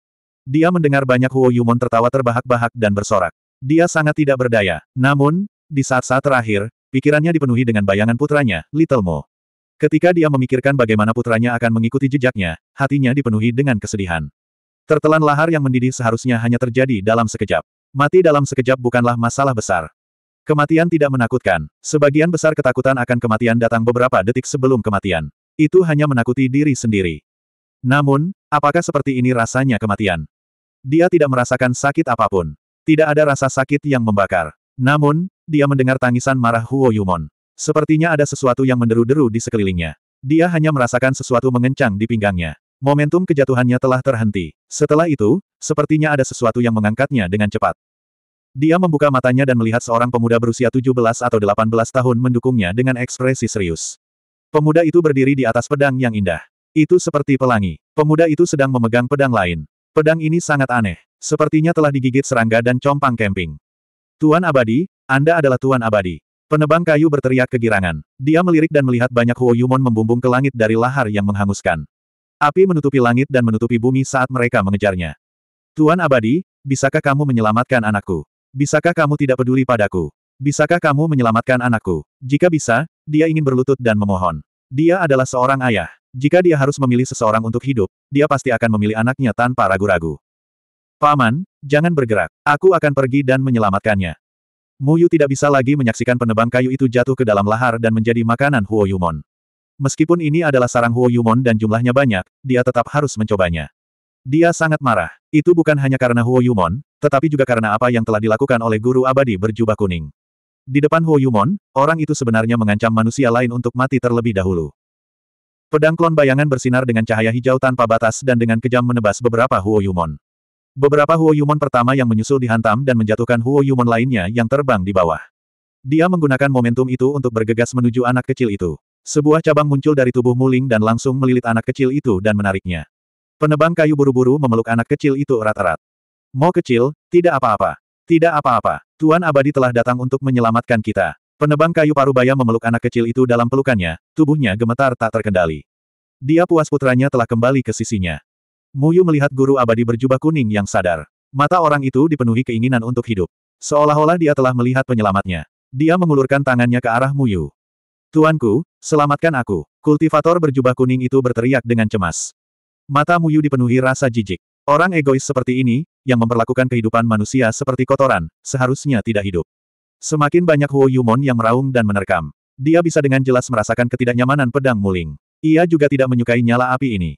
Dia mendengar banyak Huo Yumon tertawa terbahak-bahak dan bersorak. Dia sangat tidak berdaya. Namun, di saat-saat terakhir, pikirannya dipenuhi dengan bayangan putranya, Little Mo. Ketika dia memikirkan bagaimana putranya akan mengikuti jejaknya, hatinya dipenuhi dengan kesedihan. Tertelan lahar yang mendidih seharusnya hanya terjadi dalam sekejap. Mati dalam sekejap bukanlah masalah besar. Kematian tidak menakutkan. Sebagian besar ketakutan akan kematian datang beberapa detik sebelum kematian. Itu hanya menakuti diri sendiri. Namun, apakah seperti ini rasanya kematian? Dia tidak merasakan sakit apapun. Tidak ada rasa sakit yang membakar. Namun, dia mendengar tangisan marah Huo Yumon. Sepertinya ada sesuatu yang menderu-deru di sekelilingnya. Dia hanya merasakan sesuatu mengencang di pinggangnya. Momentum kejatuhannya telah terhenti. Setelah itu, sepertinya ada sesuatu yang mengangkatnya dengan cepat. Dia membuka matanya dan melihat seorang pemuda berusia 17 atau 18 tahun mendukungnya dengan ekspresi serius. Pemuda itu berdiri di atas pedang yang indah. Itu seperti pelangi. Pemuda itu sedang memegang pedang lain. Pedang ini sangat aneh. Sepertinya telah digigit serangga dan compang camping. Tuan Abadi, Anda adalah Tuan Abadi. Penebang kayu berteriak kegirangan. Dia melirik dan melihat banyak Huoyumon membumbung ke langit dari lahar yang menghanguskan. Api menutupi langit dan menutupi bumi saat mereka mengejarnya. Tuan Abadi, bisakah kamu menyelamatkan anakku? Bisakah kamu tidak peduli padaku? Bisakah kamu menyelamatkan anakku? Jika bisa, dia ingin berlutut dan memohon. Dia adalah seorang ayah. Jika dia harus memilih seseorang untuk hidup, dia pasti akan memilih anaknya tanpa ragu-ragu. Paman, jangan bergerak. Aku akan pergi dan menyelamatkannya. Muyu tidak bisa lagi menyaksikan penebang kayu itu jatuh ke dalam lahar dan menjadi makanan Huo Yumon. Meskipun ini adalah sarang Huo Yumon dan jumlahnya banyak, dia tetap harus mencobanya. Dia sangat marah. Itu bukan hanya karena Huo Yumon, tetapi juga karena apa yang telah dilakukan oleh guru abadi berjubah kuning. Di depan Huo Yumon, orang itu sebenarnya mengancam manusia lain untuk mati terlebih dahulu. Pedang klon bayangan bersinar dengan cahaya hijau tanpa batas dan dengan kejam menebas beberapa Huo Yumon. Beberapa Huo Yumon pertama yang menyusul dihantam dan menjatuhkan Huo Yumon lainnya yang terbang di bawah. Dia menggunakan momentum itu untuk bergegas menuju anak kecil itu. Sebuah cabang muncul dari tubuh Muling dan langsung melilit anak kecil itu dan menariknya. Penebang kayu buru-buru memeluk anak kecil itu erat-erat. "Mau kecil, tidak apa-apa. Tidak apa-apa, Tuan Abadi telah datang untuk menyelamatkan kita. Penebang kayu parubaya memeluk anak kecil itu dalam pelukannya, tubuhnya gemetar tak terkendali. Dia puas putranya telah kembali ke sisinya. Muyu melihat guru abadi berjubah kuning yang sadar. Mata orang itu dipenuhi keinginan untuk hidup. Seolah-olah dia telah melihat penyelamatnya. Dia mengulurkan tangannya ke arah Muyu. Tuanku, selamatkan aku. Kultivator berjubah kuning itu berteriak dengan cemas. Mata Muyu dipenuhi rasa jijik. Orang egois seperti ini, yang memperlakukan kehidupan manusia seperti kotoran, seharusnya tidak hidup. Semakin banyak Huo Yumon yang meraung dan menerkam. Dia bisa dengan jelas merasakan ketidaknyamanan pedang muling. Ia juga tidak menyukai nyala api ini.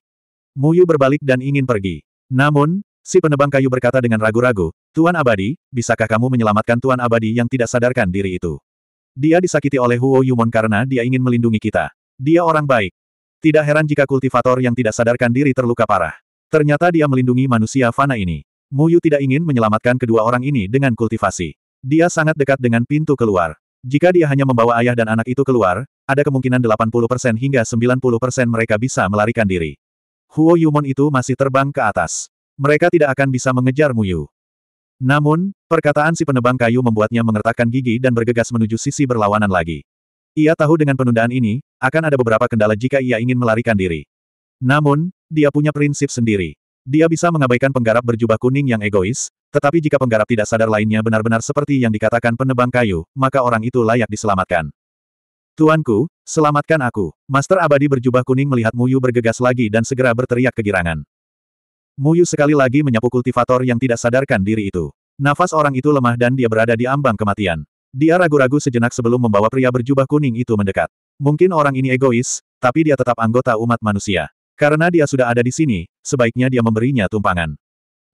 Muyu berbalik dan ingin pergi. Namun, si penebang kayu berkata dengan ragu-ragu, Tuan Abadi, bisakah kamu menyelamatkan Tuan Abadi yang tidak sadarkan diri itu? Dia disakiti oleh Huo Yumon karena dia ingin melindungi kita. Dia orang baik. Tidak heran jika kultivator yang tidak sadarkan diri terluka parah. Ternyata dia melindungi manusia fana ini. Muyu tidak ingin menyelamatkan kedua orang ini dengan kultivasi. Dia sangat dekat dengan pintu keluar. Jika dia hanya membawa ayah dan anak itu keluar, ada kemungkinan 80% hingga 90% mereka bisa melarikan diri. Huo Yumon itu masih terbang ke atas. Mereka tidak akan bisa mengejar Muyu. Namun, perkataan si penebang kayu membuatnya mengertakkan gigi dan bergegas menuju sisi berlawanan lagi. Ia tahu dengan penundaan ini, akan ada beberapa kendala jika ia ingin melarikan diri. Namun, dia punya prinsip sendiri. Dia bisa mengabaikan penggarap berjubah kuning yang egois, tetapi jika penggarap tidak sadar lainnya benar-benar seperti yang dikatakan penebang kayu, maka orang itu layak diselamatkan. Tuanku, selamatkan aku. Master abadi berjubah kuning melihat Muyu bergegas lagi dan segera berteriak kegirangan. Muyu sekali lagi menyapu kultivator yang tidak sadarkan diri itu. Nafas orang itu lemah dan dia berada di ambang kematian. Dia ragu-ragu sejenak sebelum membawa pria berjubah kuning itu mendekat. Mungkin orang ini egois, tapi dia tetap anggota umat manusia. Karena dia sudah ada di sini, sebaiknya dia memberinya tumpangan.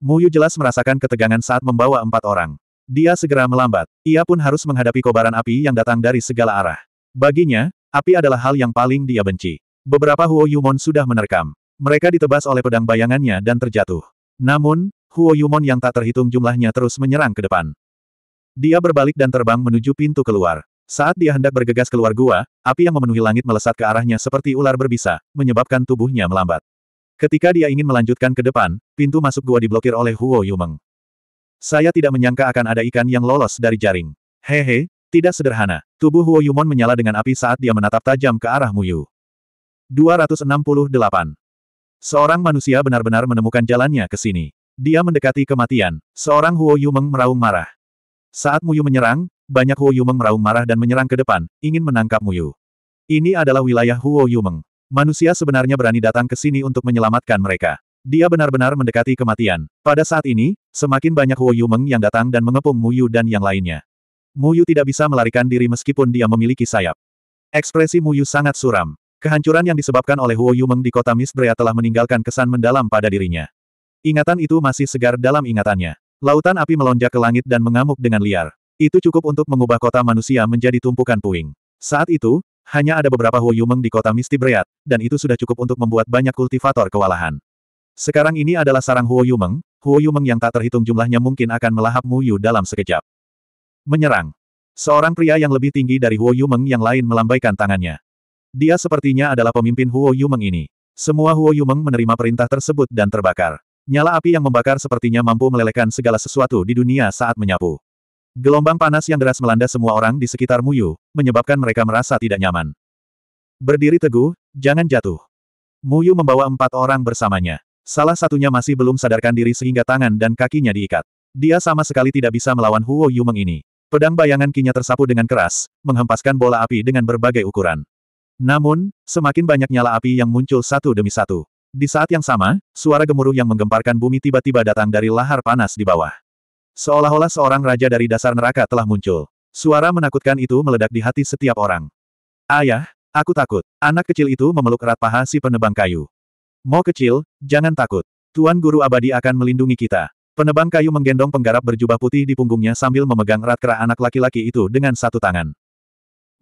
Muyu jelas merasakan ketegangan saat membawa empat orang. Dia segera melambat. Ia pun harus menghadapi kobaran api yang datang dari segala arah. Baginya, api adalah hal yang paling dia benci. Beberapa Huo Yumon sudah menerkam. Mereka ditebas oleh pedang bayangannya dan terjatuh. Namun, Huo Yumon yang tak terhitung jumlahnya terus menyerang ke depan. Dia berbalik dan terbang menuju pintu keluar. Saat dia hendak bergegas keluar gua, api yang memenuhi langit melesat ke arahnya seperti ular berbisa, menyebabkan tubuhnya melambat. Ketika dia ingin melanjutkan ke depan, pintu masuk gua diblokir oleh Huo Yumeng. Saya tidak menyangka akan ada ikan yang lolos dari jaring. Hehe, tidak sederhana. Tubuh Huo Yumon menyala dengan api saat dia menatap tajam ke arah Muyu. 268. Seorang manusia benar-benar menemukan jalannya ke sini. Dia mendekati kematian. Seorang Huo Yumeng meraung marah. Saat Muyu menyerang, banyak Huo Yumeng meraung marah dan menyerang ke depan, ingin menangkap Muyu. Ini adalah wilayah Huo Yumeng. Manusia sebenarnya berani datang ke sini untuk menyelamatkan mereka. Dia benar-benar mendekati kematian. Pada saat ini, semakin banyak Huo Yumeng yang datang dan mengepung Muyu dan yang lainnya. Muyu tidak bisa melarikan diri meskipun dia memiliki sayap. Ekspresi Muyu sangat suram. Kehancuran yang disebabkan oleh Huo Yumeng di kota Misbrea telah meninggalkan kesan mendalam pada dirinya. Ingatan itu masih segar dalam ingatannya. Lautan api melonjak ke langit dan mengamuk dengan liar. Itu cukup untuk mengubah kota manusia menjadi tumpukan puing. Saat itu, hanya ada beberapa Huoyumeng di kota Misti Breat, dan itu sudah cukup untuk membuat banyak kultivator kewalahan. Sekarang ini adalah sarang Huoyumeng, Huoyumeng yang tak terhitung jumlahnya mungkin akan melahap Muyu dalam sekejap. Menyerang. Seorang pria yang lebih tinggi dari Huoyumeng yang lain melambaikan tangannya. Dia sepertinya adalah pemimpin Huoyumeng ini. Semua Huoyumeng menerima perintah tersebut dan terbakar. Nyala api yang membakar sepertinya mampu melelehkan segala sesuatu di dunia saat menyapu. Gelombang panas yang deras melanda semua orang di sekitar Muyu, menyebabkan mereka merasa tidak nyaman. Berdiri teguh, jangan jatuh. Muyu membawa empat orang bersamanya. Salah satunya masih belum sadarkan diri sehingga tangan dan kakinya diikat. Dia sama sekali tidak bisa melawan Huo Yu ini. Pedang bayangan kinya tersapu dengan keras, menghempaskan bola api dengan berbagai ukuran. Namun, semakin banyak nyala api yang muncul satu demi satu. Di saat yang sama, suara gemuruh yang menggemparkan bumi tiba-tiba datang dari lahar panas di bawah. Seolah-olah seorang raja dari dasar neraka telah muncul. Suara menakutkan itu meledak di hati setiap orang. Ayah, aku takut. Anak kecil itu memeluk erat paha si penebang kayu. Mau kecil, jangan takut. Tuan Guru Abadi akan melindungi kita. Penebang kayu menggendong penggarap berjubah putih di punggungnya sambil memegang erat kera anak laki-laki itu dengan satu tangan.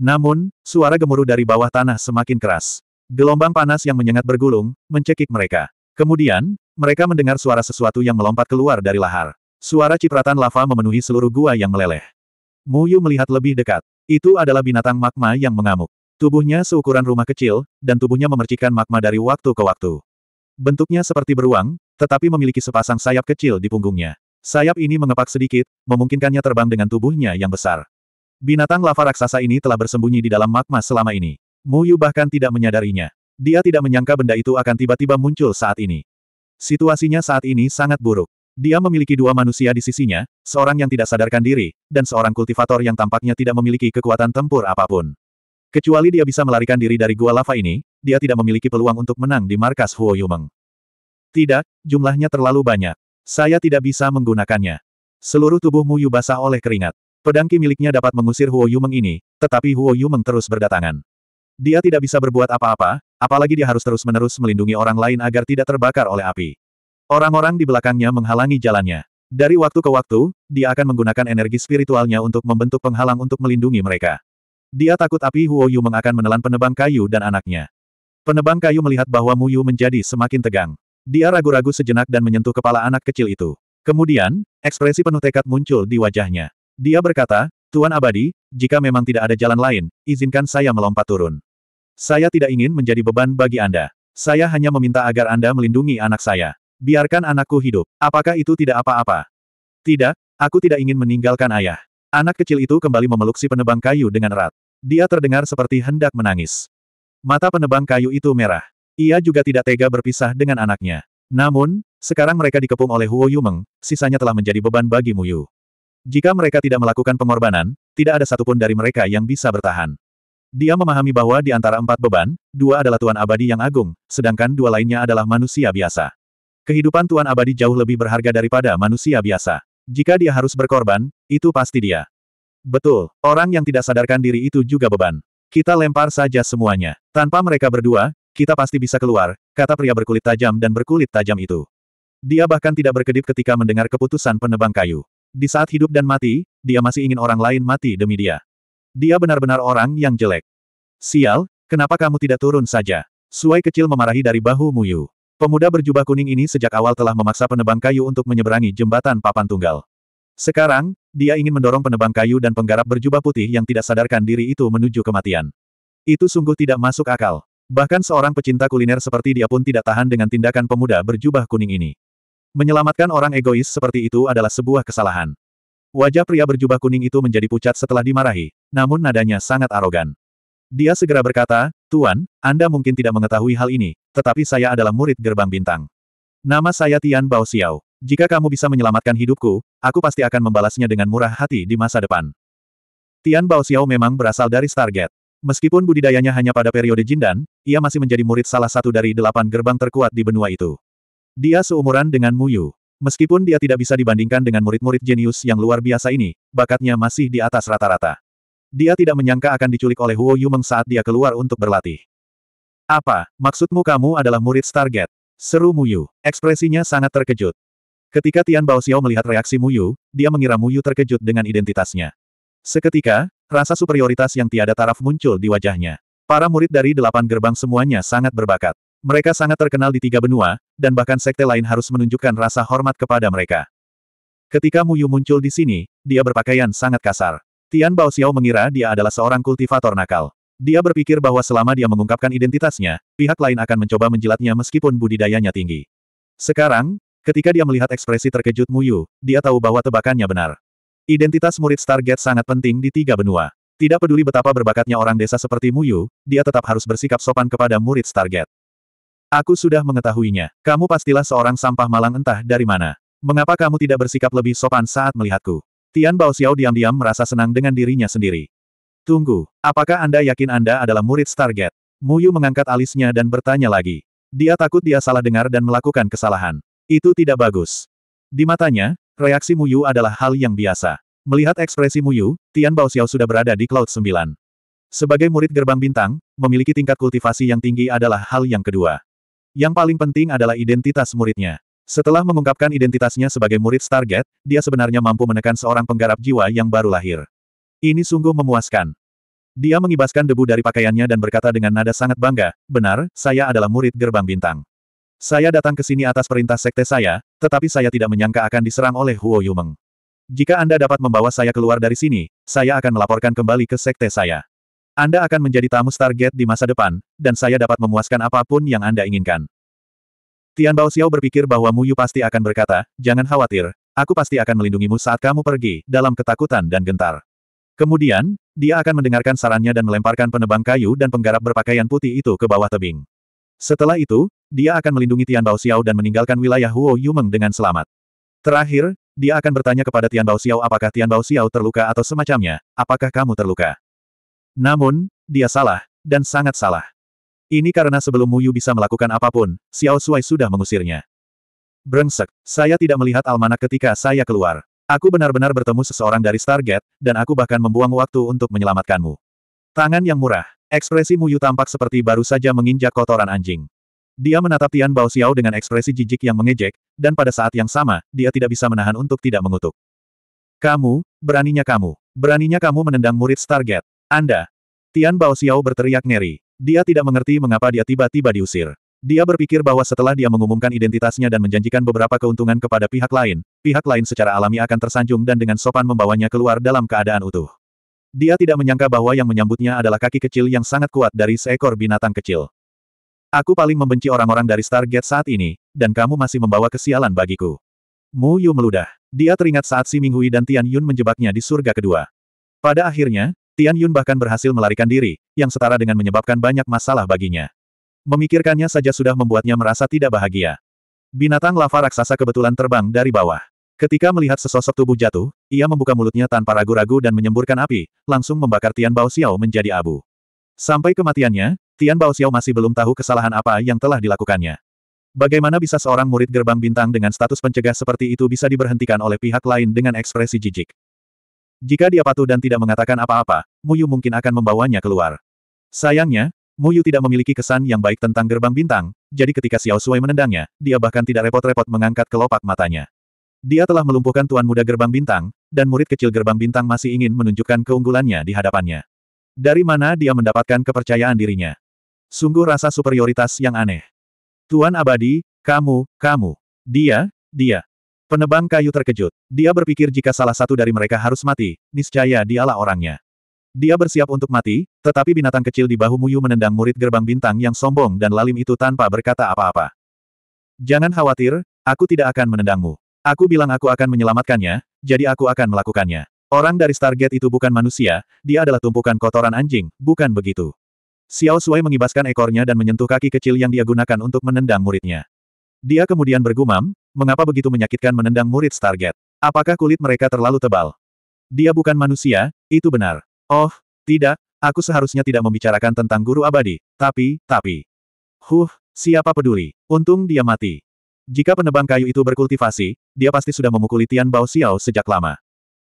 Namun, suara gemuruh dari bawah tanah semakin keras. Gelombang panas yang menyengat bergulung, mencekik mereka. Kemudian, mereka mendengar suara sesuatu yang melompat keluar dari lahar. Suara cipratan lava memenuhi seluruh gua yang meleleh. Mu Yu melihat lebih dekat. Itu adalah binatang magma yang mengamuk. Tubuhnya seukuran rumah kecil, dan tubuhnya memercikan magma dari waktu ke waktu. Bentuknya seperti beruang, tetapi memiliki sepasang sayap kecil di punggungnya. Sayap ini mengepak sedikit, memungkinkannya terbang dengan tubuhnya yang besar. Binatang lava raksasa ini telah bersembunyi di dalam magma selama ini. Mu Yu bahkan tidak menyadarinya. Dia tidak menyangka benda itu akan tiba-tiba muncul saat ini. Situasinya saat ini sangat buruk. Dia memiliki dua manusia di sisinya, seorang yang tidak sadarkan diri, dan seorang kultivator yang tampaknya tidak memiliki kekuatan tempur apapun. Kecuali dia bisa melarikan diri dari gua lava ini, dia tidak memiliki peluang untuk menang di markas Huo Yumeng. Tidak, jumlahnya terlalu banyak. Saya tidak bisa menggunakannya. Seluruh tubuhmu Yu basah oleh keringat. Pedangki miliknya dapat mengusir Huo Yumeng ini, tetapi Huo Yumeng terus berdatangan. Dia tidak bisa berbuat apa-apa, apalagi dia harus terus-menerus melindungi orang lain agar tidak terbakar oleh api. Orang-orang di belakangnya menghalangi jalannya. Dari waktu ke waktu, dia akan menggunakan energi spiritualnya untuk membentuk penghalang untuk melindungi mereka. Dia takut api Huo Yu akan menelan penebang kayu dan anaknya. Penebang kayu melihat bahwa Mu Yu menjadi semakin tegang. Dia ragu-ragu sejenak dan menyentuh kepala anak kecil itu. Kemudian, ekspresi penuh tekad muncul di wajahnya. Dia berkata, Tuan Abadi, jika memang tidak ada jalan lain, izinkan saya melompat turun. Saya tidak ingin menjadi beban bagi Anda. Saya hanya meminta agar Anda melindungi anak saya. Biarkan anakku hidup. Apakah itu tidak apa-apa? Tidak, aku tidak ingin meninggalkan ayah. Anak kecil itu kembali memeluk si penebang kayu dengan erat. Dia terdengar seperti hendak menangis. Mata penebang kayu itu merah. Ia juga tidak tega berpisah dengan anaknya. Namun, sekarang mereka dikepung oleh Huo Yumeng, sisanya telah menjadi beban bagi Muyu. Jika mereka tidak melakukan pengorbanan, tidak ada satupun dari mereka yang bisa bertahan. Dia memahami bahwa di antara empat beban, dua adalah Tuan Abadi yang agung, sedangkan dua lainnya adalah manusia biasa. Kehidupan Tuan Abadi jauh lebih berharga daripada manusia biasa. Jika dia harus berkorban, itu pasti dia. Betul, orang yang tidak sadarkan diri itu juga beban. Kita lempar saja semuanya. Tanpa mereka berdua, kita pasti bisa keluar, kata pria berkulit tajam dan berkulit tajam itu. Dia bahkan tidak berkedip ketika mendengar keputusan penebang kayu. Di saat hidup dan mati, dia masih ingin orang lain mati demi dia. Dia benar-benar orang yang jelek. Sial, kenapa kamu tidak turun saja? Suai kecil memarahi dari bahu Muyu. Pemuda berjubah kuning ini sejak awal telah memaksa penebang kayu untuk menyeberangi jembatan papan tunggal. Sekarang, dia ingin mendorong penebang kayu dan penggarap berjubah putih yang tidak sadarkan diri itu menuju kematian. Itu sungguh tidak masuk akal. Bahkan seorang pecinta kuliner seperti dia pun tidak tahan dengan tindakan pemuda berjubah kuning ini. Menyelamatkan orang egois seperti itu adalah sebuah kesalahan. Wajah pria berjubah kuning itu menjadi pucat setelah dimarahi, namun nadanya sangat arogan. Dia segera berkata, Tuan, Anda mungkin tidak mengetahui hal ini, tetapi saya adalah murid gerbang bintang. Nama saya Tian Bao Xiao. Jika kamu bisa menyelamatkan hidupku, aku pasti akan membalasnya dengan murah hati di masa depan. Tian Bao Xiao memang berasal dari Stargate. Meskipun budidayanya hanya pada periode Jindan, ia masih menjadi murid salah satu dari delapan gerbang terkuat di benua itu. Dia seumuran dengan Muyu. Meskipun dia tidak bisa dibandingkan dengan murid-murid jenius yang luar biasa ini, bakatnya masih di atas rata-rata. Dia tidak menyangka akan diculik oleh Huo Yumeng saat dia keluar untuk berlatih. Apa, maksudmu kamu adalah murid target? Seru Muyu. Ekspresinya sangat terkejut. Ketika Tian Bao Xiao melihat reaksi Muyu, dia mengira Muyu terkejut dengan identitasnya. Seketika, rasa superioritas yang tiada taraf muncul di wajahnya. Para murid dari delapan gerbang semuanya sangat berbakat. Mereka sangat terkenal di tiga benua, dan bahkan sekte lain harus menunjukkan rasa hormat kepada mereka. Ketika Muyu muncul di sini, dia berpakaian sangat kasar. Tian Bao Xiao mengira dia adalah seorang kultivator nakal. Dia berpikir bahwa selama dia mengungkapkan identitasnya, pihak lain akan mencoba menjilatnya meskipun budidayanya tinggi. Sekarang, ketika dia melihat ekspresi terkejut Mu Yu, dia tahu bahwa tebakannya benar. Identitas murid Stargate sangat penting di tiga benua. Tidak peduli betapa berbakatnya orang desa seperti Mu Yu, dia tetap harus bersikap sopan kepada murid Stargate. Aku sudah mengetahuinya. Kamu pastilah seorang sampah malang entah dari mana. Mengapa kamu tidak bersikap lebih sopan saat melihatku? Tian Bao Xiao diam-diam merasa senang dengan dirinya sendiri. Tunggu, apakah Anda yakin Anda adalah murid Stargate? Yu mengangkat alisnya dan bertanya lagi. Dia takut dia salah dengar dan melakukan kesalahan. Itu tidak bagus. Di matanya, reaksi Mu Yu adalah hal yang biasa. Melihat ekspresi Mu Yu, Tian Bao Xiao sudah berada di Cloud 9. Sebagai murid gerbang bintang, memiliki tingkat kultivasi yang tinggi adalah hal yang kedua. Yang paling penting adalah identitas muridnya. Setelah mengungkapkan identitasnya sebagai murid Stargate, dia sebenarnya mampu menekan seorang penggarap jiwa yang baru lahir. Ini sungguh memuaskan. Dia mengibaskan debu dari pakaiannya dan berkata dengan nada sangat bangga, benar, saya adalah murid gerbang bintang. Saya datang ke sini atas perintah sekte saya, tetapi saya tidak menyangka akan diserang oleh Huo Yumeng. Jika Anda dapat membawa saya keluar dari sini, saya akan melaporkan kembali ke sekte saya. Anda akan menjadi tamu Stargate di masa depan, dan saya dapat memuaskan apapun yang Anda inginkan. Tian Bao Xiao berpikir bahwa Mu Yu pasti akan berkata, jangan khawatir, aku pasti akan melindungimu saat kamu pergi, dalam ketakutan dan gentar. Kemudian, dia akan mendengarkan sarannya dan melemparkan penebang kayu dan penggarap berpakaian putih itu ke bawah tebing. Setelah itu, dia akan melindungi Tian Bao Xiao dan meninggalkan wilayah Huo Yumeng dengan selamat. Terakhir, dia akan bertanya kepada Tian Bao Xiao apakah Tian Bao Xiao terluka atau semacamnya, apakah kamu terluka. Namun, dia salah, dan sangat salah. Ini karena sebelum Muyu bisa melakukan apapun, Xiao Sui sudah mengusirnya. Brengsek, saya tidak melihat almanak ketika saya keluar. Aku benar-benar bertemu seseorang dari Stargate, dan aku bahkan membuang waktu untuk menyelamatkanmu. Tangan yang murah, ekspresi Muyu tampak seperti baru saja menginjak kotoran anjing. Dia menatap Tian Bao Xiao dengan ekspresi jijik yang mengejek, dan pada saat yang sama, dia tidak bisa menahan untuk tidak mengutuk. Kamu, beraninya kamu, beraninya kamu menendang murid Stargate. Anda. Tian Bao Xiao berteriak ngeri. Dia tidak mengerti mengapa dia tiba-tiba diusir. Dia berpikir bahwa setelah dia mengumumkan identitasnya dan menjanjikan beberapa keuntungan kepada pihak lain, pihak lain secara alami akan tersanjung dan dengan sopan membawanya keluar dalam keadaan utuh. Dia tidak menyangka bahwa yang menyambutnya adalah kaki kecil yang sangat kuat dari seekor binatang kecil. Aku paling membenci orang-orang dari Stargate saat ini, dan kamu masih membawa kesialan bagiku. Mu Yu meludah. Dia teringat saat Si Minghui dan Tian Yun menjebaknya di surga kedua. Pada akhirnya, Tian Yun bahkan berhasil melarikan diri, yang setara dengan menyebabkan banyak masalah baginya. Memikirkannya saja sudah membuatnya merasa tidak bahagia. Binatang lava raksasa kebetulan terbang dari bawah. Ketika melihat sesosok tubuh jatuh, ia membuka mulutnya tanpa ragu-ragu dan menyemburkan api, langsung membakar Tian Bao Xiao menjadi abu. Sampai kematiannya, Tian Bao Xiao masih belum tahu kesalahan apa yang telah dilakukannya. Bagaimana bisa seorang murid gerbang bintang dengan status pencegah seperti itu bisa diberhentikan oleh pihak lain dengan ekspresi jijik? Jika dia patuh dan tidak mengatakan apa-apa, Muyu mungkin akan membawanya keluar. Sayangnya, Muyu tidak memiliki kesan yang baik tentang gerbang bintang, jadi ketika Xiao Sui menendangnya, dia bahkan tidak repot-repot mengangkat kelopak matanya. Dia telah melumpuhkan tuan muda gerbang bintang, dan murid kecil gerbang bintang masih ingin menunjukkan keunggulannya di hadapannya. Dari mana dia mendapatkan kepercayaan dirinya? Sungguh rasa superioritas yang aneh. Tuan abadi, kamu, kamu. Dia, dia. Penebang kayu terkejut. Dia berpikir jika salah satu dari mereka harus mati, niscaya dialah orangnya. Dia bersiap untuk mati, tetapi binatang kecil di bahu Muyu menendang murid gerbang bintang yang sombong dan lalim itu tanpa berkata apa-apa. Jangan khawatir, aku tidak akan menendangmu. Aku bilang aku akan menyelamatkannya, jadi aku akan melakukannya. Orang dari Stargate itu bukan manusia, dia adalah tumpukan kotoran anjing, bukan begitu. Xiao Sui mengibaskan ekornya dan menyentuh kaki kecil yang dia gunakan untuk menendang muridnya. Dia kemudian bergumam, mengapa begitu menyakitkan menendang murid Stargate? Apakah kulit mereka terlalu tebal? Dia bukan manusia, itu benar. Oh, tidak, aku seharusnya tidak membicarakan tentang guru abadi, tapi, tapi. Huh, siapa peduli, untung dia mati. Jika penebang kayu itu berkultivasi, dia pasti sudah memukuli Tian Bao Xiao sejak lama.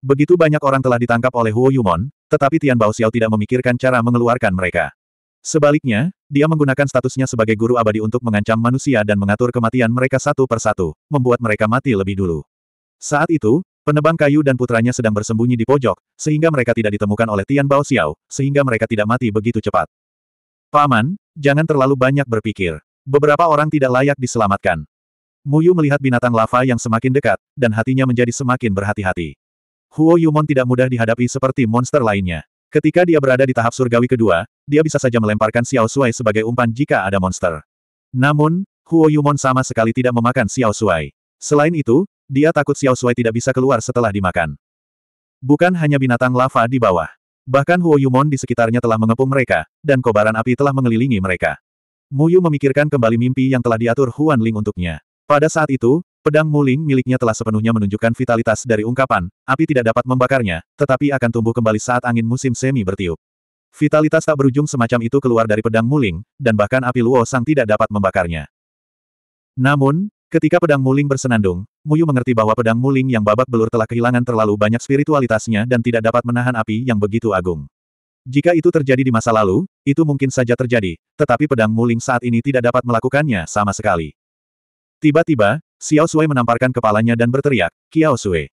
Begitu banyak orang telah ditangkap oleh Huo Yumon, tetapi Tian Bao Xiao tidak memikirkan cara mengeluarkan mereka. Sebaliknya, dia menggunakan statusnya sebagai guru abadi untuk mengancam manusia dan mengatur kematian mereka satu per satu, membuat mereka mati lebih dulu. Saat itu, penebang kayu dan putranya sedang bersembunyi di pojok, sehingga mereka tidak ditemukan oleh Tian Bao Xiao, sehingga mereka tidak mati begitu cepat. Paman, jangan terlalu banyak berpikir. Beberapa orang tidak layak diselamatkan. Muyu melihat binatang lava yang semakin dekat, dan hatinya menjadi semakin berhati-hati. Huo Yumon tidak mudah dihadapi seperti monster lainnya. Ketika dia berada di tahap surgawi kedua, dia bisa saja melemparkan Xiao Shuai sebagai umpan jika ada monster. Namun, Huo Yumon sama sekali tidak memakan Xiao Shuai. Selain itu, dia takut Xiao Shuai tidak bisa keluar setelah dimakan. Bukan hanya binatang lava di bawah. Bahkan Huo Yumon di sekitarnya telah mengepung mereka, dan kobaran api telah mengelilingi mereka. Muyu memikirkan kembali mimpi yang telah diatur Huan Ling untuknya. Pada saat itu, Pedang Muling miliknya telah sepenuhnya menunjukkan vitalitas dari ungkapan, api tidak dapat membakarnya, tetapi akan tumbuh kembali saat angin musim semi bertiup. Vitalitas tak berujung semacam itu keluar dari pedang Muling, dan bahkan api Luo Sang tidak dapat membakarnya. Namun, ketika pedang Muling bersenandung, Muyu mengerti bahwa pedang Muling yang babak belur telah kehilangan terlalu banyak spiritualitasnya dan tidak dapat menahan api yang begitu agung. Jika itu terjadi di masa lalu, itu mungkin saja terjadi, tetapi pedang Muling saat ini tidak dapat melakukannya sama sekali. Tiba-tiba, Xiao Sui menamparkan kepalanya dan berteriak, Kiao Sui.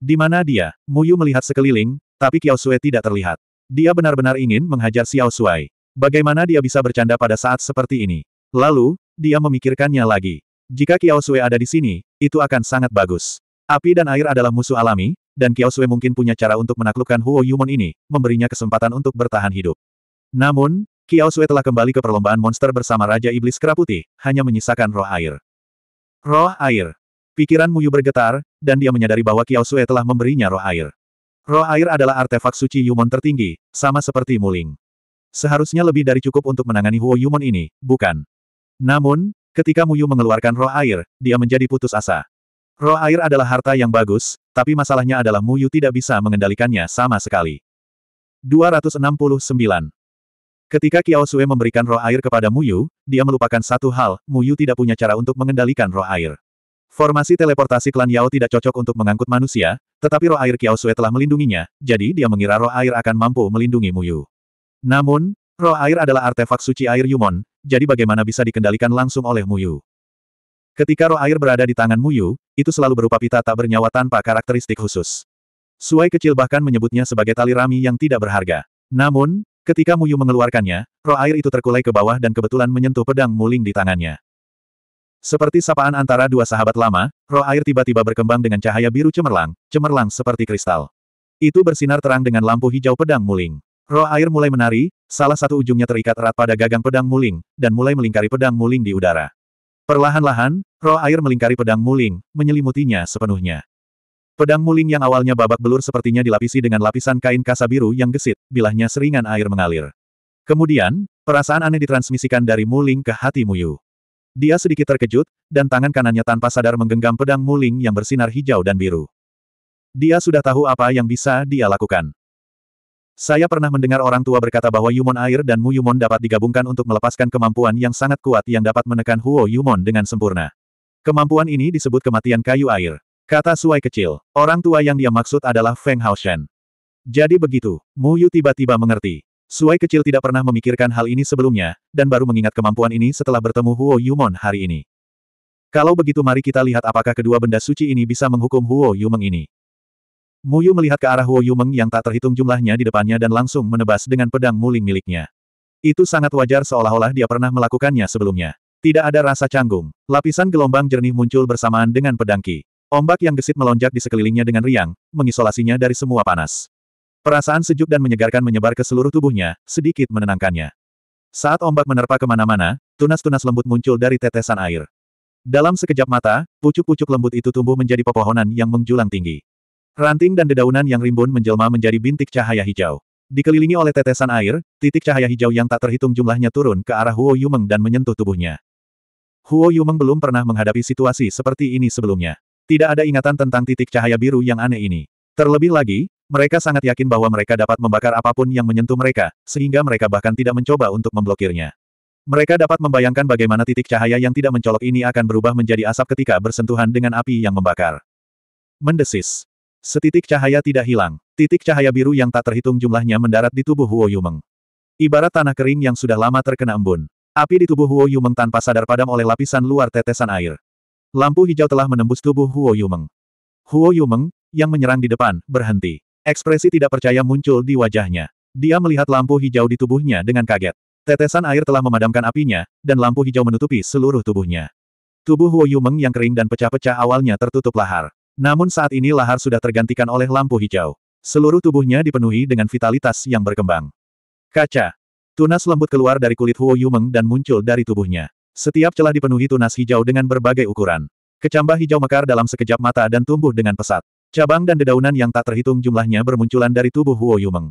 Di mana dia? Mu Yu melihat sekeliling, tapi Kiao Sui tidak terlihat. Dia benar-benar ingin menghajar Xiao Sui. Bagaimana dia bisa bercanda pada saat seperti ini? Lalu, dia memikirkannya lagi. Jika Kiao Sui ada di sini, itu akan sangat bagus. Api dan air adalah musuh alami, dan Kiao Sui mungkin punya cara untuk menaklukkan Huo Yumon ini, memberinya kesempatan untuk bertahan hidup. Namun, Kiao Sui telah kembali ke perlombaan monster bersama Raja Iblis Kera hanya menyisakan roh air. Roh air. Pikiran Muyu bergetar, dan dia menyadari bahwa Kiao Sue telah memberinya roh air. Roh air adalah artefak suci Yumon tertinggi, sama seperti Muling. Seharusnya lebih dari cukup untuk menangani Huo Yumon ini, bukan? Namun, ketika Muyu mengeluarkan roh air, dia menjadi putus asa. Roh air adalah harta yang bagus, tapi masalahnya adalah Muyu tidak bisa mengendalikannya sama sekali. 269. Ketika Kiao Sue memberikan roh air kepada Mu Yu, dia melupakan satu hal, Mu Yu tidak punya cara untuk mengendalikan roh air. Formasi teleportasi klan Yao tidak cocok untuk mengangkut manusia, tetapi roh air Kiao Sue telah melindunginya, jadi dia mengira roh air akan mampu melindungi Mu Yu. Namun, roh air adalah artefak suci air Yumon, jadi bagaimana bisa dikendalikan langsung oleh Mu Yu? Ketika roh air berada di tangan Mu Yu, itu selalu berupa pita tak bernyawa tanpa karakteristik khusus. Suai kecil bahkan menyebutnya sebagai tali rami yang tidak berharga. Namun, Ketika Muyu mengeluarkannya, roh air itu terkulai ke bawah dan kebetulan menyentuh pedang muling di tangannya. Seperti sapaan antara dua sahabat lama, roh air tiba-tiba berkembang dengan cahaya biru cemerlang, cemerlang seperti kristal. Itu bersinar terang dengan lampu hijau pedang muling. Roh air mulai menari, salah satu ujungnya terikat erat pada gagang pedang muling, dan mulai melingkari pedang muling di udara. Perlahan-lahan, roh air melingkari pedang muling, menyelimutinya sepenuhnya. Pedang muling yang awalnya babak belur sepertinya dilapisi dengan lapisan kain kasa biru yang gesit, bilahnya seringan air mengalir. Kemudian, perasaan aneh ditransmisikan dari muling ke hati Muyu. Dia sedikit terkejut, dan tangan kanannya tanpa sadar menggenggam pedang muling yang bersinar hijau dan biru. Dia sudah tahu apa yang bisa dia lakukan. Saya pernah mendengar orang tua berkata bahwa Yumon air dan Mu Yumon dapat digabungkan untuk melepaskan kemampuan yang sangat kuat yang dapat menekan Huo Yumon dengan sempurna. Kemampuan ini disebut kematian kayu air. Kata Suai kecil, orang tua yang dia maksud adalah Feng Haoshen. Jadi begitu, Mu Yu tiba-tiba mengerti. Suai kecil tidak pernah memikirkan hal ini sebelumnya, dan baru mengingat kemampuan ini setelah bertemu Huo Yumon hari ini. Kalau begitu mari kita lihat apakah kedua benda suci ini bisa menghukum Huo Yumeng ini. Mu Yu melihat ke arah Huo Yumeng yang tak terhitung jumlahnya di depannya dan langsung menebas dengan pedang muling miliknya. Itu sangat wajar seolah-olah dia pernah melakukannya sebelumnya. Tidak ada rasa canggung, lapisan gelombang jernih muncul bersamaan dengan pedang Ki. Ombak yang gesit melonjak di sekelilingnya dengan riang, mengisolasinya dari semua panas. Perasaan sejuk dan menyegarkan menyebar ke seluruh tubuhnya, sedikit menenangkannya. Saat ombak menerpa kemana-mana, tunas-tunas lembut muncul dari tetesan air. Dalam sekejap mata, pucuk-pucuk lembut itu tumbuh menjadi pepohonan yang menjulang tinggi. Ranting dan dedaunan yang rimbun menjelma menjadi bintik cahaya hijau. Dikelilingi oleh tetesan air, titik cahaya hijau yang tak terhitung jumlahnya turun ke arah Huo Yumeng dan menyentuh tubuhnya. Huo Yumeng belum pernah menghadapi situasi seperti ini sebelumnya. Tidak ada ingatan tentang titik cahaya biru yang aneh ini. Terlebih lagi, mereka sangat yakin bahwa mereka dapat membakar apapun yang menyentuh mereka, sehingga mereka bahkan tidak mencoba untuk memblokirnya. Mereka dapat membayangkan bagaimana titik cahaya yang tidak mencolok ini akan berubah menjadi asap ketika bersentuhan dengan api yang membakar. Mendesis. Setitik cahaya tidak hilang. Titik cahaya biru yang tak terhitung jumlahnya mendarat di tubuh Huo Yumeng. Ibarat tanah kering yang sudah lama terkena embun. Api di tubuh Huo Yumeng tanpa sadar padam oleh lapisan luar tetesan air. Lampu hijau telah menembus tubuh Huo Yumeng. Huo Yumeng, yang menyerang di depan, berhenti. Ekspresi tidak percaya muncul di wajahnya. Dia melihat lampu hijau di tubuhnya dengan kaget. Tetesan air telah memadamkan apinya, dan lampu hijau menutupi seluruh tubuhnya. Tubuh Huo Yumeng yang kering dan pecah-pecah awalnya tertutup lahar. Namun saat ini lahar sudah tergantikan oleh lampu hijau. Seluruh tubuhnya dipenuhi dengan vitalitas yang berkembang. Kaca. Tunas lembut keluar dari kulit Huo Yumeng dan muncul dari tubuhnya. Setiap celah dipenuhi tunas hijau dengan berbagai ukuran. Kecambah hijau mekar dalam sekejap mata dan tumbuh dengan pesat. Cabang dan dedaunan yang tak terhitung jumlahnya bermunculan dari tubuh Huo Yumeng.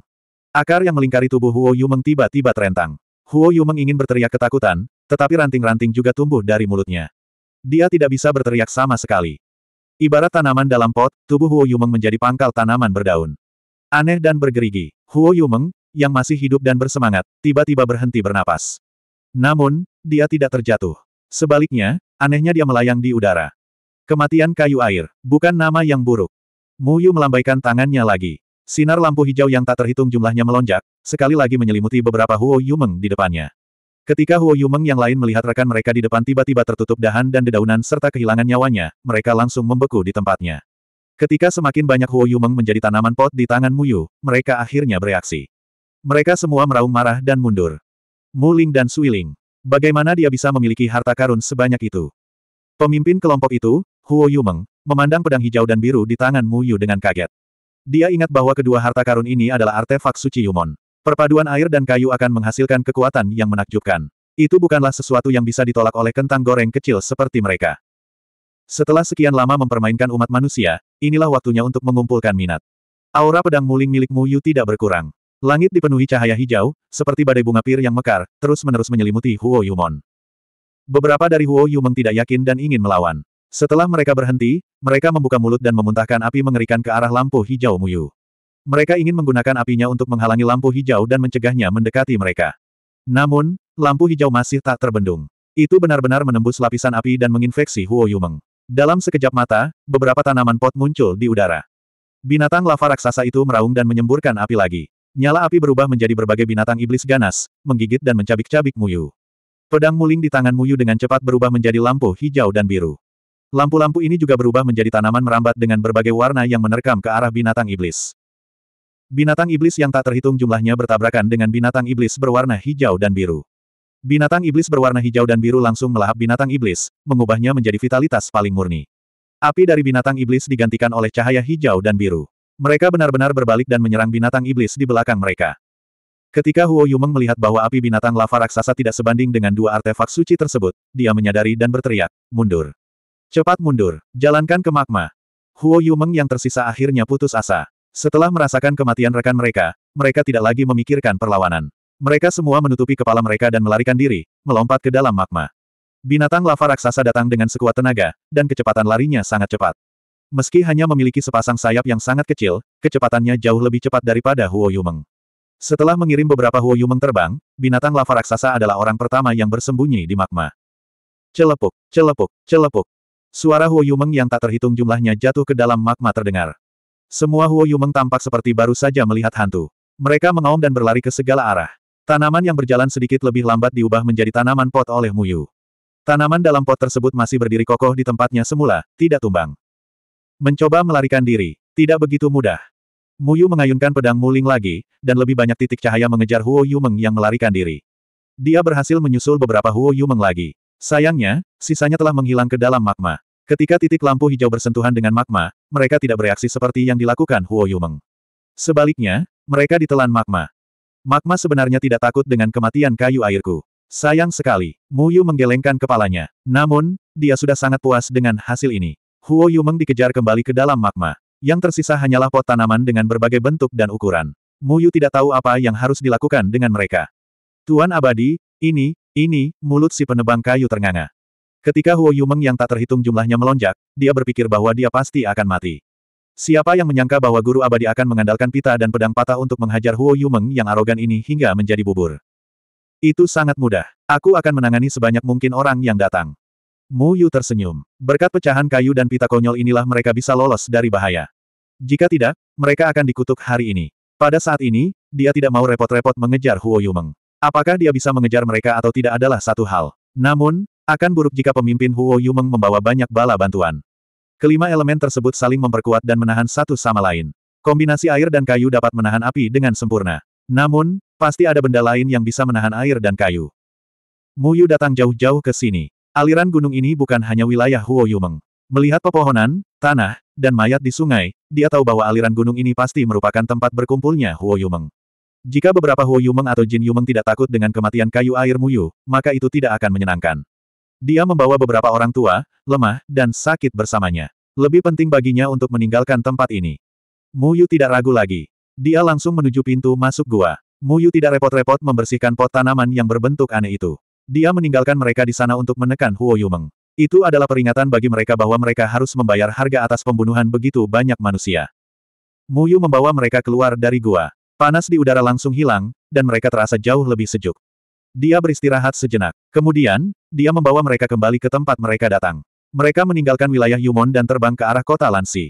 Akar yang melingkari tubuh Huo Yumeng tiba-tiba terentang. Huo Yumeng ingin berteriak ketakutan, tetapi ranting-ranting juga tumbuh dari mulutnya. Dia tidak bisa berteriak sama sekali. Ibarat tanaman dalam pot, tubuh Huo Yumeng menjadi pangkal tanaman berdaun. Aneh dan bergerigi, Huo Yumeng, yang masih hidup dan bersemangat, tiba-tiba berhenti bernapas. Namun, dia tidak terjatuh. Sebaliknya, anehnya dia melayang di udara. Kematian kayu air, bukan nama yang buruk. Mu Yu melambaikan tangannya lagi. Sinar lampu hijau yang tak terhitung jumlahnya melonjak, sekali lagi menyelimuti beberapa Huo Yumeng di depannya. Ketika Huo Yumeng yang lain melihat rekan mereka di depan tiba-tiba tertutup dahan dan dedaunan serta kehilangan nyawanya, mereka langsung membeku di tempatnya. Ketika semakin banyak Huo Yumeng menjadi tanaman pot di tangan Mu Yu, mereka akhirnya bereaksi. Mereka semua meraung marah dan mundur. Mu Ling dan Suiling. Bagaimana dia bisa memiliki harta karun sebanyak itu? Pemimpin kelompok itu, Huo Yumeng, memandang pedang hijau dan biru di tangan Mu Yu dengan kaget. Dia ingat bahwa kedua harta karun ini adalah artefak suci Yumon. Perpaduan air dan kayu akan menghasilkan kekuatan yang menakjubkan. Itu bukanlah sesuatu yang bisa ditolak oleh kentang goreng kecil seperti mereka. Setelah sekian lama mempermainkan umat manusia, inilah waktunya untuk mengumpulkan minat. Aura pedang muling milik Mu Yu tidak berkurang. Langit dipenuhi cahaya hijau, seperti badai bunga pir yang mekar, terus-menerus menyelimuti Huo Yumon. Beberapa dari Huo Yumeng tidak yakin dan ingin melawan. Setelah mereka berhenti, mereka membuka mulut dan memuntahkan api mengerikan ke arah lampu hijau Muyu. Mereka ingin menggunakan apinya untuk menghalangi lampu hijau dan mencegahnya mendekati mereka. Namun, lampu hijau masih tak terbendung. Itu benar-benar menembus lapisan api dan menginfeksi Huo Yumeng. Dalam sekejap mata, beberapa tanaman pot muncul di udara. Binatang lava raksasa itu meraung dan menyemburkan api lagi. Nyala api berubah menjadi berbagai binatang iblis ganas, menggigit dan mencabik-cabik Muyu. Pedang muling di tangan Muyu dengan cepat berubah menjadi lampu hijau dan biru. Lampu-lampu ini juga berubah menjadi tanaman merambat dengan berbagai warna yang menerkam ke arah binatang iblis. Binatang iblis yang tak terhitung jumlahnya bertabrakan dengan binatang iblis berwarna hijau dan biru. Binatang iblis berwarna hijau dan biru langsung melahap binatang iblis, mengubahnya menjadi vitalitas paling murni. Api dari binatang iblis digantikan oleh cahaya hijau dan biru. Mereka benar-benar berbalik dan menyerang binatang iblis di belakang mereka. Ketika Huo Yumeng melihat bahwa api binatang lava raksasa tidak sebanding dengan dua artefak suci tersebut, dia menyadari dan berteriak, mundur. Cepat mundur, jalankan ke magma. Huo Yumeng yang tersisa akhirnya putus asa. Setelah merasakan kematian rekan mereka, mereka tidak lagi memikirkan perlawanan. Mereka semua menutupi kepala mereka dan melarikan diri, melompat ke dalam magma. Binatang lava raksasa datang dengan sekuat tenaga, dan kecepatan larinya sangat cepat. Meski hanya memiliki sepasang sayap yang sangat kecil, kecepatannya jauh lebih cepat daripada Huo Yumeng. Setelah mengirim beberapa Huo Yumeng terbang, binatang lava raksasa adalah orang pertama yang bersembunyi di magma. Celepuk, celepuk, celepuk. Suara Huo Yumeng yang tak terhitung jumlahnya jatuh ke dalam magma terdengar. Semua Huo Yumeng tampak seperti baru saja melihat hantu. Mereka mengaum dan berlari ke segala arah. Tanaman yang berjalan sedikit lebih lambat diubah menjadi tanaman pot oleh Muyu. Tanaman dalam pot tersebut masih berdiri kokoh di tempatnya semula, tidak tumbang. Mencoba melarikan diri, tidak begitu mudah. Muyu mengayunkan pedang muling lagi, dan lebih banyak titik cahaya mengejar Huo Yumeng yang melarikan diri. Dia berhasil menyusul beberapa Huo Yumeng lagi. Sayangnya, sisanya telah menghilang ke dalam magma. Ketika titik lampu hijau bersentuhan dengan magma, mereka tidak bereaksi seperti yang dilakukan Huo Yumeng. Sebaliknya, mereka ditelan magma. Magma sebenarnya tidak takut dengan kematian kayu airku. Sayang sekali, Muyu menggelengkan kepalanya. Namun, dia sudah sangat puas dengan hasil ini. Huo Yumeng dikejar kembali ke dalam magma. Yang tersisa hanyalah pot tanaman dengan berbagai bentuk dan ukuran. Mu Yu tidak tahu apa yang harus dilakukan dengan mereka. Tuan abadi, ini, ini, mulut si penebang kayu ternganga. Ketika Huo Yumeng yang tak terhitung jumlahnya melonjak, dia berpikir bahwa dia pasti akan mati. Siapa yang menyangka bahwa guru abadi akan mengandalkan pita dan pedang patah untuk menghajar Huo Yumeng yang arogan ini hingga menjadi bubur? Itu sangat mudah. Aku akan menangani sebanyak mungkin orang yang datang. Mu Yu tersenyum. Berkat pecahan kayu dan pita konyol inilah mereka bisa lolos dari bahaya. Jika tidak, mereka akan dikutuk hari ini. Pada saat ini, dia tidak mau repot-repot mengejar Huo Yumeng. Apakah dia bisa mengejar mereka atau tidak adalah satu hal. Namun, akan buruk jika pemimpin Huo Yumeng membawa banyak bala bantuan. Kelima elemen tersebut saling memperkuat dan menahan satu sama lain. Kombinasi air dan kayu dapat menahan api dengan sempurna. Namun, pasti ada benda lain yang bisa menahan air dan kayu. Muyu datang jauh-jauh ke sini. Aliran gunung ini bukan hanya wilayah Huo Yumeng. Melihat pepohonan, tanah, dan mayat di sungai, dia tahu bahwa aliran gunung ini pasti merupakan tempat berkumpulnya Huo Yumeng. Jika beberapa Huo Yumeng atau Jin Yumeng tidak takut dengan kematian kayu air Muyu, maka itu tidak akan menyenangkan. Dia membawa beberapa orang tua, lemah, dan sakit bersamanya. Lebih penting baginya untuk meninggalkan tempat ini. Muyu tidak ragu lagi. Dia langsung menuju pintu masuk gua. Muyu tidak repot-repot membersihkan pot tanaman yang berbentuk aneh itu. Dia meninggalkan mereka di sana untuk menekan Huo Yumeng. Itu adalah peringatan bagi mereka bahwa mereka harus membayar harga atas pembunuhan begitu banyak manusia. Muyu membawa mereka keluar dari gua. Panas di udara langsung hilang, dan mereka terasa jauh lebih sejuk. Dia beristirahat sejenak. Kemudian, dia membawa mereka kembali ke tempat mereka datang. Mereka meninggalkan wilayah Yumon dan terbang ke arah kota Lansi.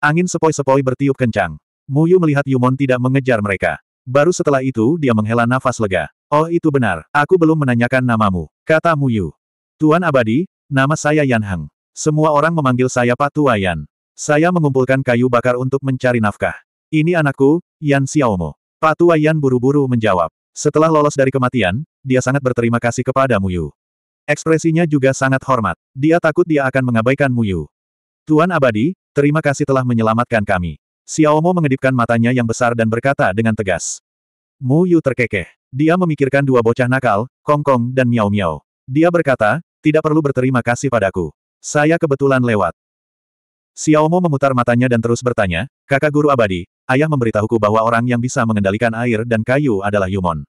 Angin sepoi-sepoi bertiup kencang. Muyu melihat Yumon tidak mengejar mereka. Baru setelah itu dia menghela nafas lega. Oh itu benar, aku belum menanyakan namamu, kata Muyu. Tuan Abadi, nama saya Yan Heng. Semua orang memanggil saya Pak Tua Yan. Saya mengumpulkan kayu bakar untuk mencari nafkah. Ini anakku, Yan Xiaomo. Pak Tua Yan buru-buru menjawab. Setelah lolos dari kematian, dia sangat berterima kasih kepada Muyu. Ekspresinya juga sangat hormat. Dia takut dia akan mengabaikan Muyu. Tuan Abadi, terima kasih telah menyelamatkan kami. Xiaomo mengedipkan matanya yang besar dan berkata dengan tegas. Mu Yu terkekeh. Dia memikirkan dua bocah nakal, Kong Kong dan Miao Miao. Dia berkata, tidak perlu berterima kasih padaku. Saya kebetulan lewat. Xiaomo memutar matanya dan terus bertanya, kakak guru abadi, ayah memberitahuku bahwa orang yang bisa mengendalikan air dan kayu adalah Yumon.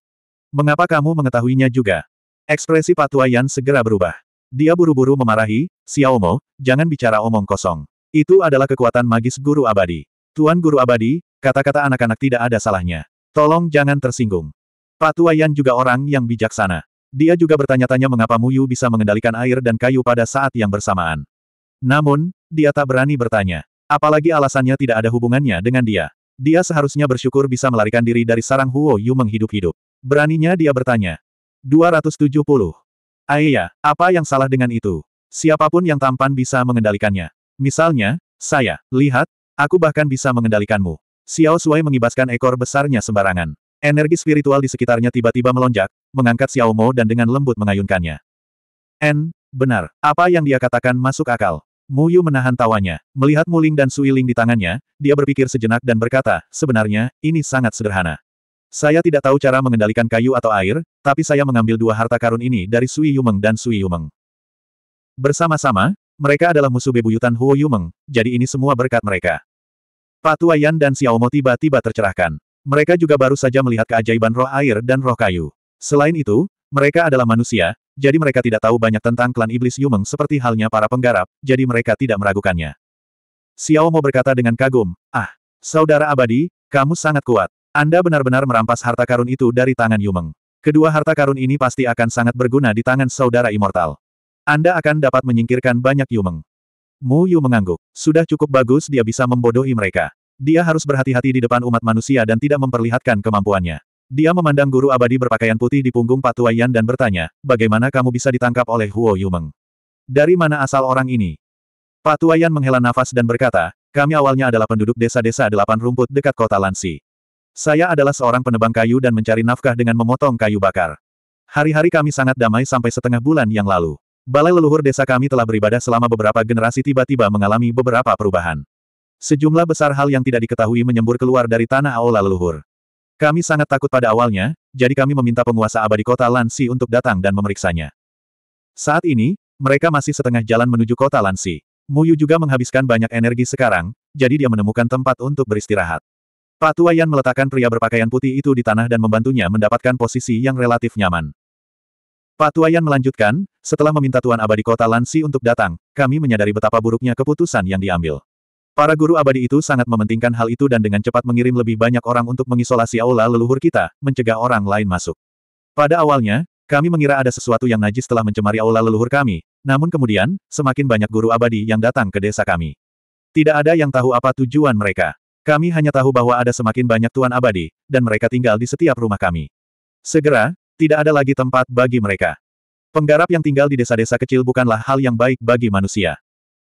Mengapa kamu mengetahuinya juga? Ekspresi Patua Yan segera berubah. Dia buru-buru memarahi, Xiaomo, jangan bicara omong kosong. Itu adalah kekuatan magis guru abadi. Tuan Guru Abadi, kata-kata anak-anak tidak ada salahnya. Tolong jangan tersinggung. Pak Tuayan juga orang yang bijaksana. Dia juga bertanya-tanya mengapa Muyu bisa mengendalikan air dan kayu pada saat yang bersamaan. Namun, dia tak berani bertanya. Apalagi alasannya tidak ada hubungannya dengan dia. Dia seharusnya bersyukur bisa melarikan diri dari sarang Huo Yu menghidup-hidup. Beraninya dia bertanya. 270. Aiya, apa yang salah dengan itu? Siapapun yang tampan bisa mengendalikannya. Misalnya, saya, lihat, Aku bahkan bisa mengendalikanmu. Xiao Sui mengibaskan ekor besarnya sembarangan. Energi spiritual di sekitarnya tiba-tiba melonjak, mengangkat Xiao Mo dan dengan lembut mengayunkannya. N, benar, apa yang dia katakan masuk akal. Mu Yu menahan tawanya. Melihat Mu Ling dan Sui Ling di tangannya, dia berpikir sejenak dan berkata, sebenarnya, ini sangat sederhana. Saya tidak tahu cara mengendalikan kayu atau air, tapi saya mengambil dua harta karun ini dari Sui Yumeng dan Sui Yumeng. Bersama-sama, mereka adalah musuh bebuyutan Huo Yumeng, jadi ini semua berkat mereka. Patua Yan dan Xiaomo tiba-tiba tercerahkan. Mereka juga baru saja melihat keajaiban roh air dan roh kayu. Selain itu, mereka adalah manusia, jadi mereka tidak tahu banyak tentang klan iblis Yumeng seperti halnya para penggarap, jadi mereka tidak meragukannya. Xiaomo berkata dengan kagum, Ah, saudara abadi, kamu sangat kuat. Anda benar-benar merampas harta karun itu dari tangan Yumeng. Kedua harta karun ini pasti akan sangat berguna di tangan saudara immortal. Anda akan dapat menyingkirkan banyak Yumeng. Mu Yu mengangguk. Sudah cukup bagus dia bisa membodohi mereka. Dia harus berhati-hati di depan umat manusia dan tidak memperlihatkan kemampuannya. Dia memandang guru abadi berpakaian putih di punggung Pak Tuayan dan bertanya, bagaimana kamu bisa ditangkap oleh Huo Yumeng? Dari mana asal orang ini? Pak Tuayan menghela nafas dan berkata, kami awalnya adalah penduduk desa-desa delapan rumput dekat kota Lansi. Saya adalah seorang penebang kayu dan mencari nafkah dengan memotong kayu bakar. Hari-hari kami sangat damai sampai setengah bulan yang lalu. Balai leluhur desa kami telah beribadah selama beberapa generasi tiba-tiba mengalami beberapa perubahan. Sejumlah besar hal yang tidak diketahui menyembur keluar dari tanah aula leluhur. Kami sangat takut pada awalnya, jadi kami meminta penguasa abadi kota Lansi untuk datang dan memeriksanya. Saat ini, mereka masih setengah jalan menuju kota Lansi. Muyu juga menghabiskan banyak energi sekarang, jadi dia menemukan tempat untuk beristirahat. Patuayan meletakkan pria berpakaian putih itu di tanah dan membantunya mendapatkan posisi yang relatif nyaman. Pak Tuayan melanjutkan, setelah meminta Tuan Abadi Kota Lansi untuk datang, kami menyadari betapa buruknya keputusan yang diambil. Para guru abadi itu sangat mementingkan hal itu dan dengan cepat mengirim lebih banyak orang untuk mengisolasi aula leluhur kita, mencegah orang lain masuk. Pada awalnya, kami mengira ada sesuatu yang najis telah mencemari aula leluhur kami, namun kemudian, semakin banyak guru abadi yang datang ke desa kami. Tidak ada yang tahu apa tujuan mereka. Kami hanya tahu bahwa ada semakin banyak tuan abadi, dan mereka tinggal di setiap rumah kami. Segera, tidak ada lagi tempat bagi mereka. Penggarap yang tinggal di desa-desa kecil bukanlah hal yang baik bagi manusia.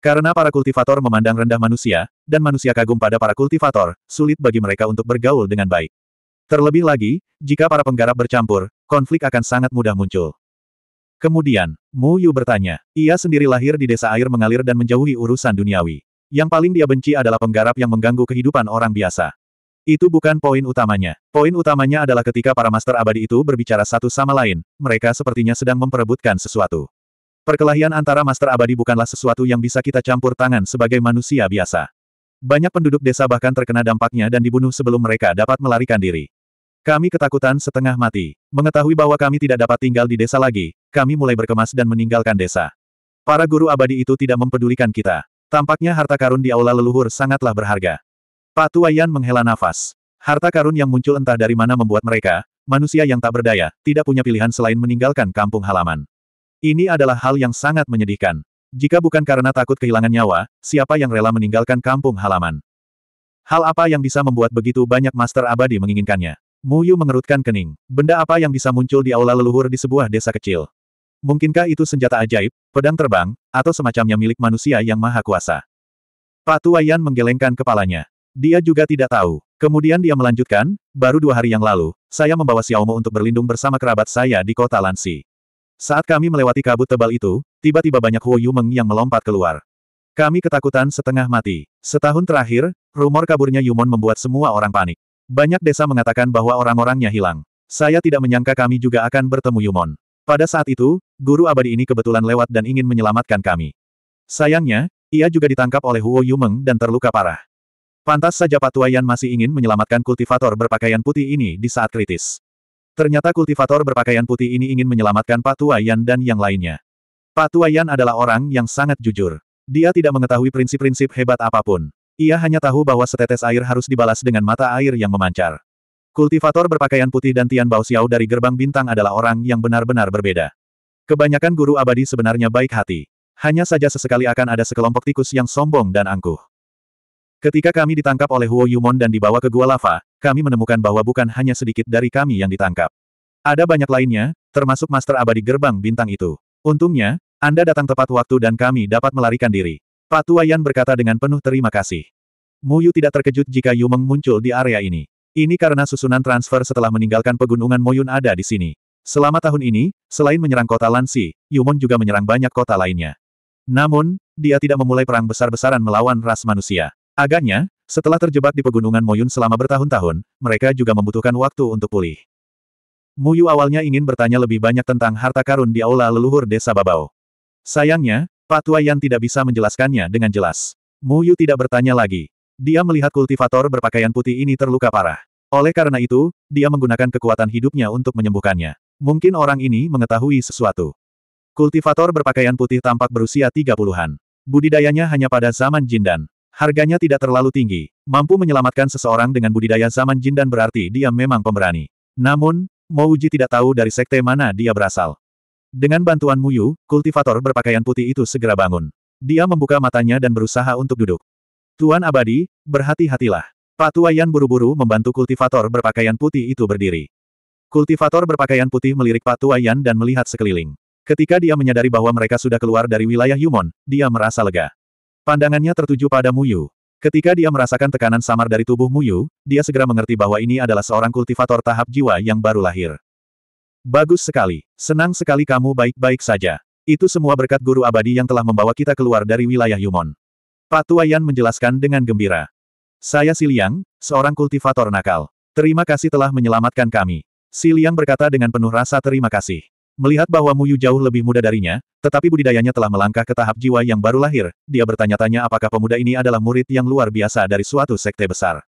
Karena para kultivator memandang rendah manusia, dan manusia kagum pada para kultivator, sulit bagi mereka untuk bergaul dengan baik. Terlebih lagi, jika para penggarap bercampur, konflik akan sangat mudah muncul. Kemudian, Mu Yu bertanya, ia sendiri lahir di desa air mengalir dan menjauhi urusan duniawi. Yang paling dia benci adalah penggarap yang mengganggu kehidupan orang biasa. Itu bukan poin utamanya. Poin utamanya adalah ketika para master abadi itu berbicara satu sama lain, mereka sepertinya sedang memperebutkan sesuatu. Perkelahian antara master abadi bukanlah sesuatu yang bisa kita campur tangan sebagai manusia biasa. Banyak penduduk desa bahkan terkena dampaknya dan dibunuh sebelum mereka dapat melarikan diri. Kami ketakutan setengah mati. Mengetahui bahwa kami tidak dapat tinggal di desa lagi, kami mulai berkemas dan meninggalkan desa. Para guru abadi itu tidak mempedulikan kita. Tampaknya harta karun di aula leluhur sangatlah berharga. Pak Tuayan menghela nafas. Harta karun yang muncul entah dari mana membuat mereka, manusia yang tak berdaya, tidak punya pilihan selain meninggalkan kampung halaman. Ini adalah hal yang sangat menyedihkan. Jika bukan karena takut kehilangan nyawa, siapa yang rela meninggalkan kampung halaman? Hal apa yang bisa membuat begitu banyak master abadi menginginkannya? Muyu mengerutkan kening. Benda apa yang bisa muncul di aula leluhur di sebuah desa kecil? Mungkinkah itu senjata ajaib, pedang terbang, atau semacamnya milik manusia yang maha kuasa? Pak Tuayan menggelengkan kepalanya. Dia juga tidak tahu. Kemudian dia melanjutkan, baru dua hari yang lalu, saya membawa Xiaomo untuk berlindung bersama kerabat saya di kota Lansi. Saat kami melewati kabut tebal itu, tiba-tiba banyak Huo Yumeng yang melompat keluar. Kami ketakutan setengah mati. Setahun terakhir, rumor kaburnya Yumon membuat semua orang panik. Banyak desa mengatakan bahwa orang-orangnya hilang. Saya tidak menyangka kami juga akan bertemu Yumon. Pada saat itu, guru abadi ini kebetulan lewat dan ingin menyelamatkan kami. Sayangnya, ia juga ditangkap oleh Huo Yumeng dan terluka parah. Pantas saja Patuayan masih ingin menyelamatkan kultivator berpakaian putih ini di saat kritis. Ternyata kultivator berpakaian putih ini ingin menyelamatkan Patuayan dan yang lainnya. Patuayan adalah orang yang sangat jujur. Dia tidak mengetahui prinsip-prinsip hebat apapun. Ia hanya tahu bahwa setetes air harus dibalas dengan mata air yang memancar. Kultivator berpakaian putih dan Tian Bao Xiao dari Gerbang Bintang adalah orang yang benar-benar berbeda. Kebanyakan guru abadi sebenarnya baik hati. Hanya saja sesekali akan ada sekelompok tikus yang sombong dan angkuh. Ketika kami ditangkap oleh Huo Yumon dan dibawa ke gua lava, kami menemukan bahwa bukan hanya sedikit dari kami yang ditangkap. Ada banyak lainnya, termasuk Master Abadi Gerbang Bintang itu. Untungnya, Anda datang tepat waktu dan kami dapat melarikan diri. Patua Yan berkata dengan penuh terima kasih. Muyu tidak terkejut jika Yumeng muncul di area ini. Ini karena susunan transfer setelah meninggalkan pegunungan Moyun ada di sini. Selama tahun ini, selain menyerang kota Lansi, Yumon juga menyerang banyak kota lainnya. Namun, dia tidak memulai perang besar-besaran melawan ras manusia. Agaknya, setelah terjebak di pegunungan Moyun selama bertahun-tahun, mereka juga membutuhkan waktu untuk pulih. Muyu awalnya ingin bertanya lebih banyak tentang harta karun di aula leluhur desa Babau. Sayangnya, Pak Tuayan tidak bisa menjelaskannya dengan jelas. Muyu tidak bertanya lagi. Dia melihat kultivator berpakaian putih ini terluka parah. Oleh karena itu, dia menggunakan kekuatan hidupnya untuk menyembuhkannya. Mungkin orang ini mengetahui sesuatu. Kultivator berpakaian putih tampak berusia 30-an. Budidayanya hanya pada zaman Jindan. Harganya tidak terlalu tinggi, mampu menyelamatkan seseorang dengan budidaya zaman jin dan berarti dia memang pemberani. Namun, Mouji tidak tahu dari sekte mana dia berasal. Dengan bantuan Muyu, kultivator berpakaian putih itu segera bangun. Dia membuka matanya dan berusaha untuk duduk. Tuan Abadi, berhati-hatilah. Pak Tuayan buru-buru membantu kultivator berpakaian putih itu berdiri. Kultivator berpakaian putih melirik Pak Tuayan dan melihat sekeliling. Ketika dia menyadari bahwa mereka sudah keluar dari wilayah Yumon, dia merasa lega. Pandangannya tertuju pada Muyu. Ketika dia merasakan tekanan samar dari tubuh Muyu, dia segera mengerti bahwa ini adalah seorang kultivator tahap jiwa yang baru lahir. Bagus sekali. Senang sekali kamu baik-baik saja. Itu semua berkat guru abadi yang telah membawa kita keluar dari wilayah Yumon. Pak Patuayan menjelaskan dengan gembira. Saya Siliang, seorang kultivator nakal. Terima kasih telah menyelamatkan kami. Siliang berkata dengan penuh rasa terima kasih. Melihat bahwa Muyu jauh lebih muda darinya, tetapi budidayanya telah melangkah ke tahap jiwa yang baru lahir, dia bertanya-tanya apakah pemuda ini adalah murid yang luar biasa dari suatu sekte besar.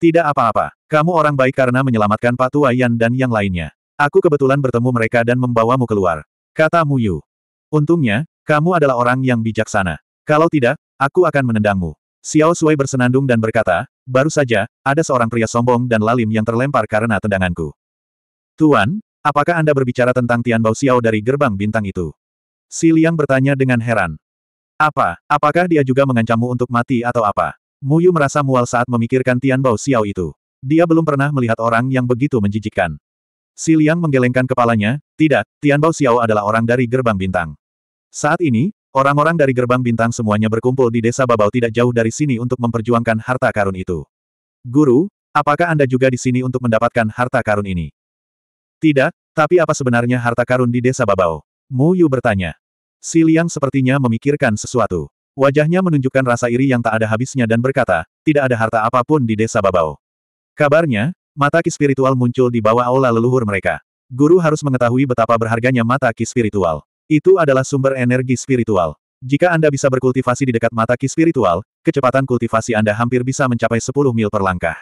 Tidak apa-apa, kamu orang baik karena menyelamatkan Patua Yan dan yang lainnya. Aku kebetulan bertemu mereka dan membawamu keluar. Kata Muyu. Untungnya, kamu adalah orang yang bijaksana. Kalau tidak, aku akan menendangmu. Xiao Sui bersenandung dan berkata, baru saja, ada seorang pria sombong dan lalim yang terlempar karena tendanganku. Tuan, Apakah Anda berbicara tentang Tian Bao Xiao dari gerbang bintang itu? Si Liang bertanya dengan heran. Apa? Apakah dia juga mengancammu untuk mati atau apa? Mu Yu merasa mual saat memikirkan Tian Bao Xiao itu. Dia belum pernah melihat orang yang begitu menjijikkan. Si Liang menggelengkan kepalanya, tidak, Tian Bao Xiao adalah orang dari gerbang bintang. Saat ini, orang-orang dari gerbang bintang semuanya berkumpul di desa Babau tidak jauh dari sini untuk memperjuangkan harta karun itu. Guru, apakah Anda juga di sini untuk mendapatkan harta karun ini? Tidak, tapi apa sebenarnya harta karun di desa Babao? Mu Yu bertanya. Si Liang sepertinya memikirkan sesuatu. Wajahnya menunjukkan rasa iri yang tak ada habisnya dan berkata, tidak ada harta apapun di desa Babao. Kabarnya, mata ki spiritual muncul di bawah aula leluhur mereka. Guru harus mengetahui betapa berharganya mata ki spiritual. Itu adalah sumber energi spiritual. Jika Anda bisa berkultivasi di dekat mata ki spiritual, kecepatan kultivasi Anda hampir bisa mencapai 10 mil per langkah.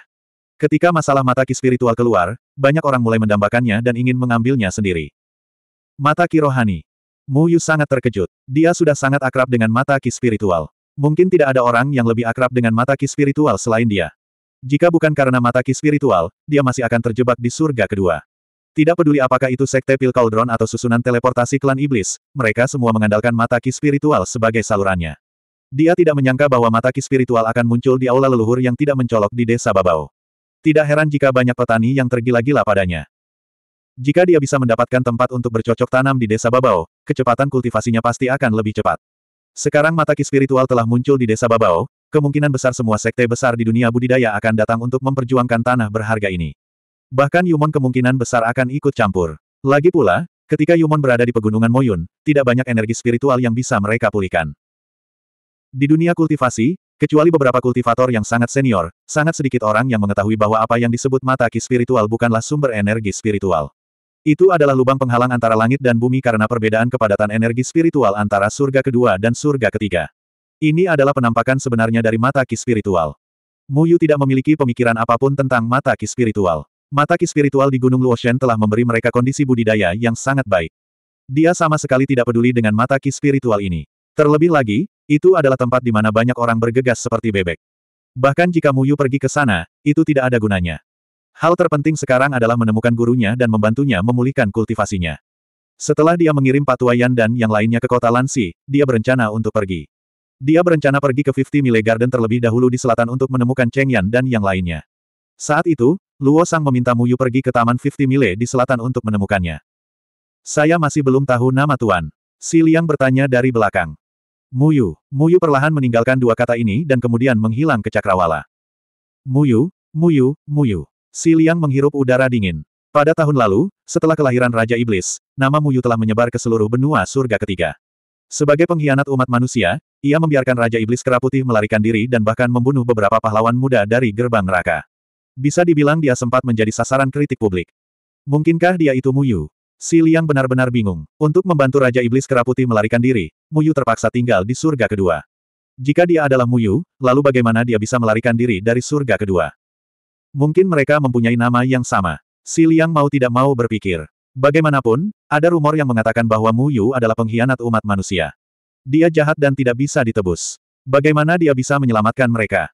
Ketika masalah mata ki spiritual keluar, banyak orang mulai mendambakannya dan ingin mengambilnya sendiri. Mata ki rohani. Mu Yu sangat terkejut. Dia sudah sangat akrab dengan mata ki spiritual. Mungkin tidak ada orang yang lebih akrab dengan mata ki spiritual selain dia. Jika bukan karena mata ki spiritual, dia masih akan terjebak di surga kedua. Tidak peduli apakah itu sekte pil cauldron atau susunan teleportasi klan iblis, mereka semua mengandalkan mata ki spiritual sebagai salurannya. Dia tidak menyangka bahwa mata ki spiritual akan muncul di aula leluhur yang tidak mencolok di desa Babau. Tidak heran jika banyak petani yang tergila-gila padanya. Jika dia bisa mendapatkan tempat untuk bercocok tanam di desa Babao, kecepatan kultivasinya pasti akan lebih cepat. Sekarang mataki spiritual telah muncul di desa Babao, kemungkinan besar semua sekte besar di dunia budidaya akan datang untuk memperjuangkan tanah berharga ini. Bahkan Yumon kemungkinan besar akan ikut campur. Lagi pula, ketika Yumon berada di pegunungan Moyun, tidak banyak energi spiritual yang bisa mereka pulihkan. Di dunia kultivasi, Kecuali beberapa kultivator yang sangat senior, sangat sedikit orang yang mengetahui bahwa apa yang disebut mata ki spiritual bukanlah sumber energi spiritual. Itu adalah lubang penghalang antara langit dan bumi karena perbedaan kepadatan energi spiritual antara surga kedua dan surga ketiga. Ini adalah penampakan sebenarnya dari mata ki spiritual. Muyu tidak memiliki pemikiran apapun tentang mata ki spiritual. Mata ki spiritual di Gunung Luoshen telah memberi mereka kondisi budidaya yang sangat baik. Dia sama sekali tidak peduli dengan mata ki spiritual ini. Terlebih lagi, itu adalah tempat di mana banyak orang bergegas seperti bebek. Bahkan jika Muyu pergi ke sana, itu tidak ada gunanya. Hal terpenting sekarang adalah menemukan gurunya dan membantunya memulihkan kultivasinya. Setelah dia mengirim Patuayan dan yang lainnya ke kota Lansi, dia berencana untuk pergi. Dia berencana pergi ke 50 Mile Garden terlebih dahulu di selatan untuk menemukan Cheng Yan dan yang lainnya. Saat itu, Luo Sang meminta Muyu pergi ke Taman 50 Mile di selatan untuk menemukannya. Saya masih belum tahu nama Tuan. Si Liang bertanya dari belakang. Muyu, Muyu perlahan meninggalkan dua kata ini dan kemudian menghilang ke cakrawala. Muyu, Muyu, Muyu. Si Liang menghirup udara dingin. Pada tahun lalu, setelah kelahiran Raja Iblis, nama Muyu telah menyebar ke seluruh benua surga ketiga. Sebagai pengkhianat umat manusia, ia membiarkan Raja Iblis Keraputih melarikan diri dan bahkan membunuh beberapa pahlawan muda dari gerbang neraka. Bisa dibilang dia sempat menjadi sasaran kritik publik. Mungkinkah dia itu Muyu? Si Liang benar-benar bingung. Untuk membantu Raja Iblis Keraputi melarikan diri, Muyu terpaksa tinggal di surga kedua. Jika dia adalah Muyu, lalu bagaimana dia bisa melarikan diri dari surga kedua? Mungkin mereka mempunyai nama yang sama. Si Liang mau tidak mau berpikir. Bagaimanapun, ada rumor yang mengatakan bahwa Mu Yu adalah pengkhianat umat manusia. Dia jahat dan tidak bisa ditebus. Bagaimana dia bisa menyelamatkan mereka?